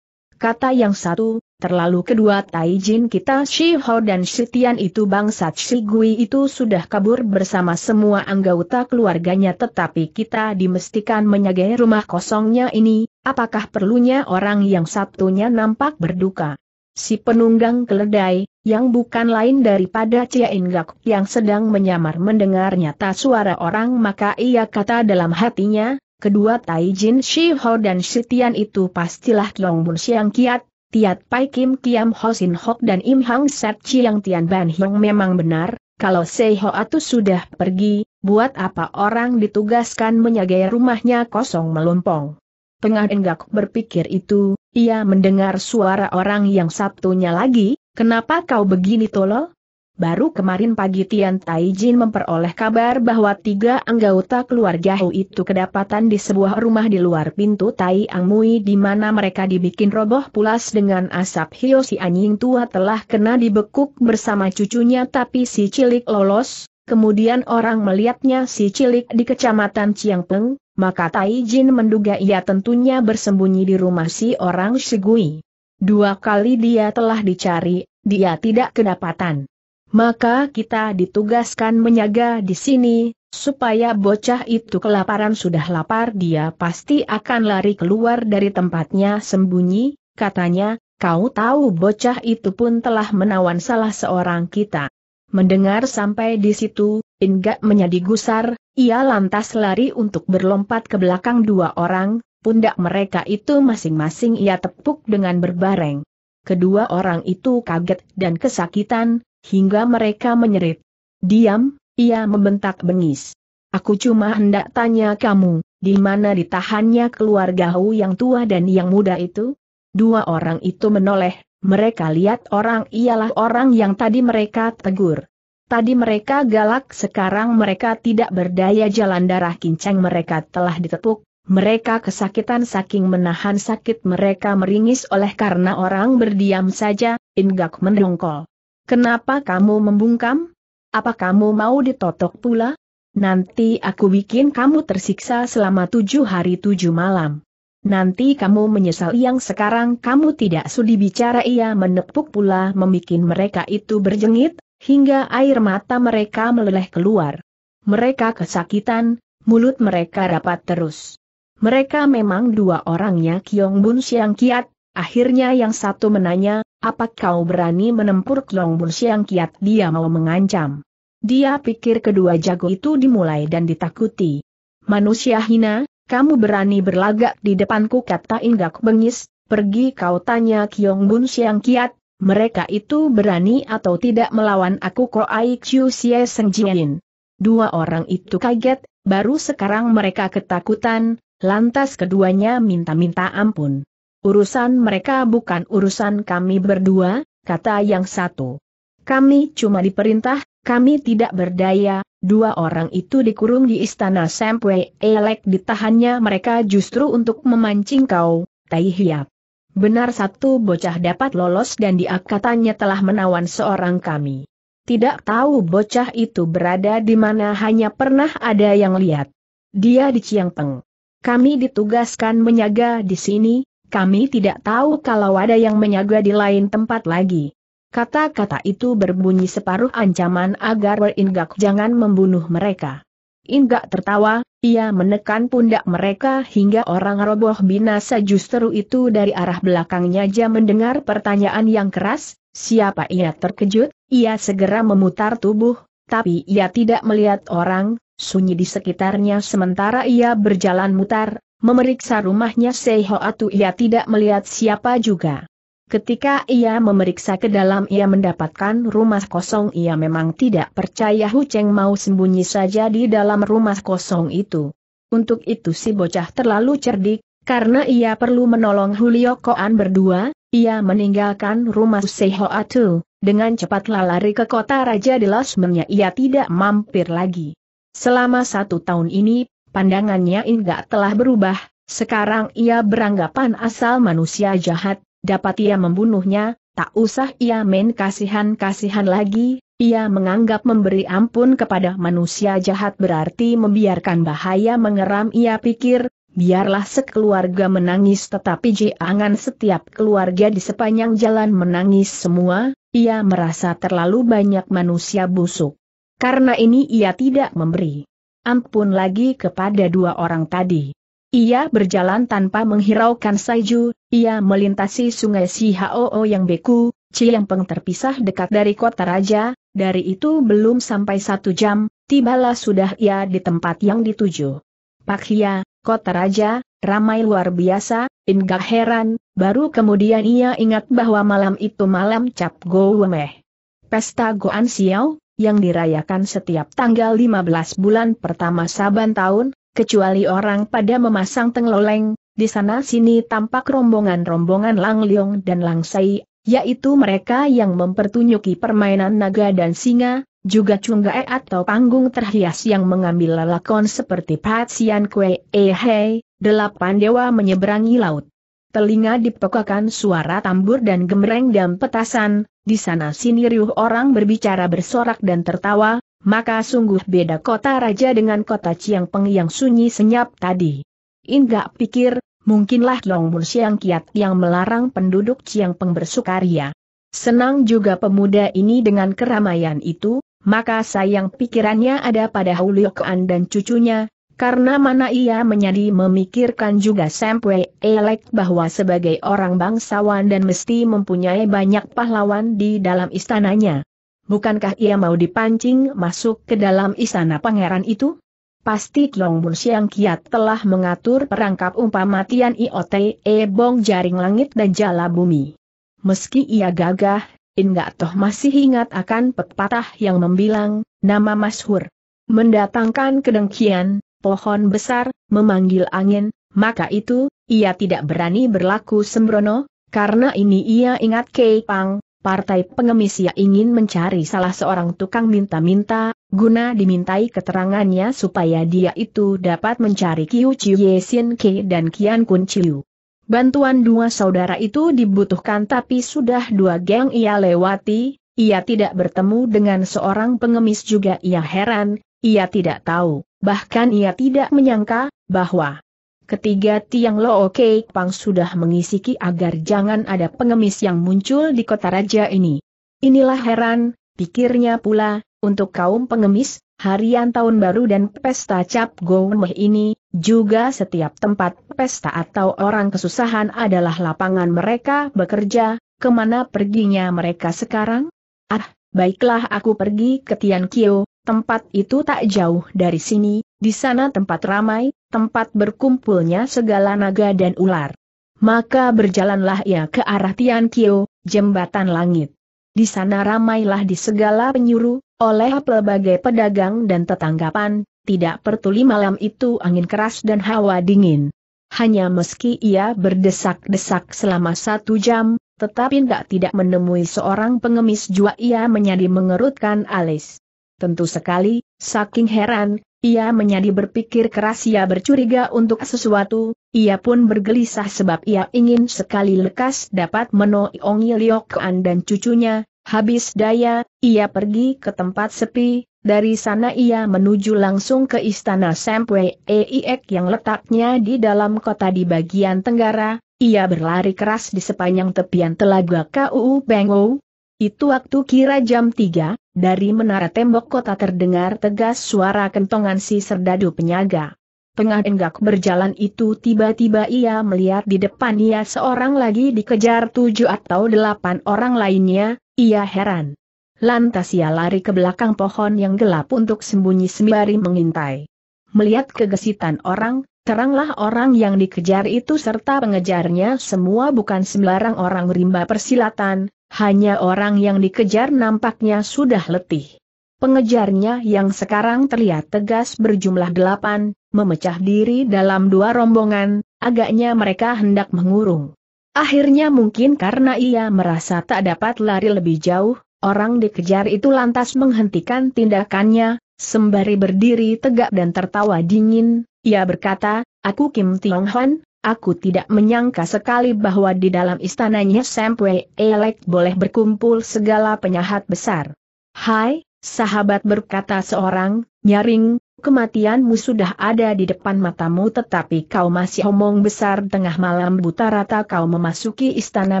Kata yang satu, terlalu kedua Taijin kita Shi Ho dan Shi Tian itu bangsa Shi Gui itu sudah kabur bersama semua anggota keluarganya tetapi kita dimestikan menyegai rumah kosongnya ini, apakah perlunya orang yang satunya nampak berduka? Si penunggang keledai, yang bukan lain daripada Cia Inggak yang sedang menyamar mendengar nyata suara orang maka ia kata dalam hatinya, kedua Tai Jin Shi Ho dan Sitian itu pastilah Long Mun Siang Kiat, Tiat Pai Kim Kiam Ho Sin Hok dan Im Hang Sat Chiang Tian Ban Hiong memang benar, kalau Sei Ho Atu sudah pergi, buat apa orang ditugaskan menyagai rumahnya kosong melompong. Tengah enggak berpikir itu, ia mendengar suara orang yang satunya lagi, kenapa kau begini tolong? Baru kemarin pagi Tian Taijin memperoleh kabar bahwa tiga anggota keluarga Hu itu kedapatan di sebuah rumah di luar pintu Tai Ang Mui di mana mereka dibikin roboh pulas dengan asap Hio si anjing tua telah kena dibekuk bersama cucunya tapi si cilik lolos, kemudian orang melihatnya si cilik di kecamatan Ciangpeng, maka Taijin menduga ia tentunya bersembunyi di rumah si orang Shigui. Dua kali dia telah dicari, dia tidak kedapatan maka kita ditugaskan menyaga di sini, supaya bocah itu kelaparan sudah lapar dia pasti akan lari keluar dari tempatnya sembunyi, katanya, kau tahu bocah itu pun telah menawan salah seorang kita. Mendengar sampai di situ, Inga menjadi gusar, ia lantas lari untuk berlompat ke belakang dua orang, pundak mereka itu masing-masing ia tepuk dengan berbareng. Kedua orang itu kaget dan kesakitan, hingga mereka menyerit. Diam, ia membentak bengis. Aku cuma hendak tanya kamu, di mana ditahannya keluarga Hu yang tua dan yang muda itu? Dua orang itu menoleh, mereka lihat orang ialah orang yang tadi mereka tegur. Tadi mereka galak sekarang mereka tidak berdaya jalan darah kincang mereka telah ditepuk, mereka kesakitan saking menahan sakit mereka meringis oleh karena orang berdiam saja, Ingak mendongkol. Kenapa kamu membungkam? Apa kamu mau ditotok pula? Nanti aku bikin kamu tersiksa selama tujuh hari tujuh malam. Nanti kamu menyesal yang sekarang kamu tidak sudi bicara ia menepuk pula membuat mereka itu berjengit, hingga air mata mereka meleleh keluar. Mereka kesakitan, mulut mereka rapat terus. Mereka memang dua orangnya Kiong Bun Siang Kiat, akhirnya yang satu menanya, apa kau berani menempur Klong Bun Siang Kiat? Dia mau mengancam. Dia pikir kedua jago itu dimulai dan ditakuti. Manusia hina, kamu berani berlagak di depanku kata Inggak bengis, pergi kau tanya Kiong Bun Siang Kiat, mereka itu berani atau tidak melawan aku Ko Aikiu Xie Seng Jin. Dua orang itu kaget, baru sekarang mereka ketakutan, lantas keduanya minta-minta ampun. Urusan mereka bukan urusan kami berdua, kata yang satu. Kami cuma diperintah, kami tidak berdaya, dua orang itu dikurung di istana Sampai Elek ditahannya mereka justru untuk memancing kau, Tai Hiap. Benar satu bocah dapat lolos dan dia katanya telah menawan seorang kami. Tidak tahu bocah itu berada di mana hanya pernah ada yang lihat. Dia di Ciangpeng. Kami ditugaskan menyaga di sini, kami tidak tahu kalau ada yang menyaga di lain tempat lagi. Kata-kata itu berbunyi separuh ancaman agar Ingak jangan membunuh mereka. Ingak tertawa, ia menekan pundak mereka hingga orang roboh binasa justru itu dari arah belakangnya aja mendengar pertanyaan yang keras, siapa ia terkejut, ia segera memutar tubuh, tapi ia tidak melihat orang, sunyi di sekitarnya sementara ia berjalan mutar, Memeriksa rumahnya Seiho Atu ia tidak melihat siapa juga. Ketika ia memeriksa ke dalam ia mendapatkan rumah kosong ia memang tidak percaya Hu Cheng mau sembunyi saja di dalam rumah kosong itu. Untuk itu si bocah terlalu cerdik, karena ia perlu menolong Julio Koan berdua, ia meninggalkan rumah Seiho Atu, dengan cepat lari ke kota Raja di Lasmennya ia tidak mampir lagi. Selama satu tahun ini Pandangannya enggak telah berubah, sekarang ia beranggapan asal manusia jahat, dapat ia membunuhnya, tak usah ia main kasihan-kasihan lagi, ia menganggap memberi ampun kepada manusia jahat berarti membiarkan bahaya mengeram ia pikir, biarlah sekeluarga menangis tetapi jangan setiap keluarga di sepanjang jalan menangis semua, ia merasa terlalu banyak manusia busuk. Karena ini ia tidak memberi ampun lagi kepada dua orang tadi. Ia berjalan tanpa menghiraukan Saiju, ia melintasi sungai Sihao yang beku, Ciyangpeng terpisah dekat dari kota raja, dari itu belum sampai satu jam, tibalah sudah ia di tempat yang dituju. Pak Hia, kota raja, ramai luar biasa, enggak heran, baru kemudian ia ingat bahwa malam itu malam Cap Go Wemeh. Pesta Goan Xiao, yang dirayakan setiap tanggal 15 bulan pertama Saban tahun, kecuali orang pada memasang tengloleng, di sana sini tampak rombongan-rombongan Lang Leong dan Lang Sai, yaitu mereka yang mempertunjuki permainan naga dan singa, juga cunggae atau panggung terhias yang mengambil lelakon seperti Patsian Kue Ehei, delapan dewa menyeberangi laut telinga dipekakan suara tambur dan gemereng dan petasan, di sana sini riuh orang berbicara bersorak dan tertawa, maka sungguh beda kota raja dengan kota Chiang Peng yang sunyi senyap tadi. Inggak pikir, mungkinlah Long Mun Siang Kiat yang melarang penduduk Chiang Peng bersukaria. Senang juga pemuda ini dengan keramaian itu, maka sayang pikirannya ada pada Huliukuan dan cucunya, karena mana ia menjadi memikirkan juga Sampai Elek bahwa sebagai orang bangsawan dan mesti mempunyai banyak pahlawan di dalam istananya. Bukankah ia mau dipancing masuk ke dalam istana pangeran itu? Pasti Kiong Bun Siang Kiat telah mengatur perangkap umpamatian iot e Bong Jaring Langit dan Jala Bumi. Meski ia gagah, Inga Toh masih ingat akan pepatah yang membilang, nama Mashur mendatangkan kedengkian, pohon besar, memanggil angin, maka itu, ia tidak berani berlaku sembrono, karena ini ia ingat Kei Pang, partai pengemis ia ingin mencari salah seorang tukang minta-minta, guna dimintai keterangannya supaya dia itu dapat mencari Kiu Chiu Ye Sin Ke dan Kian Kun Chiu. Bantuan dua saudara itu dibutuhkan tapi sudah dua geng ia lewati, ia tidak bertemu dengan seorang pengemis juga ia heran, ia tidak tahu, bahkan ia tidak menyangka, bahwa ketiga tiang Lo Oke Pang sudah mengisiki agar jangan ada pengemis yang muncul di kota raja ini. Inilah heran, pikirnya pula, untuk kaum pengemis, harian tahun baru dan pesta cap gomeh ini, juga setiap tempat pesta atau orang kesusahan adalah lapangan mereka bekerja, kemana perginya mereka sekarang? Ah, baiklah aku pergi ke Tian Kio, Tempat itu tak jauh dari sini, di sana tempat ramai, tempat berkumpulnya segala naga dan ular. Maka berjalanlah ia ke arah Tian Kio, jembatan langit. Di sana ramailah di segala penyuru, oleh pelbagai pedagang dan tetanggapan, tidak pertuli malam itu angin keras dan hawa dingin. Hanya meski ia berdesak-desak selama satu jam, tetapi tidak tidak menemui seorang pengemis jua ia menjadi mengerutkan alis. Tentu sekali, saking heran, ia menjadi berpikir keras ia bercuriga untuk sesuatu, ia pun bergelisah sebab ia ingin sekali lekas dapat menoongi Liokkan dan cucunya, habis daya, ia pergi ke tempat sepi, dari sana ia menuju langsung ke istana Sempwe Eiek yang letaknya di dalam kota di bagian tenggara, ia berlari keras di sepanjang tepian telaga Kuu Bengo, itu waktu kira jam tiga dari menara tembok kota terdengar tegas suara kentongan si serdadu penyaga. Pengah enggak berjalan itu tiba-tiba ia melihat di depan ia seorang lagi dikejar tujuh atau delapan orang lainnya, ia heran. Lantas ia lari ke belakang pohon yang gelap untuk sembunyi sembari mengintai. Melihat kegesitan orang, teranglah orang yang dikejar itu serta pengejarnya semua bukan sembarang orang rimba persilatan, hanya orang yang dikejar nampaknya sudah letih. Pengejarnya yang sekarang terlihat tegas berjumlah delapan, memecah diri dalam dua rombongan, agaknya mereka hendak mengurung. Akhirnya mungkin karena ia merasa tak dapat lari lebih jauh, orang dikejar itu lantas menghentikan tindakannya, sembari berdiri tegak dan tertawa dingin, ia berkata, Aku Kim Tiong Hwan. Aku tidak menyangka sekali bahwa di dalam istananya Sempwe Elek boleh berkumpul segala penyahat besar. Hai, sahabat berkata seorang, nyaring, kematianmu sudah ada di depan matamu tetapi kau masih omong besar tengah malam buta rata kau memasuki istana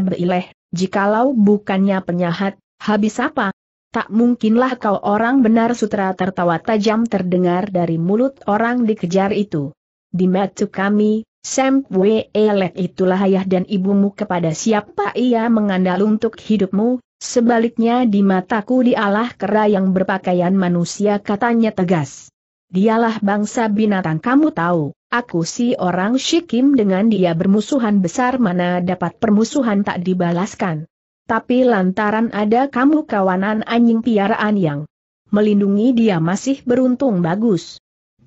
berileh, jikalau bukannya penyahat, habis apa? Tak mungkinlah kau orang benar sutra tertawa tajam terdengar dari mulut orang dikejar itu. Di metu kami, Sam Elek itulah ayah dan ibumu kepada siapa ia mengandal untuk hidupmu, sebaliknya di mataku dialah kera yang berpakaian manusia katanya tegas. Dialah bangsa binatang kamu tahu, aku si orang Shikim dengan dia bermusuhan besar mana dapat permusuhan tak dibalaskan. Tapi lantaran ada kamu kawanan anjing piaraan yang melindungi dia masih beruntung bagus.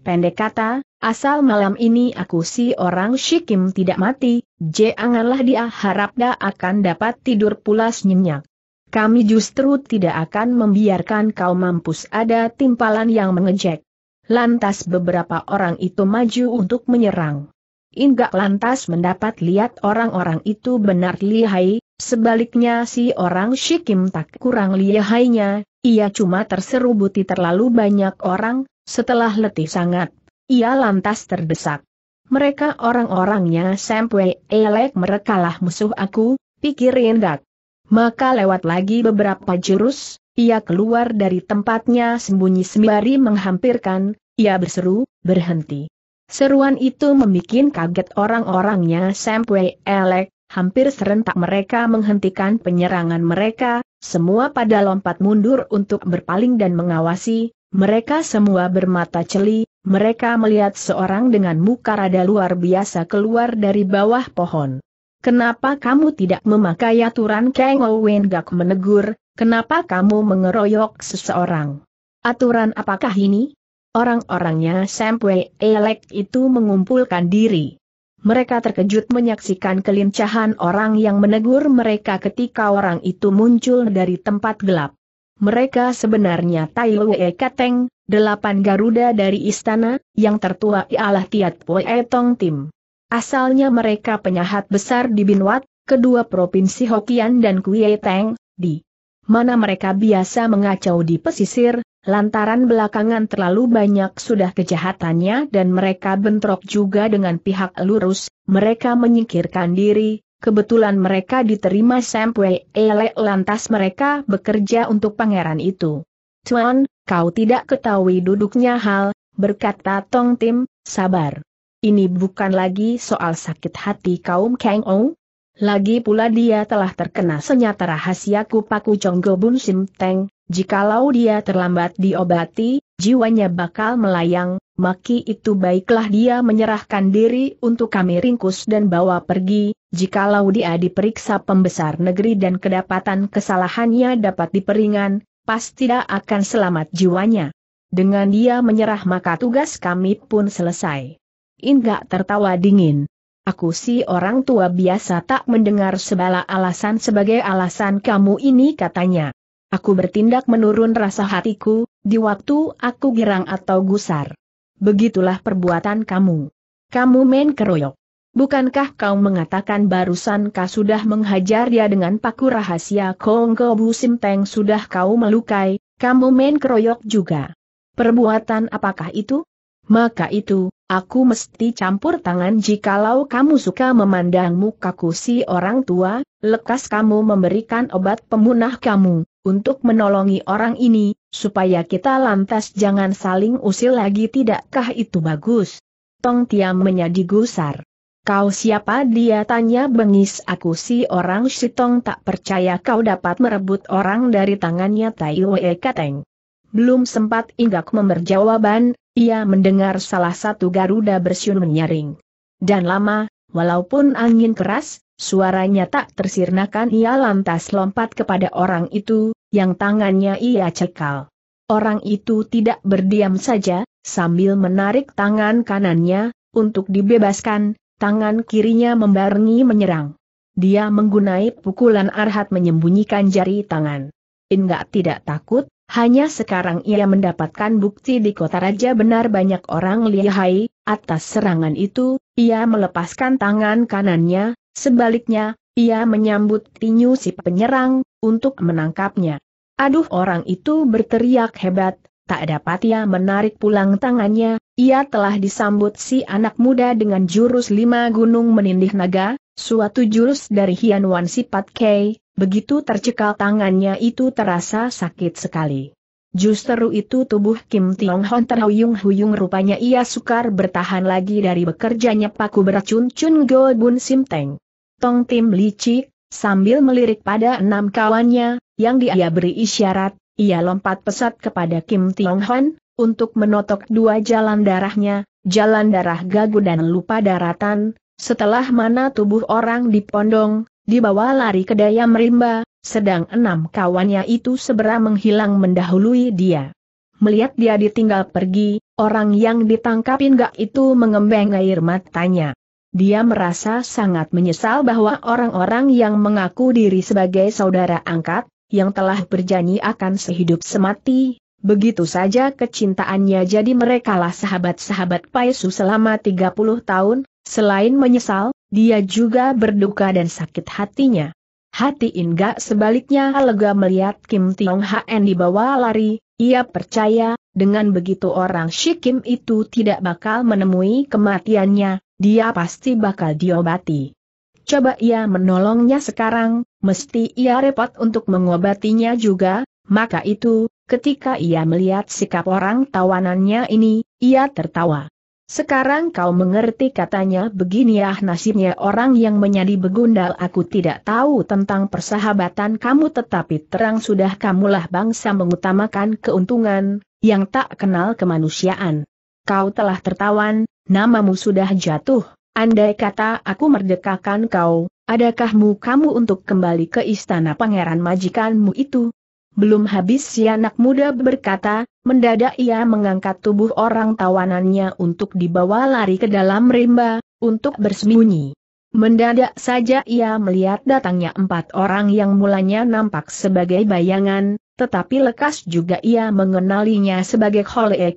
Pendek kata, asal malam ini aku si orang Shikim tidak mati, janganlah dia harap dia akan dapat tidur pulas nyenyak. Kami justru tidak akan membiarkan kau mampus ada timpalan yang mengejek. Lantas beberapa orang itu maju untuk menyerang. Inggak lantas mendapat lihat orang-orang itu benar lihai, sebaliknya si orang Shikim tak kurang lihainya, ia cuma terseru buti terlalu banyak orang, setelah letih sangat, ia lantas terdesak. Mereka orang-orangnya Sampai elek merekalah musuh aku, pikir Indak. Maka lewat lagi beberapa jurus, ia keluar dari tempatnya sembunyi sembari menghampirkan, ia berseru, berhenti. Seruan itu membuat kaget orang-orangnya Sampai elek, hampir serentak mereka menghentikan penyerangan mereka, semua pada lompat mundur untuk berpaling dan mengawasi, mereka semua bermata celi, mereka melihat seorang dengan muka rada luar biasa keluar dari bawah pohon. Kenapa kamu tidak memakai aturan Kang Owen Gak menegur, kenapa kamu mengeroyok seseorang? Aturan apakah ini? Orang-orangnya Sampai Elek itu mengumpulkan diri mereka terkejut menyaksikan kelincahan orang yang menegur mereka ketika orang itu muncul dari tempat gelap. Mereka sebenarnya Tai Wei Kateng, delapan Garuda dari istana, yang tertua ialah Tiat Wei Tong Tim. Asalnya mereka penyahat besar di Binwat, kedua provinsi Hokian dan Kuei Teng, di mana mereka biasa mengacau di pesisir, lantaran belakangan terlalu banyak sudah kejahatannya dan mereka bentrok juga dengan pihak lurus, mereka menyingkirkan diri, kebetulan mereka diterima Sampai Ele lantas mereka bekerja untuk pangeran itu. Tuan, kau tidak ketahui duduknya hal, berkata Tong Tim, sabar. Ini bukan lagi soal sakit hati kaum Kang Ong, lagi pula dia telah terkena senyata rahasia kupaku Conggo Bun Sim Teng, jikalau dia terlambat diobati, jiwanya bakal melayang, maki itu baiklah dia menyerahkan diri untuk kami ringkus dan bawa pergi, jikalau dia diperiksa pembesar negeri dan kedapatan kesalahannya dapat diperingan, pasti tidak akan selamat jiwanya. Dengan dia menyerah maka tugas kami pun selesai. Inggak tertawa dingin. Aku si orang tua biasa tak mendengar sebala alasan sebagai alasan kamu ini katanya. Aku bertindak menurun rasa hatiku, di waktu aku girang atau gusar. Begitulah perbuatan kamu. Kamu main keroyok. Bukankah kau mengatakan barusan kau sudah menghajar dia dengan paku rahasia Kongko Bu Simteng sudah kau melukai, kamu main keroyok juga. Perbuatan apakah itu? Maka itu, aku mesti campur tangan jikalau kamu suka memandang mukaku si orang tua, lekas kamu memberikan obat pemunah kamu, untuk menolongi orang ini, supaya kita lantas jangan saling usil lagi tidakkah itu bagus? Tong Tiam menjadi gusar. Kau siapa dia tanya bengis aku si orang Tong tak percaya kau dapat merebut orang dari tangannya Tai Wei Kateng. Belum sempat Inggak memberjawaban, ia mendengar salah satu Garuda bersiun menyaring. Dan lama, walaupun angin keras, suaranya tak tersirnakan ia lantas lompat kepada orang itu, yang tangannya ia cekal. Orang itu tidak berdiam saja, sambil menarik tangan kanannya, untuk dibebaskan, tangan kirinya membarengi menyerang. Dia menggunai pukulan arhat menyembunyikan jari tangan. Inggak tidak takut, hanya sekarang ia mendapatkan bukti di kota raja benar banyak orang lihai, atas serangan itu, ia melepaskan tangan kanannya, sebaliknya, ia menyambut tinju si penyerang, untuk menangkapnya. Aduh orang itu berteriak hebat, tak dapat ia menarik pulang tangannya, ia telah disambut si anak muda dengan jurus lima gunung menindih naga, suatu jurus dari Hian Wan Sipat Kei, Begitu tercekal tangannya itu terasa sakit sekali. Justru itu tubuh Kim Tiong Hon terhuyung-huyung rupanya ia sukar bertahan lagi dari bekerjanya paku beracun Chun Go Bun Sim Teng. Tong Tim licik, sambil melirik pada enam kawannya, yang dia beri isyarat, ia lompat pesat kepada Kim Tiong Hon, untuk menotok dua jalan darahnya, jalan darah gagu dan lupa daratan, setelah mana tubuh orang dipondong, Dibawa lari ke daya merimba, sedang enam kawannya itu segera menghilang mendahului dia. Melihat dia ditinggal pergi, orang yang ditangkap gak itu mengembeng air matanya. Dia merasa sangat menyesal bahwa orang-orang yang mengaku diri sebagai saudara angkat, yang telah berjanji akan sehidup semati, begitu saja kecintaannya jadi merekalah sahabat-sahabat Paisu selama 30 tahun, Selain menyesal, dia juga berduka dan sakit hatinya. Hati Inga sebaliknya lega melihat Kim Tiong Hn dibawa lari, ia percaya, dengan begitu orang Kim itu tidak bakal menemui kematiannya, dia pasti bakal diobati. Coba ia menolongnya sekarang, mesti ia repot untuk mengobatinya juga, maka itu, ketika ia melihat sikap orang tawanannya ini, ia tertawa. Sekarang kau mengerti katanya begini ah nasibnya orang yang menjadi begundal aku tidak tahu tentang persahabatan kamu tetapi terang sudah kamulah bangsa mengutamakan keuntungan, yang tak kenal kemanusiaan. Kau telah tertawan, namamu sudah jatuh, andai kata aku merdekakan kau, adakahmu kamu untuk kembali ke istana pangeran majikanmu itu? Belum habis si anak muda berkata, mendadak ia mengangkat tubuh orang tawanannya untuk dibawa lari ke dalam rimba, untuk bersembunyi. Mendadak saja ia melihat datangnya empat orang yang mulanya nampak sebagai bayangan, tetapi lekas juga ia mengenalinya sebagai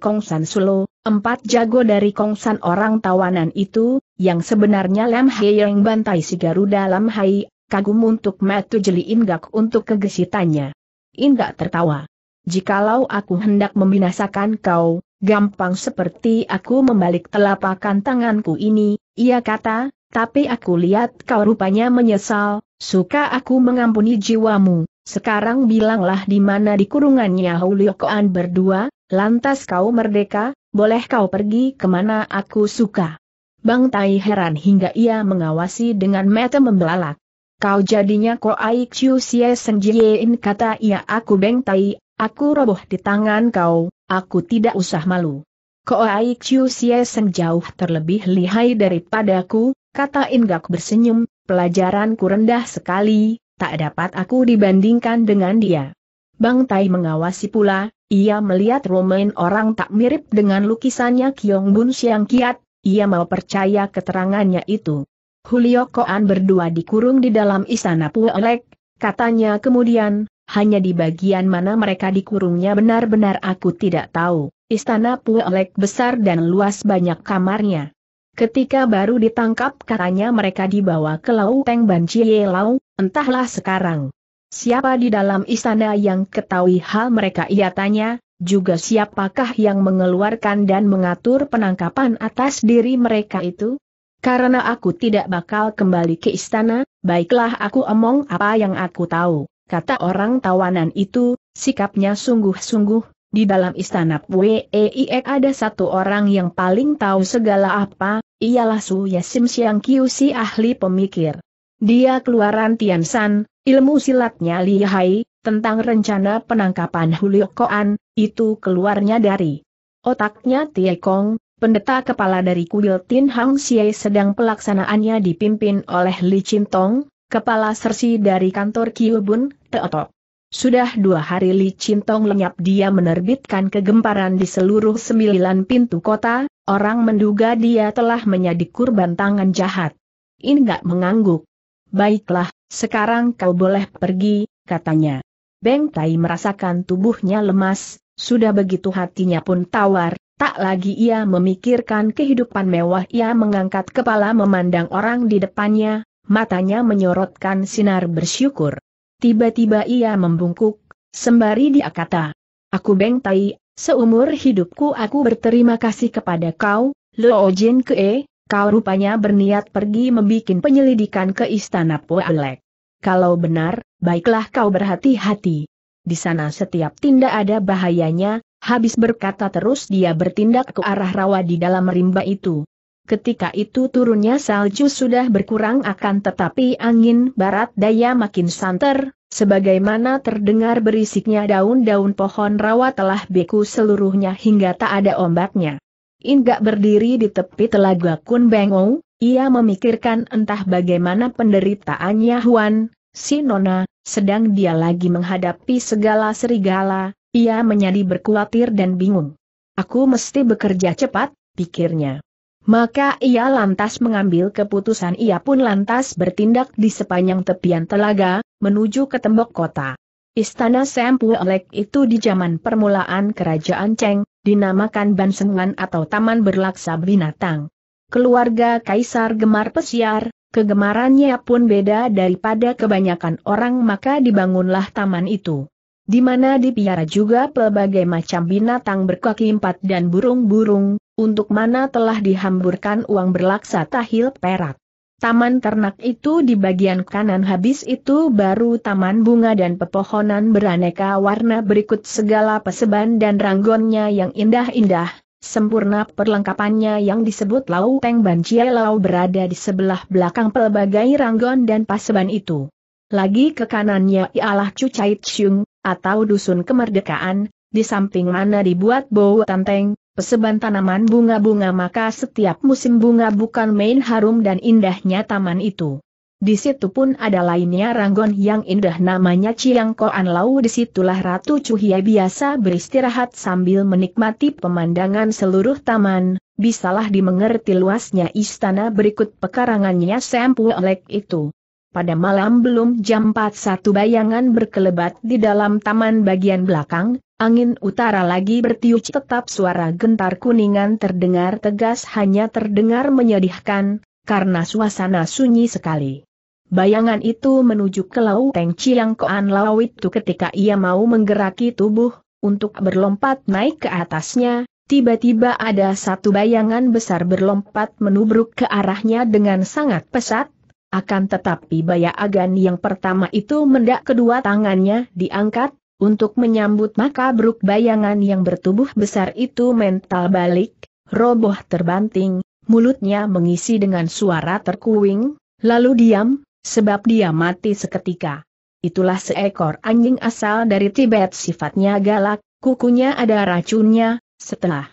Kong San Sulo, empat jago dari Kong San orang tawanan itu, yang sebenarnya Lam Hei yang bantai si Garuda Lam Hai, kagum untuk Matu Jeli Ingak untuk kegesitannya. Indak tertawa. Jikalau aku hendak membinasakan kau, gampang seperti aku membalik telapakan tanganku ini, ia kata, tapi aku lihat kau rupanya menyesal, suka aku mengampuni jiwamu, sekarang bilanglah di mana dikurungannya Huliokoan berdua, lantas kau merdeka, boleh kau pergi kemana aku suka. Bang Tai heran hingga ia mengawasi dengan mata membelalak. Kau jadinya ko aik chiu sie seng jiein kata ia aku Tai, aku roboh di tangan kau, aku tidak usah malu. Ko aik chiu sie seng jauh terlebih lihai daripadaku, kata Ingak bersenyum, pelajaranku rendah sekali, tak dapat aku dibandingkan dengan dia. Bang Tai mengawasi pula, ia melihat Romain orang tak mirip dengan lukisannya Kiong Bun Siang Kiat, ia mau percaya keterangannya itu. Hulio Koan berdua dikurung di dalam istana Puelek, katanya kemudian, hanya di bagian mana mereka dikurungnya benar-benar aku tidak tahu, istana Puelek besar dan luas banyak kamarnya. Ketika baru ditangkap katanya mereka dibawa ke Lauteng Bancie Lau, entahlah sekarang. Siapa di dalam istana yang ketahui hal mereka ia tanya, juga siapakah yang mengeluarkan dan mengatur penangkapan atas diri mereka itu? Karena aku tidak bakal kembali ke istana, baiklah aku omong apa yang aku tahu, kata orang tawanan itu, sikapnya sungguh-sungguh, di dalam istana Pueiek e ada satu orang yang paling tahu segala apa, ialah Su Yasim Siang si ahli pemikir. Dia keluaran San, ilmu silatnya lihai, tentang rencana penangkapan Hulio Koan, itu keluarnya dari otaknya Tie Kong. Pendeta kepala dari kuil Tin Hang Xie sedang pelaksanaannya dipimpin oleh Li Chin Tong, kepala sersi dari kantor Bun Teotok. Sudah dua hari Li Chin Tong lenyap dia menerbitkan kegemparan di seluruh sembilan pintu kota, orang menduga dia telah menjadi kurban tangan jahat. Ini gak mengangguk. Baiklah, sekarang kau boleh pergi, katanya. Beng Tai merasakan tubuhnya lemas, sudah begitu hatinya pun tawar, Tak lagi ia memikirkan kehidupan mewah ia mengangkat kepala memandang orang di depannya, matanya menyorotkan sinar bersyukur. Tiba-tiba ia membungkuk, sembari dia kata, Aku bengtai, seumur hidupku aku berterima kasih kepada kau, Luo Jin Kee, kau rupanya berniat pergi membuat penyelidikan ke istana Poalek. Kalau benar, baiklah kau berhati-hati. Di sana setiap tindak ada bahayanya, Habis berkata terus dia bertindak ke arah rawa di dalam rimba itu. Ketika itu turunnya salju sudah berkurang akan tetapi angin barat daya makin santer, sebagaimana terdengar berisiknya daun-daun pohon rawa telah beku seluruhnya hingga tak ada ombaknya. Inggak berdiri di tepi telaga Kun Bengou, ia memikirkan entah bagaimana penderitaannya Huan, si Nona, sedang dia lagi menghadapi segala serigala, ia menjadi berkuatir dan bingung. Aku mesti bekerja cepat, pikirnya. Maka ia lantas mengambil keputusan ia pun lantas bertindak di sepanjang tepian telaga, menuju ke tembok kota. Istana Sempuelek itu di zaman permulaan kerajaan Cheng, dinamakan Bansengan atau Taman Berlaksa Binatang. Keluarga Kaisar gemar pesiar, kegemarannya pun beda daripada kebanyakan orang maka dibangunlah taman itu di mana dipiara juga pelbagai macam binatang berkaki empat dan burung-burung, untuk mana telah dihamburkan uang berlaksa tahil perak. Taman ternak itu di bagian kanan habis itu baru taman bunga dan pepohonan beraneka warna berikut segala peseban dan ranggonnya yang indah-indah, sempurna perlengkapannya yang disebut Lau Teng Ban Lau berada di sebelah belakang pelbagai ranggon dan paseban itu. Lagi ke kanannya ialah Chu Chai Chung, atau dusun kemerdekaan, di samping mana dibuat bau tanteng, peseban tanaman bunga-bunga maka setiap musim bunga bukan main harum dan indahnya taman itu. Di situ pun ada lainnya ranggon yang indah namanya Ciang Koan Lau disitulah Ratu Cuhia biasa beristirahat sambil menikmati pemandangan seluruh taman, bisalah dimengerti luasnya istana berikut pekarangannya Sempu Elek itu. Pada malam belum jam 4 satu bayangan berkelebat di dalam taman bagian belakang, angin utara lagi bertiup tetap suara gentar kuningan terdengar tegas hanya terdengar menyedihkan, karena suasana sunyi sekali. Bayangan itu menuju ke Lau Teng Chiang Koan Lau itu ketika ia mau menggeraki tubuh, untuk berlompat naik ke atasnya, tiba-tiba ada satu bayangan besar berlompat menubruk ke arahnya dengan sangat pesat, akan tetapi Baya Agan yang pertama itu mendak kedua tangannya diangkat, untuk menyambut maka makabruk bayangan yang bertubuh besar itu mental balik, roboh terbanting, mulutnya mengisi dengan suara terkuing, lalu diam, sebab dia mati seketika. Itulah seekor anjing asal dari Tibet sifatnya galak, kukunya ada racunnya, setelah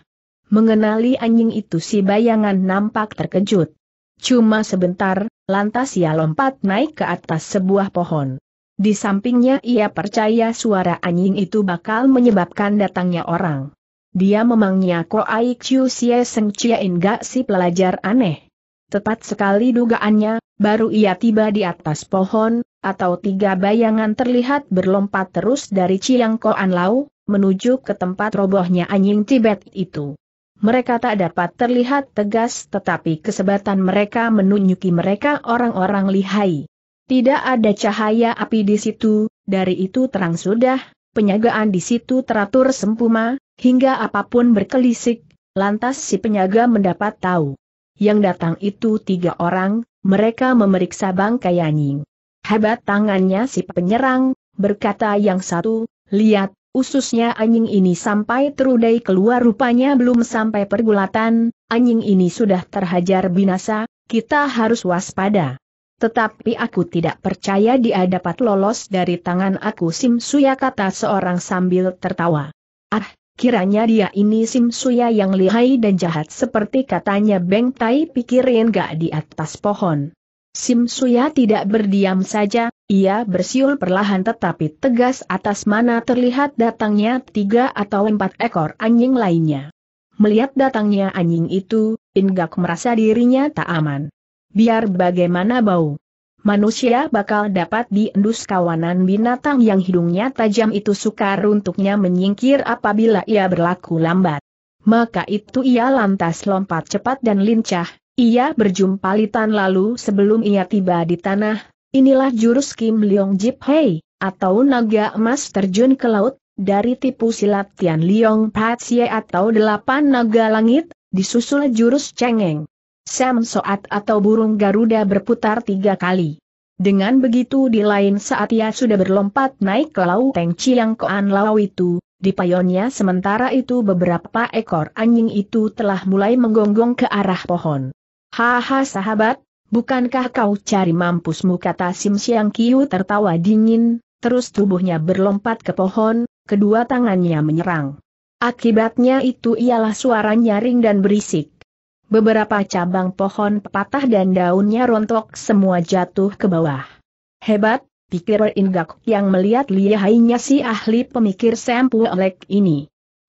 mengenali anjing itu si bayangan nampak terkejut. Cuma sebentar, lantas ia lompat naik ke atas sebuah pohon. Di sampingnya ia percaya suara anjing itu bakal menyebabkan datangnya orang. Dia memangnya Ko ciu sia Seng Chia gak si pelajar aneh. Tepat sekali dugaannya, baru ia tiba di atas pohon, atau tiga bayangan terlihat berlompat terus dari Chiang Koan Lau, menuju ke tempat robohnya anjing Tibet itu mereka tak dapat terlihat tegas tetapi kesebatan mereka menunjuki mereka orang-orang lihai. Tidak ada cahaya api di situ, dari itu terang sudah, penyagaan di situ teratur sempuma, hingga apapun berkelisik, lantas si penyaga mendapat tahu. Yang datang itu tiga orang, mereka memeriksa bangkai anjing. Hebat tangannya si penyerang, berkata yang satu, lihat, Ususnya anjing ini sampai terudai keluar rupanya belum sampai pergulatan, anjing ini sudah terhajar binasa, kita harus waspada. Tetapi aku tidak percaya dia dapat lolos dari tangan aku Sim Suya kata seorang sambil tertawa. Ah, kiranya dia ini Sim Suya yang lihai dan jahat seperti katanya Beng Tai pikirin gak di atas pohon. Sim Suya tidak berdiam saja, ia bersiul perlahan tetapi tegas atas mana terlihat datangnya tiga atau empat ekor anjing lainnya. Melihat datangnya anjing itu, Ingak merasa dirinya tak aman. Biar bagaimana bau. Manusia bakal dapat diendus kawanan binatang yang hidungnya tajam itu sukar untuknya menyingkir apabila ia berlaku lambat. Maka itu ia lantas lompat cepat dan lincah, ia berjumpa litan lalu sebelum ia tiba di tanah, Inilah jurus Kim Leong Jip Hei, atau naga emas terjun ke laut, dari tipu silat Tian Leong Patsie atau delapan naga langit, disusul jurus cengeng. Sam Soat atau burung Garuda berputar tiga kali. Dengan begitu di lain saat ia sudah berlompat naik ke Lau Teng Chiang Koan Lau itu, di payonnya sementara itu beberapa ekor anjing itu telah mulai menggonggong ke arah pohon. Haha sahabat, Bukankah kau cari mampusmu kata Sim Siang Kiu tertawa dingin, terus tubuhnya berlompat ke pohon, kedua tangannya menyerang. Akibatnya itu ialah suara nyaring dan berisik. Beberapa cabang pohon patah dan daunnya rontok semua jatuh ke bawah. Hebat, pikir Ingak yang melihat lihainya si ahli pemikir Sempu Olek ini.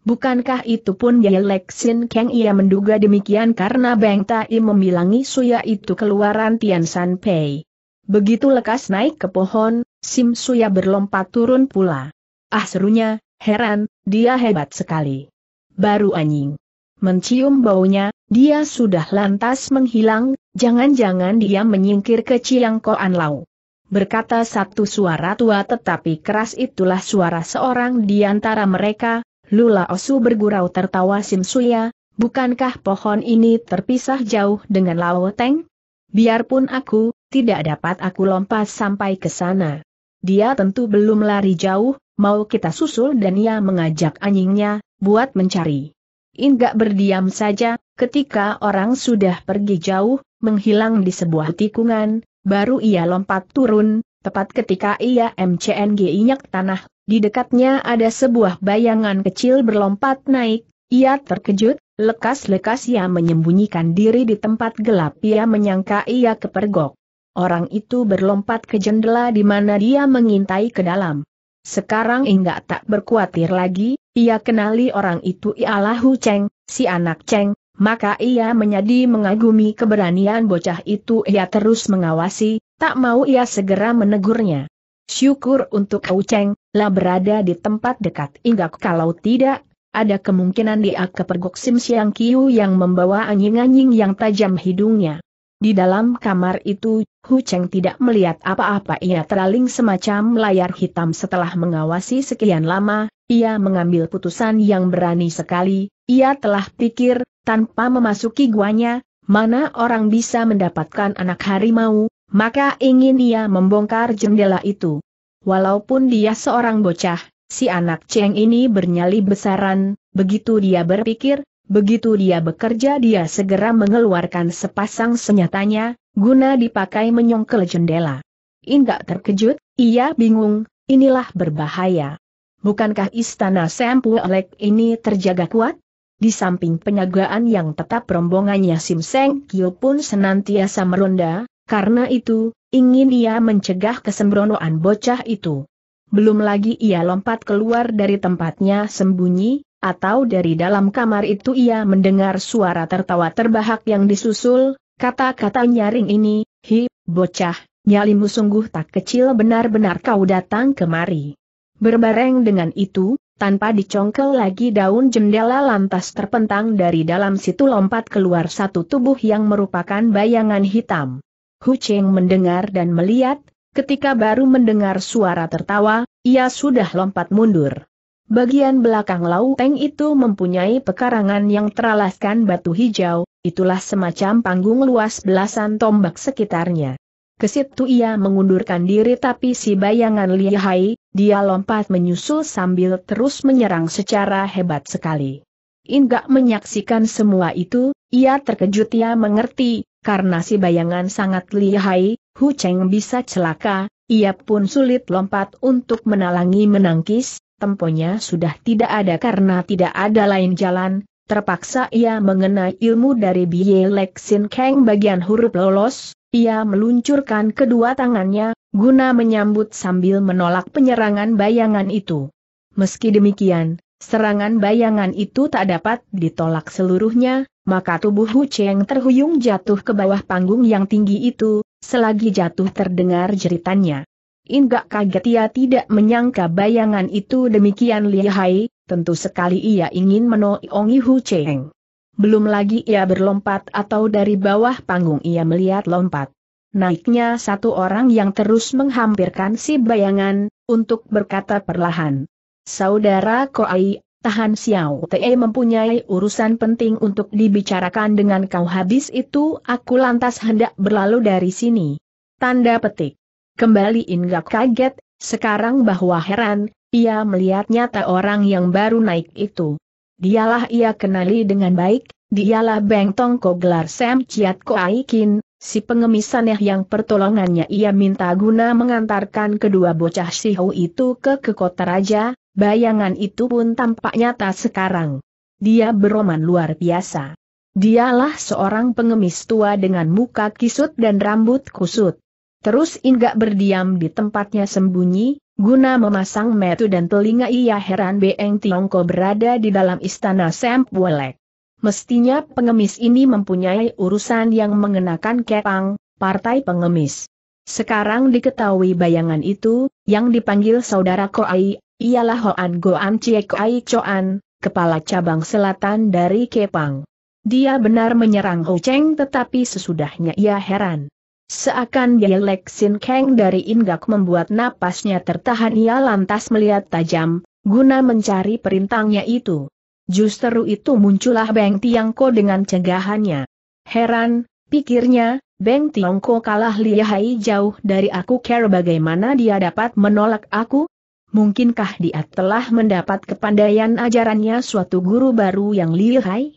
Bukankah itu pun Yelek Sin Kang ia menduga demikian karena Beng Tai memilangi Suya itu keluaran Tian San Pei. Begitu lekas naik ke pohon, Sim Suya berlompat turun pula. Ah serunya, heran, dia hebat sekali. Baru anjing. Mencium baunya, dia sudah lantas menghilang, jangan-jangan dia menyingkir ke Koan Lau. Berkata satu suara tua tetapi keras itulah suara seorang di antara mereka, Lula Osu bergurau tertawa Sim Suya, bukankah pohon ini terpisah jauh dengan Lao Teng? Biarpun aku, tidak dapat aku lompat sampai ke sana. Dia tentu belum lari jauh, mau kita susul dan ia mengajak anjingnya, buat mencari. Inggak berdiam saja, ketika orang sudah pergi jauh, menghilang di sebuah tikungan, baru ia lompat turun, tepat ketika ia MCNG inyak tanah di dekatnya ada sebuah bayangan kecil berlompat naik, ia terkejut, lekas-lekas ia menyembunyikan diri di tempat gelap ia menyangka ia kepergok. Orang itu berlompat ke jendela di mana dia mengintai ke dalam. Sekarang hingga tak berkuatir lagi, ia kenali orang itu ialah Hu Cheng, si anak Cheng, maka ia menjadi mengagumi keberanian bocah itu ia terus mengawasi, tak mau ia segera menegurnya. Syukur untuk Hu Cheng, lah berada di tempat dekat Inggak kalau tidak, ada kemungkinan dia kepergok Sim Siang Kiu yang membawa anjing-anjing yang tajam hidungnya. Di dalam kamar itu, Hu Cheng tidak melihat apa-apa ia teraling semacam layar hitam setelah mengawasi sekian lama, ia mengambil putusan yang berani sekali, ia telah pikir, tanpa memasuki guanya, mana orang bisa mendapatkan anak harimau, maka ingin ia membongkar jendela itu. Walaupun dia seorang bocah, si anak Cheng ini bernyali besaran, begitu dia berpikir, begitu dia bekerja dia segera mengeluarkan sepasang senyatanya, guna dipakai menyongkel jendela. Indah terkejut, ia bingung, inilah berbahaya. Bukankah istana Sempuelek ini terjaga kuat? Di samping penyagaan yang tetap rombongannya Sim Seng Kyo pun senantiasa meronda, karena itu, ingin ia mencegah kesembronoan bocah itu. Belum lagi ia lompat keluar dari tempatnya sembunyi, atau dari dalam kamar itu ia mendengar suara tertawa terbahak yang disusul, kata-kata nyaring ini, hi, bocah, nyalimu sungguh tak kecil benar-benar kau datang kemari. Berbareng dengan itu, tanpa dicongkel lagi daun jendela lantas terpentang dari dalam situ lompat keluar satu tubuh yang merupakan bayangan hitam. Hu Cheng mendengar dan melihat, ketika baru mendengar suara tertawa, ia sudah lompat mundur. Bagian belakang Lau Teng itu mempunyai pekarangan yang teralaskan batu hijau, itulah semacam panggung luas belasan tombak sekitarnya. Kesitu ia mengundurkan diri tapi si bayangan lihai, dia lompat menyusul sambil terus menyerang secara hebat sekali. Inggak menyaksikan semua itu, ia terkejut ia mengerti, karena si bayangan sangat lihai, Hu Cheng bisa celaka, ia pun sulit lompat untuk menalangi menangkis, temponya sudah tidak ada karena tidak ada lain jalan, terpaksa ia mengenai ilmu dari Biye Lexin Kang bagian huruf lolos, ia meluncurkan kedua tangannya, guna menyambut sambil menolak penyerangan bayangan itu. Meski demikian, serangan bayangan itu tak dapat ditolak seluruhnya, maka tubuh Hu Cheng terhuyung jatuh ke bawah panggung yang tinggi itu, selagi jatuh terdengar jeritannya. Inggak kaget ia tidak menyangka bayangan itu demikian lihai, tentu sekali ia ingin menoongi Hu Cheng. Belum lagi ia berlompat atau dari bawah panggung ia melihat lompat. Naiknya satu orang yang terus menghampirkan si bayangan, untuk berkata perlahan. Saudara Koai, Tahan Xiao Te mempunyai urusan penting untuk dibicarakan dengan kau habis itu aku lantas hendak berlalu dari sini. Tanda petik. Kembali Ingak kaget, sekarang bahwa heran, ia melihat nyata orang yang baru naik itu. Dialah ia kenali dengan baik, dialah Beng Tong Ko gelar Sam Chiat Ko Aikin, si pengemis aneh yang pertolongannya ia minta guna mengantarkan kedua bocah Siho itu ke ke kota raja, Bayangan itu pun tampak nyata sekarang. Dia beroman luar biasa. Dialah seorang pengemis tua dengan muka kisut dan rambut kusut. Terus Inga berdiam di tempatnya sembunyi, guna memasang metu dan telinga ia heran Beng Tiongko berada di dalam istana Sempwelek. Mestinya pengemis ini mempunyai urusan yang mengenakan kepang, partai pengemis. Sekarang diketahui bayangan itu, yang dipanggil saudara Koai Ialah Hoan Goan Chiek Ai Choan, kepala cabang selatan dari Kepang. Dia benar menyerang Ho Cheng tetapi sesudahnya ia heran. Seakan dia Sin Kang dari Ingak membuat napasnya tertahan ia lantas melihat tajam, guna mencari perintangnya itu. Justru itu muncullah Beng Tiangko dengan cegahannya. Heran, pikirnya, Beng Tiangko kalah lihai jauh dari aku care bagaimana dia dapat menolak aku? Mungkinkah dia telah mendapat kepandaian ajarannya suatu guru baru yang lihai?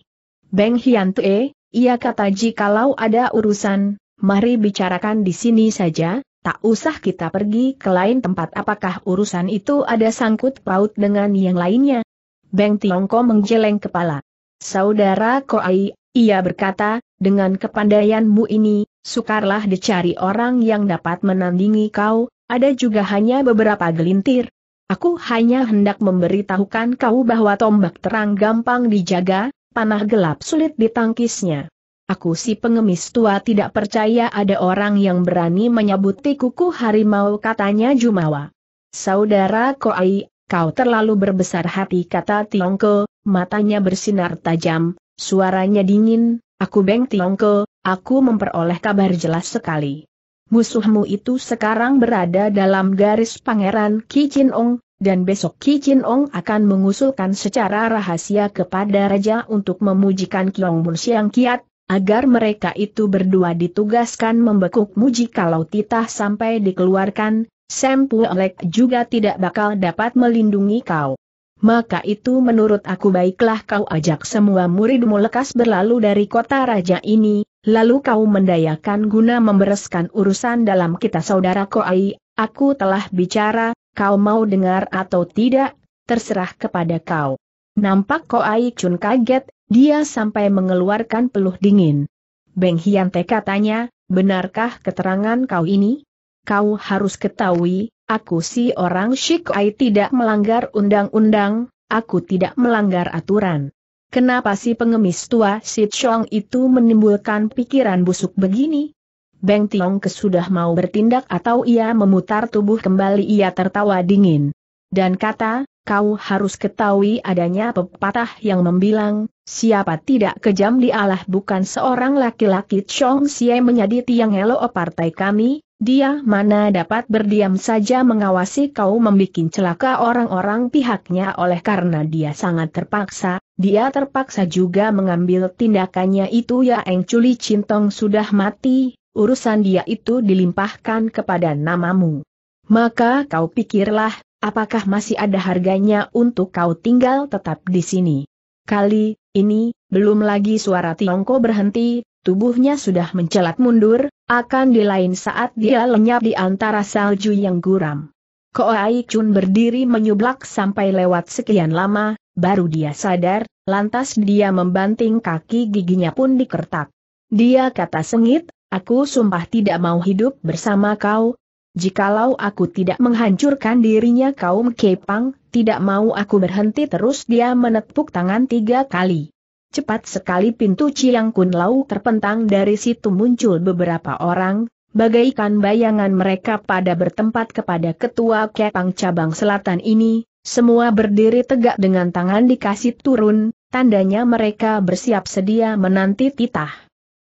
Beng Hian Tue, ia kata jikalau ada urusan, mari bicarakan di sini saja, tak usah kita pergi ke lain tempat apakah urusan itu ada sangkut paut dengan yang lainnya. Beng Tiongko menggeleng kepala. Saudara Koai, ia berkata, dengan kepandaianmu ini, sukarlah dicari orang yang dapat menandingi kau, ada juga hanya beberapa gelintir, Aku hanya hendak memberitahukan kau bahwa tombak terang gampang dijaga, panah gelap sulit ditangkisnya. Aku si pengemis tua tidak percaya ada orang yang berani menyebut kuku harimau katanya Jumawa. Saudara Koai, kau terlalu berbesar hati kata Tiongko, matanya bersinar tajam, suaranya dingin, aku Beng Tiongko, aku memperoleh kabar jelas sekali. Musuhmu itu sekarang berada dalam garis Pangeran Ki Jin Ong, dan besok Ki Jin Ong akan mengusulkan secara rahasia kepada Raja untuk memujikan Kiong Bun Siang Kiat, agar mereka itu berdua ditugaskan membekuk muji kalau titah sampai dikeluarkan, Sam Puelek juga tidak bakal dapat melindungi kau. Maka itu menurut aku baiklah kau ajak semua muridmu lekas berlalu dari kota raja ini, lalu kau mendayakan guna membereskan urusan dalam kita saudara Koai, aku telah bicara, kau mau dengar atau tidak, terserah kepada kau. Nampak Koai Chun kaget, dia sampai mengeluarkan peluh dingin. Beng Hian Te katanya, benarkah keterangan kau ini? Kau harus ketahui, aku si orang Shikai tidak melanggar undang-undang, aku tidak melanggar aturan. Kenapa si pengemis tua Si Chong itu menimbulkan pikiran busuk begini? Beng Tiong kesudah mau bertindak atau ia memutar tubuh kembali ia tertawa dingin. Dan kata, kau harus ketahui adanya pepatah yang membilang, siapa tidak kejam dialah bukan seorang laki-laki Chong Xie menjadi tiang elo partai kami, dia mana dapat berdiam saja mengawasi kau membuat celaka orang-orang pihaknya oleh karena dia sangat terpaksa, dia terpaksa juga mengambil tindakannya itu ya Eng Culi Cintong sudah mati, urusan dia itu dilimpahkan kepada namamu. Maka kau pikirlah, apakah masih ada harganya untuk kau tinggal tetap di sini. Kali, ini, belum lagi suara Tiongko berhenti, Tubuhnya sudah mencelat mundur, akan di lain saat dia lenyap di antara salju yang guram. Koai Chun berdiri menyublak sampai lewat sekian lama, baru dia sadar, lantas dia membanting kaki giginya pun dikertak. Dia kata sengit, aku sumpah tidak mau hidup bersama kau, Jikalau aku tidak menghancurkan dirinya kaum Kepang, tidak mau aku berhenti terus dia menepuk tangan tiga kali. Cepat sekali pintu Ciang Kun Lau terpentang dari situ muncul beberapa orang, bagaikan bayangan mereka pada bertempat kepada ketua Kepang cabang selatan ini, semua berdiri tegak dengan tangan dikasih turun, tandanya mereka bersiap sedia menanti titah.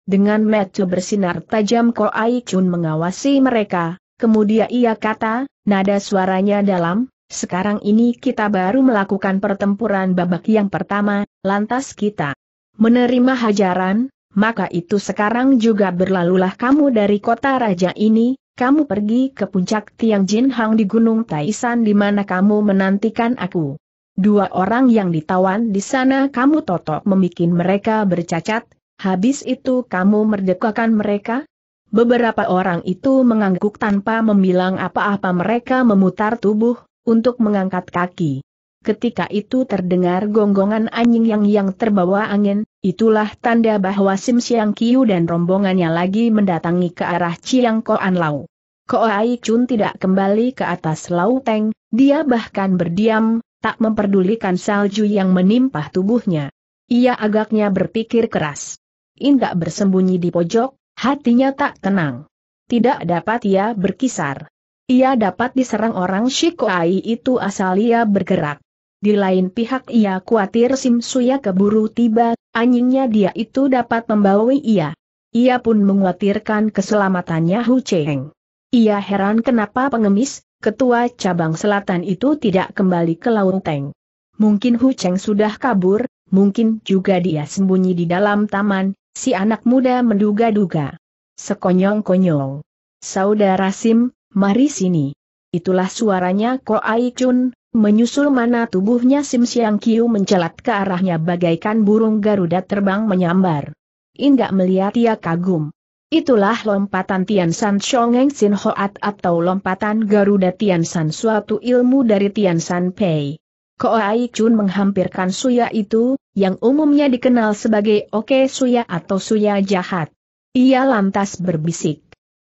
Dengan mata bersinar tajam Ai Chun mengawasi mereka, kemudian ia kata, nada suaranya dalam, sekarang ini kita baru melakukan pertempuran babak yang pertama, lantas kita menerima hajaran, maka itu sekarang juga berlalulah kamu dari kota raja ini, kamu pergi ke puncak Tiang Jin Hang di Gunung Taisan di mana kamu menantikan aku. Dua orang yang ditawan di sana kamu totok membuat mereka bercacat, habis itu kamu merdekakan mereka? Beberapa orang itu mengangguk tanpa membilang apa-apa mereka memutar tubuh, untuk mengangkat kaki. Ketika itu terdengar gonggongan anjing yang yang terbawa angin, itulah tanda bahwa Sim Siang Kiu dan rombongannya lagi mendatangi ke arah Chiang Koan Lau. Koai Chun tidak kembali ke atas Lau Teng, dia bahkan berdiam, tak memperdulikan salju yang menimpa tubuhnya. Ia agaknya berpikir keras. Indak bersembunyi di pojok, hatinya tak tenang. Tidak dapat ia berkisar. Ia dapat diserang orang Shikoai itu asal ia bergerak. Di lain pihak ia khawatir Sim Suya keburu tiba, anjingnya dia itu dapat membawa ia. Ia pun mengkhawatirkan keselamatannya Hu Cheng. Ia heran kenapa pengemis, ketua cabang selatan itu tidak kembali ke Launteng. Mungkin Hu Cheng sudah kabur, mungkin juga dia sembunyi di dalam taman, si anak muda menduga-duga. Sekonyong-konyong. Saudara Sim, mari sini. Itulah suaranya Ko Ai Chun, Menyusul mana tubuhnya Sim Siang Kiu mencelat ke arahnya bagaikan burung Garuda terbang menyambar. Inggak melihat ia kagum. Itulah lompatan Tian San Chongeng Sin Hoat atau lompatan Garuda Tian San suatu ilmu dari Tian San Pei. Koai Chun menghampirkan Suya itu, yang umumnya dikenal sebagai Oke Suya atau Suya jahat. Ia lantas berbisik.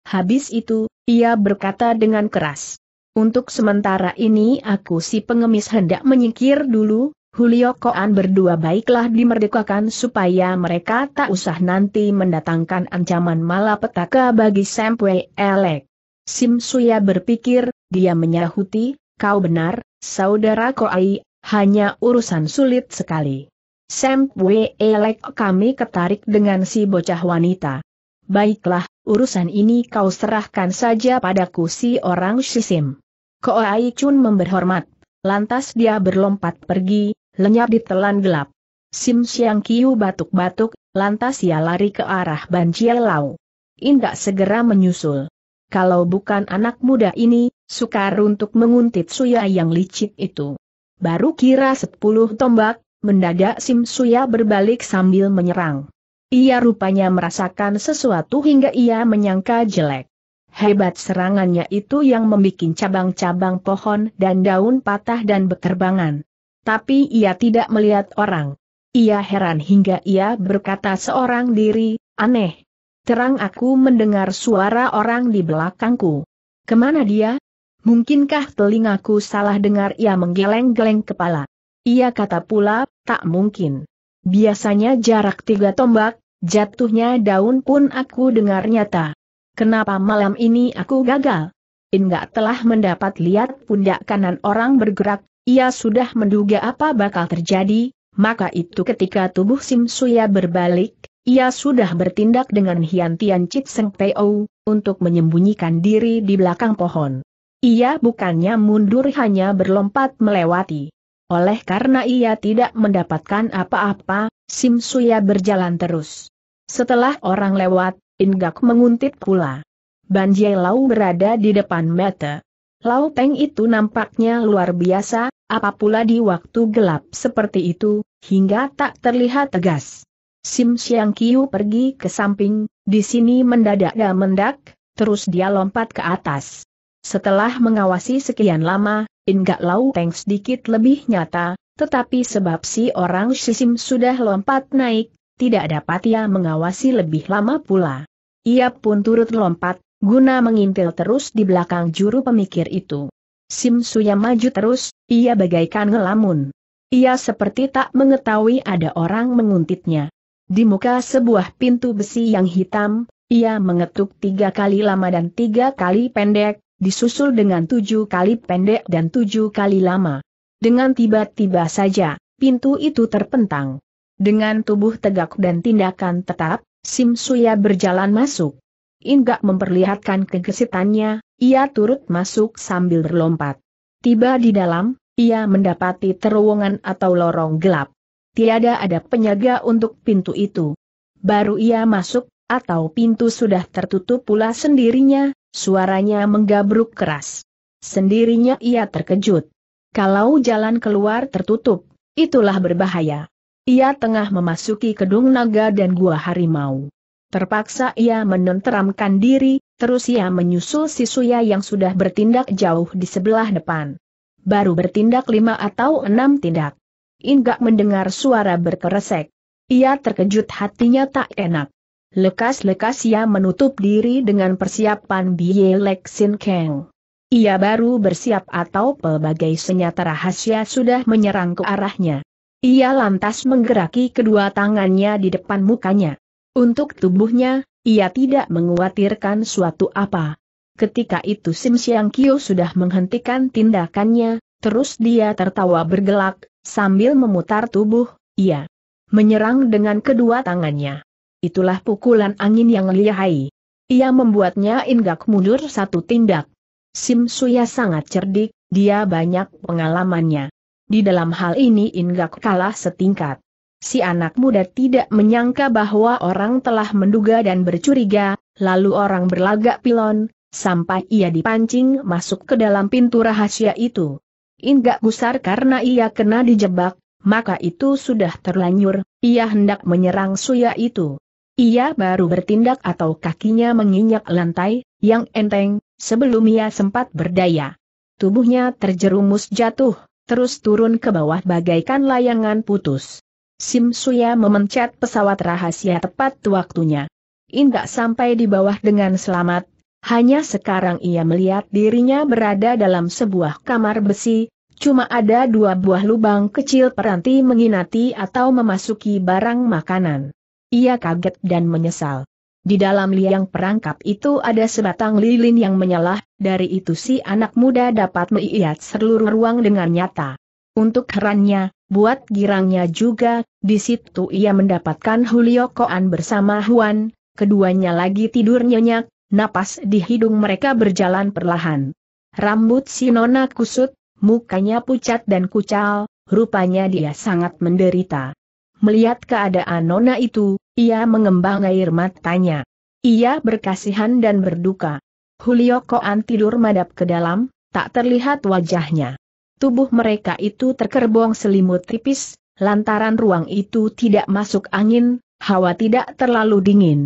Habis itu, ia berkata dengan keras. Untuk sementara ini aku si pengemis hendak menyingkir dulu, Hulio Koan berdua baiklah dimerdekakan supaya mereka tak usah nanti mendatangkan ancaman malapetaka bagi Sempwe Elek. Sim Suya berpikir, dia menyahuti, kau benar, saudara Koai, hanya urusan sulit sekali. Sempwe Elek kami ketarik dengan si bocah wanita. Baiklah, urusan ini kau serahkan saja padaku si orang Shisim. Ai Chun memberhormat. Lantas dia berlompat pergi, lenyap di telan gelap. Sim Siang Kiu batuk-batuk, lantas ia lari ke arah Ban Chie Lau. Indak segera menyusul. Kalau bukan anak muda ini, sukar untuk menguntit Suya yang licik itu. Baru kira sepuluh tombak, mendadak Sim Suya berbalik sambil menyerang. Ia rupanya merasakan sesuatu hingga ia menyangka jelek. Hebat serangannya itu yang membuat cabang-cabang pohon dan daun patah dan berterbangan. Tapi ia tidak melihat orang. Ia heran hingga ia berkata seorang diri, aneh. Terang aku mendengar suara orang di belakangku. Kemana dia? Mungkinkah telingaku salah dengar ia menggeleng-geleng kepala? Ia kata pula, tak mungkin. Biasanya jarak tiga tombak, jatuhnya daun pun aku dengar nyata. Kenapa malam ini aku gagal? Enggak telah mendapat lihat pundak kanan orang bergerak, ia sudah menduga apa bakal terjadi, maka itu ketika tubuh Sim Suya berbalik, ia sudah bertindak dengan Hian Tian Chit Seng Peo, untuk menyembunyikan diri di belakang pohon. Ia bukannya mundur hanya berlompat melewati. Oleh karena ia tidak mendapatkan apa-apa, Sim Suya berjalan terus. Setelah orang lewat, Inggak menguntit pula. Banjai laut Lau berada di depan mata. Lau Teng itu nampaknya luar biasa, apa di waktu gelap seperti itu, hingga tak terlihat tegas. Sim Xiang Kiu pergi ke samping, di sini mendadak dan mendak, terus dia lompat ke atas. Setelah mengawasi sekian lama, Inggak Lau Teng sedikit lebih nyata, tetapi sebab si orang Sisim sudah lompat naik, tidak dapat ia mengawasi lebih lama pula. Ia pun turut lompat, guna mengintil terus di belakang juru pemikir itu. Sim Suya maju terus, ia bagaikan ngelamun. Ia seperti tak mengetahui ada orang menguntitnya. Di muka sebuah pintu besi yang hitam, ia mengetuk tiga kali lama dan tiga kali pendek, disusul dengan tujuh kali pendek dan tujuh kali lama. Dengan tiba-tiba saja, pintu itu terpentang. Dengan tubuh tegak dan tindakan tetap, Sim Suya berjalan masuk. Inggak memperlihatkan kegesitannya, ia turut masuk sambil berlompat. Tiba di dalam, ia mendapati terowongan atau lorong gelap. Tiada ada penyaga untuk pintu itu. Baru ia masuk, atau pintu sudah tertutup pula sendirinya, suaranya menggabruk keras. Sendirinya ia terkejut. Kalau jalan keluar tertutup, itulah berbahaya. Ia tengah memasuki gedung naga dan gua harimau. Terpaksa ia menenteramkan diri, terus ia menyusul si Suya yang sudah bertindak jauh di sebelah depan. Baru bertindak lima atau enam tindak. Inga mendengar suara berkeresek. Ia terkejut hatinya tak enak. Lekas-lekas ia menutup diri dengan persiapan Biye Lexin Kang. Ia baru bersiap atau pelbagai senjata rahasia sudah menyerang ke arahnya. Ia lantas menggeraki kedua tangannya di depan mukanya. Untuk tubuhnya, ia tidak menguatirkan suatu apa. Ketika itu Sim Siang Kyo sudah menghentikan tindakannya, terus dia tertawa bergelak, sambil memutar tubuh, ia menyerang dengan kedua tangannya. Itulah pukulan angin yang lihai. Ia membuatnya inggak mundur satu tindak. Sim Suya sangat cerdik, dia banyak pengalamannya. Di dalam hal ini Inggak kalah setingkat. Si anak muda tidak menyangka bahwa orang telah menduga dan bercuriga, lalu orang berlagak pilon, sampai ia dipancing masuk ke dalam pintu rahasia itu. Inggak gusar karena ia kena dijebak, maka itu sudah terlanjur, ia hendak menyerang suya itu. Ia baru bertindak atau kakinya menginjak lantai, yang enteng, sebelum ia sempat berdaya. Tubuhnya terjerumus jatuh, terus turun ke bawah bagaikan layangan putus. Sim Suya memencet pesawat rahasia tepat waktunya. Indak sampai di bawah dengan selamat, hanya sekarang ia melihat dirinya berada dalam sebuah kamar besi, cuma ada dua buah lubang kecil peranti menginati atau memasuki barang makanan. Ia kaget dan menyesal. Di dalam liang perangkap itu ada sebatang lilin yang menyala. dari itu si anak muda dapat melihat seluruh ruang dengan nyata. Untuk herannya, buat girangnya juga, di situ ia mendapatkan Hulio Koan bersama Huan, keduanya lagi tidur nyenyak, napas di hidung mereka berjalan perlahan. Rambut si nona kusut, mukanya pucat dan kucal, rupanya dia sangat menderita. Melihat keadaan Nona itu, ia mengembang air matanya. Ia berkasihan dan berduka. Hulio Koan tidur madap ke dalam, tak terlihat wajahnya. Tubuh mereka itu terkerbong selimut tipis, lantaran ruang itu tidak masuk angin, hawa tidak terlalu dingin.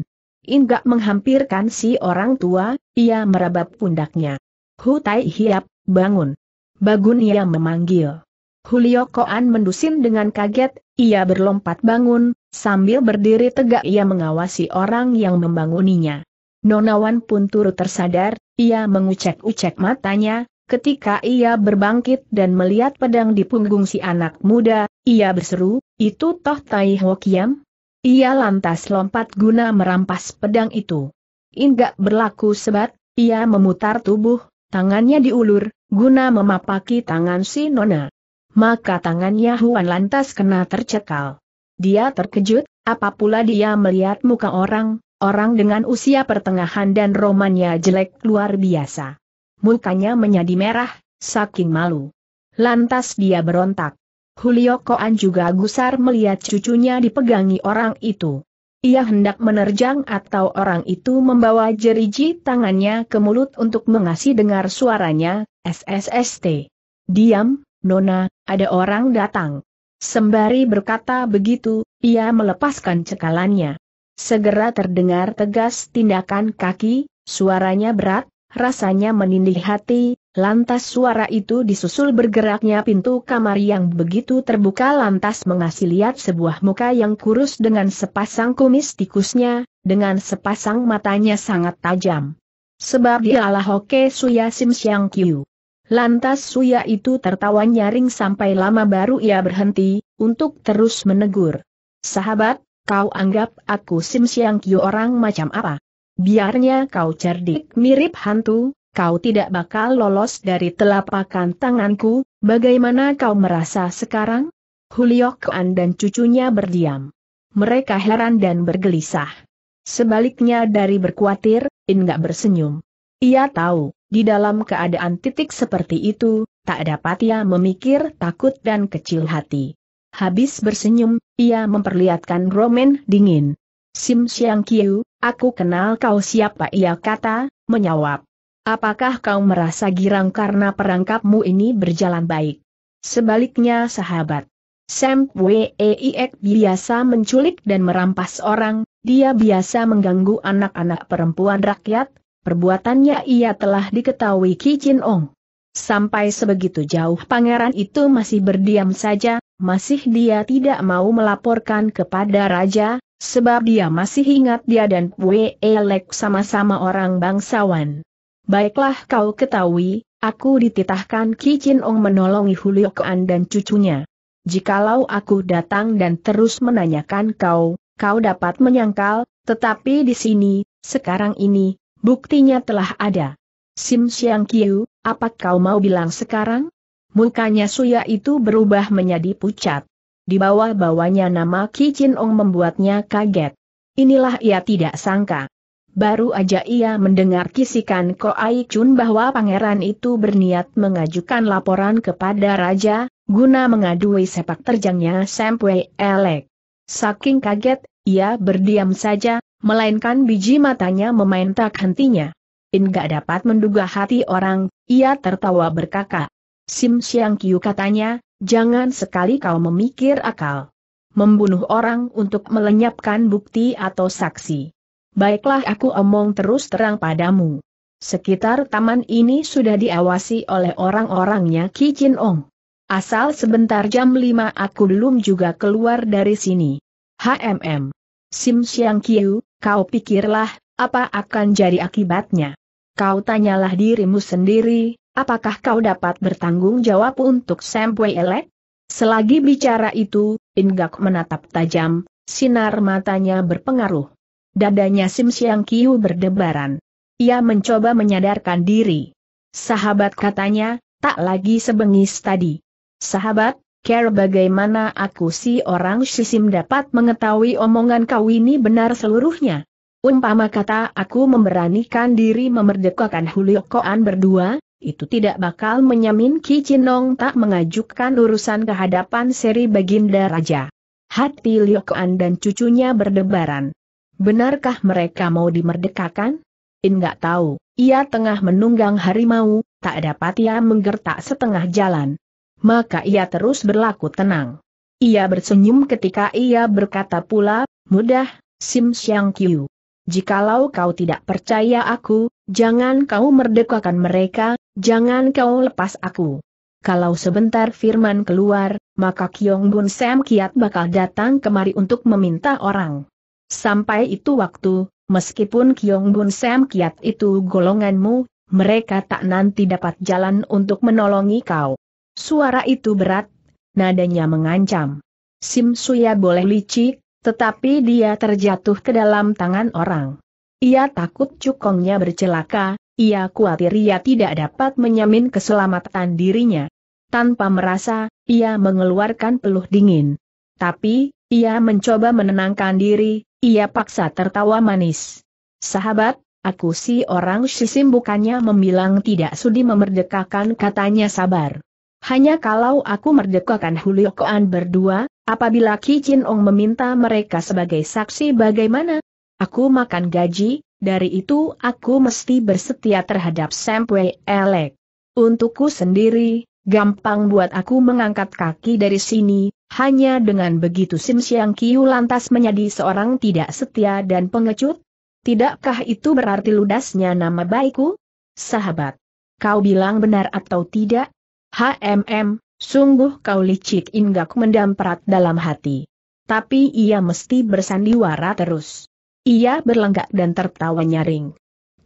Inggak menghampirkan si orang tua, ia merabap pundaknya. Hu Hiap, bangun. Bagun ia memanggil. Hulio Koan mendusin dengan kaget, ia berlompat bangun, sambil berdiri tegak ia mengawasi orang yang membanguninya. Nonawan pun turut tersadar, ia mengucek-ucek matanya, ketika ia berbangkit dan melihat pedang di punggung si anak muda, ia berseru, itu toh Tai Hokiam? Ia lantas lompat guna merampas pedang itu. Inggak berlaku sebat, ia memutar tubuh, tangannya diulur, guna memapaki tangan si Nona maka tangannya Huan lantas kena tercekal. Dia terkejut, apa pula dia melihat muka orang, orang dengan usia pertengahan dan romannya jelek luar biasa. Mukanya menjadi merah, saking malu. Lantas dia berontak. Hulio Koan juga gusar melihat cucunya dipegangi orang itu. Ia hendak menerjang atau orang itu membawa jeriji tangannya ke mulut untuk mengasih dengar suaranya, SSST. Diam, Nona, ada orang datang. Sembari berkata begitu, ia melepaskan cekalannya. Segera terdengar tegas tindakan kaki, suaranya berat, rasanya menindih hati, lantas suara itu disusul bergeraknya pintu kamar yang begitu terbuka lantas mengasih lihat sebuah muka yang kurus dengan sepasang kumis tikusnya, dengan sepasang matanya sangat tajam. Sebab dialah Hoke Suya Sim Qiu. Lantas Suya itu tertawa nyaring sampai lama baru ia berhenti, untuk terus menegur. Sahabat, kau anggap aku Sim Siang Kyo orang macam apa? Biarnya kau cerdik mirip hantu, kau tidak bakal lolos dari telapakan tanganku, bagaimana kau merasa sekarang? Huliokan dan cucunya berdiam. Mereka heran dan bergelisah. Sebaliknya dari berkuatir, In gak bersenyum. Ia tahu, di dalam keadaan titik seperti itu, tak dapat ia memikir takut dan kecil hati. Habis bersenyum, ia memperlihatkan roman dingin. Sim Xiangqiu, Kiu, aku kenal kau siapa ia kata, menyawab. Apakah kau merasa girang karena perangkapmu ini berjalan baik? Sebaliknya sahabat. Sam Weiek biasa menculik dan merampas orang, dia biasa mengganggu anak-anak perempuan rakyat, perbuatannya ia telah diketahui Kicin Ong. Sampai sebegitu jauh pangeran itu masih berdiam saja, masih dia tidak mau melaporkan kepada raja, sebab dia masih ingat dia dan Pue Elek sama-sama orang bangsawan. Baiklah kau ketahui, aku dititahkan Kicin Ong menolongi Huliokan dan cucunya. Jikalau aku datang dan terus menanyakan kau, kau dapat menyangkal, tetapi di sini, sekarang ini, Buktinya telah ada. Sim Xiangqiu, Kiu, apa kau mau bilang sekarang? Mukanya Suya itu berubah menjadi pucat. Di bawah-bawahnya nama Ki Chin Ong membuatnya kaget. Inilah ia tidak sangka. Baru aja ia mendengar kisikan Ko Ai Chun bahwa pangeran itu berniat mengajukan laporan kepada raja, guna mengadui sepak terjangnya Sampai Elek. Saking kaget, ia berdiam saja, melainkan biji matanya memain tak hentinya. In dapat menduga hati orang, ia tertawa berkaka. Sim Siang Kiu katanya, jangan sekali kau memikir akal. Membunuh orang untuk melenyapkan bukti atau saksi. Baiklah aku omong terus terang padamu. Sekitar taman ini sudah diawasi oleh orang-orangnya Ki Jin Ong. Asal sebentar jam 5 aku belum juga keluar dari sini. HMM. Sim Siang Kiu, Kau pikirlah, apa akan jadi akibatnya? Kau tanyalah dirimu sendiri, apakah kau dapat bertanggung jawab untuk Sampai Elek? Selagi bicara itu, Ingak menatap tajam, sinar matanya berpengaruh. Dadanya Sim Siang Kiu berdebaran. Ia mencoba menyadarkan diri. Sahabat katanya, tak lagi sebengis tadi. Sahabat, care bagaimana aku si orang sisim dapat mengetahui omongan kau ini benar seluruhnya. Umpama kata aku memberanikan diri memerdekakan Huliokoan berdua, itu tidak bakal menyamin ki Chinong tak mengajukan urusan kehadapan seri Baginda Raja. Hati Liokoan dan cucunya berdebaran. Benarkah mereka mau dimerdekakan? In tahu, ia tengah menunggang harimau, tak dapat ia menggertak setengah jalan maka ia terus berlaku tenang. Ia bersenyum ketika ia berkata pula, mudah, Sim Xiang Kiu. Jikalau kau tidak percaya aku, jangan kau merdekakan mereka, jangan kau lepas aku. Kalau sebentar firman keluar, maka Kiong Bun Sam Kiat bakal datang kemari untuk meminta orang. Sampai itu waktu, meskipun Kiong Bun Sam Kiat itu golonganmu, mereka tak nanti dapat jalan untuk menolongi kau. Suara itu berat, nadanya mengancam. Sim Suya boleh licik, tetapi dia terjatuh ke dalam tangan orang. Ia takut cukongnya bercelaka, ia khawatir ia tidak dapat menyamin keselamatan dirinya. Tanpa merasa, ia mengeluarkan peluh dingin. Tapi, ia mencoba menenangkan diri, ia paksa tertawa manis. Sahabat, aku si orang sisim bukannya membilang tidak sudi memerdekakan katanya sabar. Hanya kalau aku merdekakan Hulio berdua, apabila Ki Chin Ong meminta mereka sebagai saksi bagaimana? Aku makan gaji, dari itu aku mesti bersetia terhadap Sampai Elek. Untukku sendiri, gampang buat aku mengangkat kaki dari sini, hanya dengan begitu Sim Siang Kiu lantas menjadi seorang tidak setia dan pengecut? Tidakkah itu berarti ludasnya nama baikku? Sahabat, kau bilang benar atau tidak? HMM, sungguh kau licik Inggak mendamprat dalam hati. Tapi ia mesti bersandiwara terus. Ia berlenggak dan tertawa nyaring.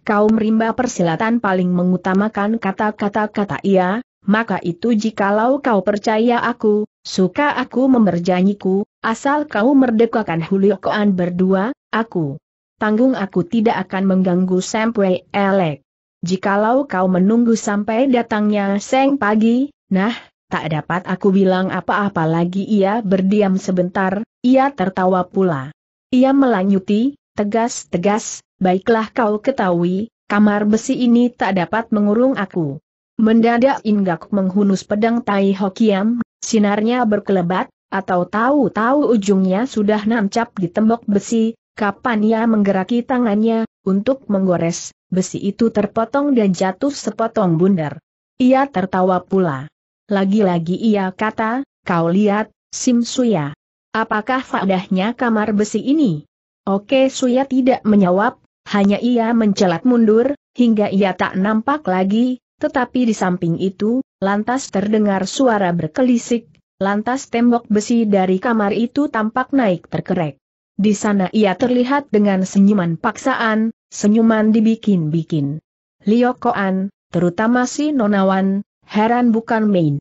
Kau merimba persilatan paling mengutamakan kata-kata kata ia, maka itu jikalau kau percaya aku, suka aku memberjanjiku, asal kau merdekakan Huliokoan berdua, aku. Tanggung aku tidak akan mengganggu sampai Elek jikalau kau menunggu sampai datangnya seng pagi, nah, tak dapat aku bilang apa-apa lagi ia berdiam sebentar, ia tertawa pula. Ia melanjuti, tegas-tegas, baiklah kau ketahui, kamar besi ini tak dapat mengurung aku. Mendadak Inggak menghunus pedang Tai Hokiam, sinarnya berkelebat, atau tahu-tahu ujungnya sudah nancap di tembok besi, kapan ia menggeraki tangannya, untuk menggores, besi itu terpotong dan jatuh sepotong bundar. Ia tertawa pula. Lagi-lagi ia kata, kau lihat, Sim Suya. Apakah fadahnya kamar besi ini? Oke Suya tidak menjawab, hanya ia mencelat mundur, hingga ia tak nampak lagi, tetapi di samping itu, lantas terdengar suara berkelisik, lantas tembok besi dari kamar itu tampak naik terkerek. Di sana ia terlihat dengan senyuman paksaan, Senyuman dibikin-bikin. Liokoan, terutama si Nonawan, heran bukan main.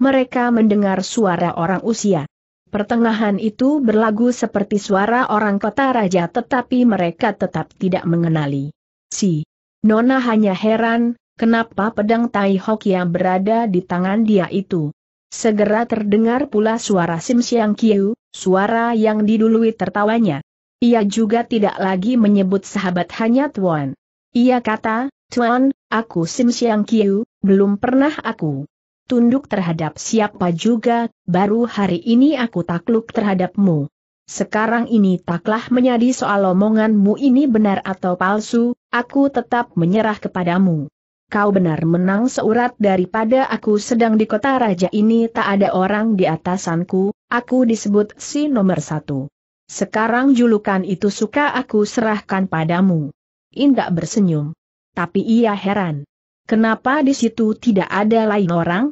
Mereka mendengar suara orang usia. Pertengahan itu berlagu seperti suara orang kota raja tetapi mereka tetap tidak mengenali. Si Nona hanya heran, kenapa pedang Tai Hok yang berada di tangan dia itu. Segera terdengar pula suara Sim Siang Kiu, suara yang didului tertawanya. Ia juga tidak lagi menyebut sahabat hanya Tuan. Ia kata, Tuan, aku Sim Siang Kiu, belum pernah aku tunduk terhadap siapa juga, baru hari ini aku takluk terhadapmu. Sekarang ini taklah menjadi soal omonganmu ini benar atau palsu, aku tetap menyerah kepadamu. Kau benar menang seurat daripada aku sedang di kota raja ini tak ada orang di atasanku, aku disebut si nomor satu. Sekarang julukan itu suka aku serahkan padamu. Indak bersenyum. Tapi ia heran. Kenapa di situ tidak ada lain orang?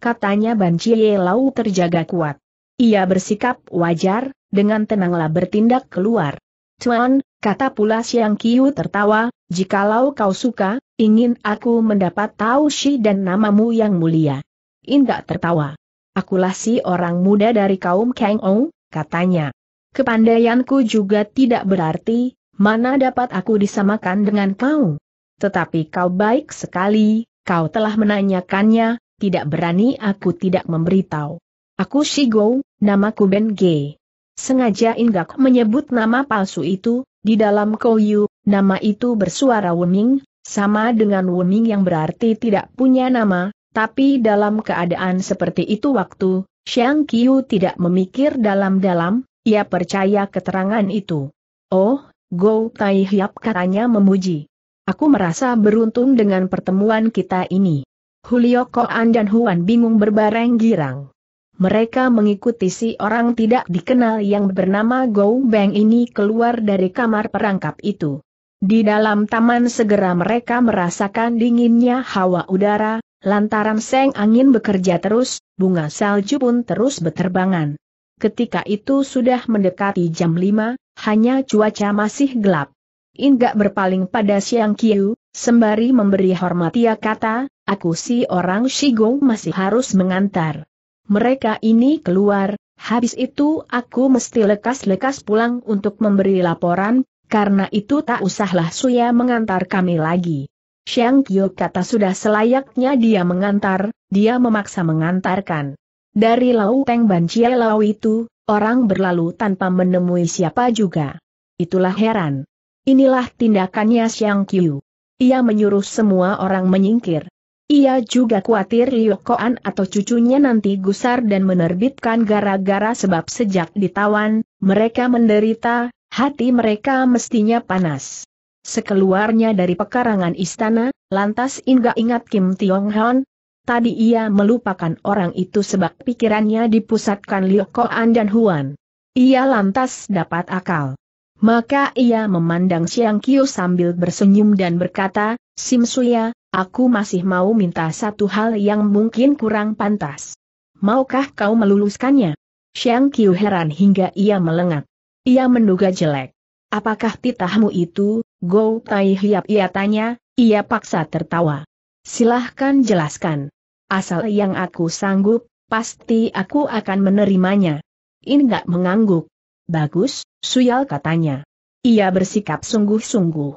Katanya Ban Lau terjaga kuat. Ia bersikap wajar, dengan tenanglah bertindak keluar. Cuan, kata pula Siang Kiu tertawa, jikalau kau suka, ingin aku mendapat tahu si dan namamu yang mulia. Indak tertawa. Akulah si orang muda dari kaum Kang Ong, katanya. Kepandaianku juga tidak berarti, mana dapat aku disamakan dengan kau. Tetapi kau baik sekali, kau telah menanyakannya, tidak berani aku tidak memberitahu. Aku Shigo, namaku Ben G. Sengaja Inggak menyebut nama palsu itu, di dalam Koyu, nama itu bersuara Wuming, sama dengan Wuming yang berarti tidak punya nama, tapi dalam keadaan seperti itu waktu, Xiang Qiu tidak memikir dalam-dalam, ia percaya keterangan itu. Oh, Go Tai Hiap katanya memuji. Aku merasa beruntung dengan pertemuan kita ini. Hulio Koan dan Huan bingung berbareng girang. Mereka mengikuti si orang tidak dikenal yang bernama Go Bang ini keluar dari kamar perangkap itu. Di dalam taman segera mereka merasakan dinginnya hawa udara, lantaran seng angin bekerja terus, bunga salju pun terus berterbangan. Ketika itu sudah mendekati jam 5, hanya cuaca masih gelap. Inggak berpaling pada Siang Kiu, sembari memberi hormat ia kata, aku si orang Shigong masih harus mengantar. Mereka ini keluar, habis itu aku mesti lekas-lekas pulang untuk memberi laporan, karena itu tak usahlah Suya mengantar kami lagi. Siang Kiu kata sudah selayaknya dia mengantar, dia memaksa mengantarkan. Dari Lau Teng Ban Chie Lau itu, orang berlalu tanpa menemui siapa juga. Itulah heran. Inilah tindakannya Siang Qiu. Ia menyuruh semua orang menyingkir. Ia juga khawatir Liu Koan atau cucunya nanti gusar dan menerbitkan gara-gara sebab sejak ditawan, mereka menderita, hati mereka mestinya panas. Sekeluarnya dari pekarangan istana, lantas Inga ingat Kim Tiong Hon, Tadi ia melupakan orang itu sebab pikirannya dipusatkan Liu Koan dan Huan. Ia lantas dapat akal. Maka ia memandang Siang Kiu sambil bersenyum dan berkata, Sim Suya, aku masih mau minta satu hal yang mungkin kurang pantas. Maukah kau meluluskannya? Siang Kiu heran hingga ia melengak. Ia menduga jelek. Apakah titahmu itu, Go Tai Hiap ia tanya, ia paksa tertawa. Silahkan jelaskan. Asal yang aku sanggup, pasti aku akan menerimanya. Inggak mengangguk. Bagus, Suyal katanya. Ia bersikap sungguh-sungguh.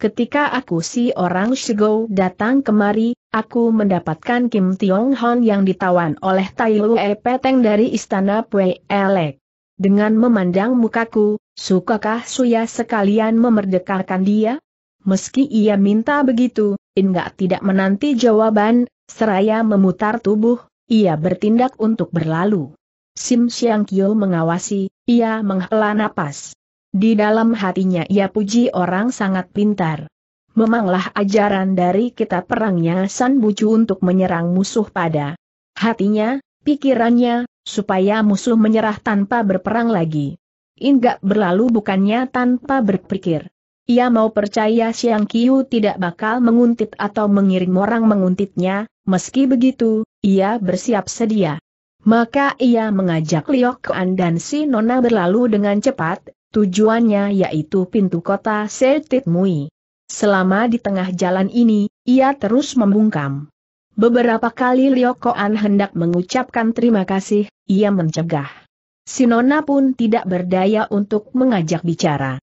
Ketika aku si orang Shigo datang kemari, aku mendapatkan Kim Tiong Hon yang ditawan oleh Tai Lue Peteng dari Istana Pue Elek. Dengan memandang mukaku, sukakah Suya sekalian memerdekakan dia? Meski ia minta begitu, Inga tidak menanti jawaban, seraya memutar tubuh, ia bertindak untuk berlalu. Sim Siang Kyo mengawasi, ia menghela napas. Di dalam hatinya ia puji orang sangat pintar. Memanglah ajaran dari kita perangnya San Bucu untuk menyerang musuh pada hatinya, pikirannya, supaya musuh menyerah tanpa berperang lagi. Inga berlalu bukannya tanpa berpikir. Ia mau percaya Siang Kiu tidak bakal menguntit atau mengirim orang menguntitnya, meski begitu, ia bersiap sedia. Maka ia mengajak Liok Kuan dan si Nona berlalu dengan cepat, tujuannya yaitu pintu kota Setit Mui. Selama di tengah jalan ini, ia terus membungkam. Beberapa kali Liok Koan hendak mengucapkan terima kasih, ia mencegah. Sinona pun tidak berdaya untuk mengajak bicara.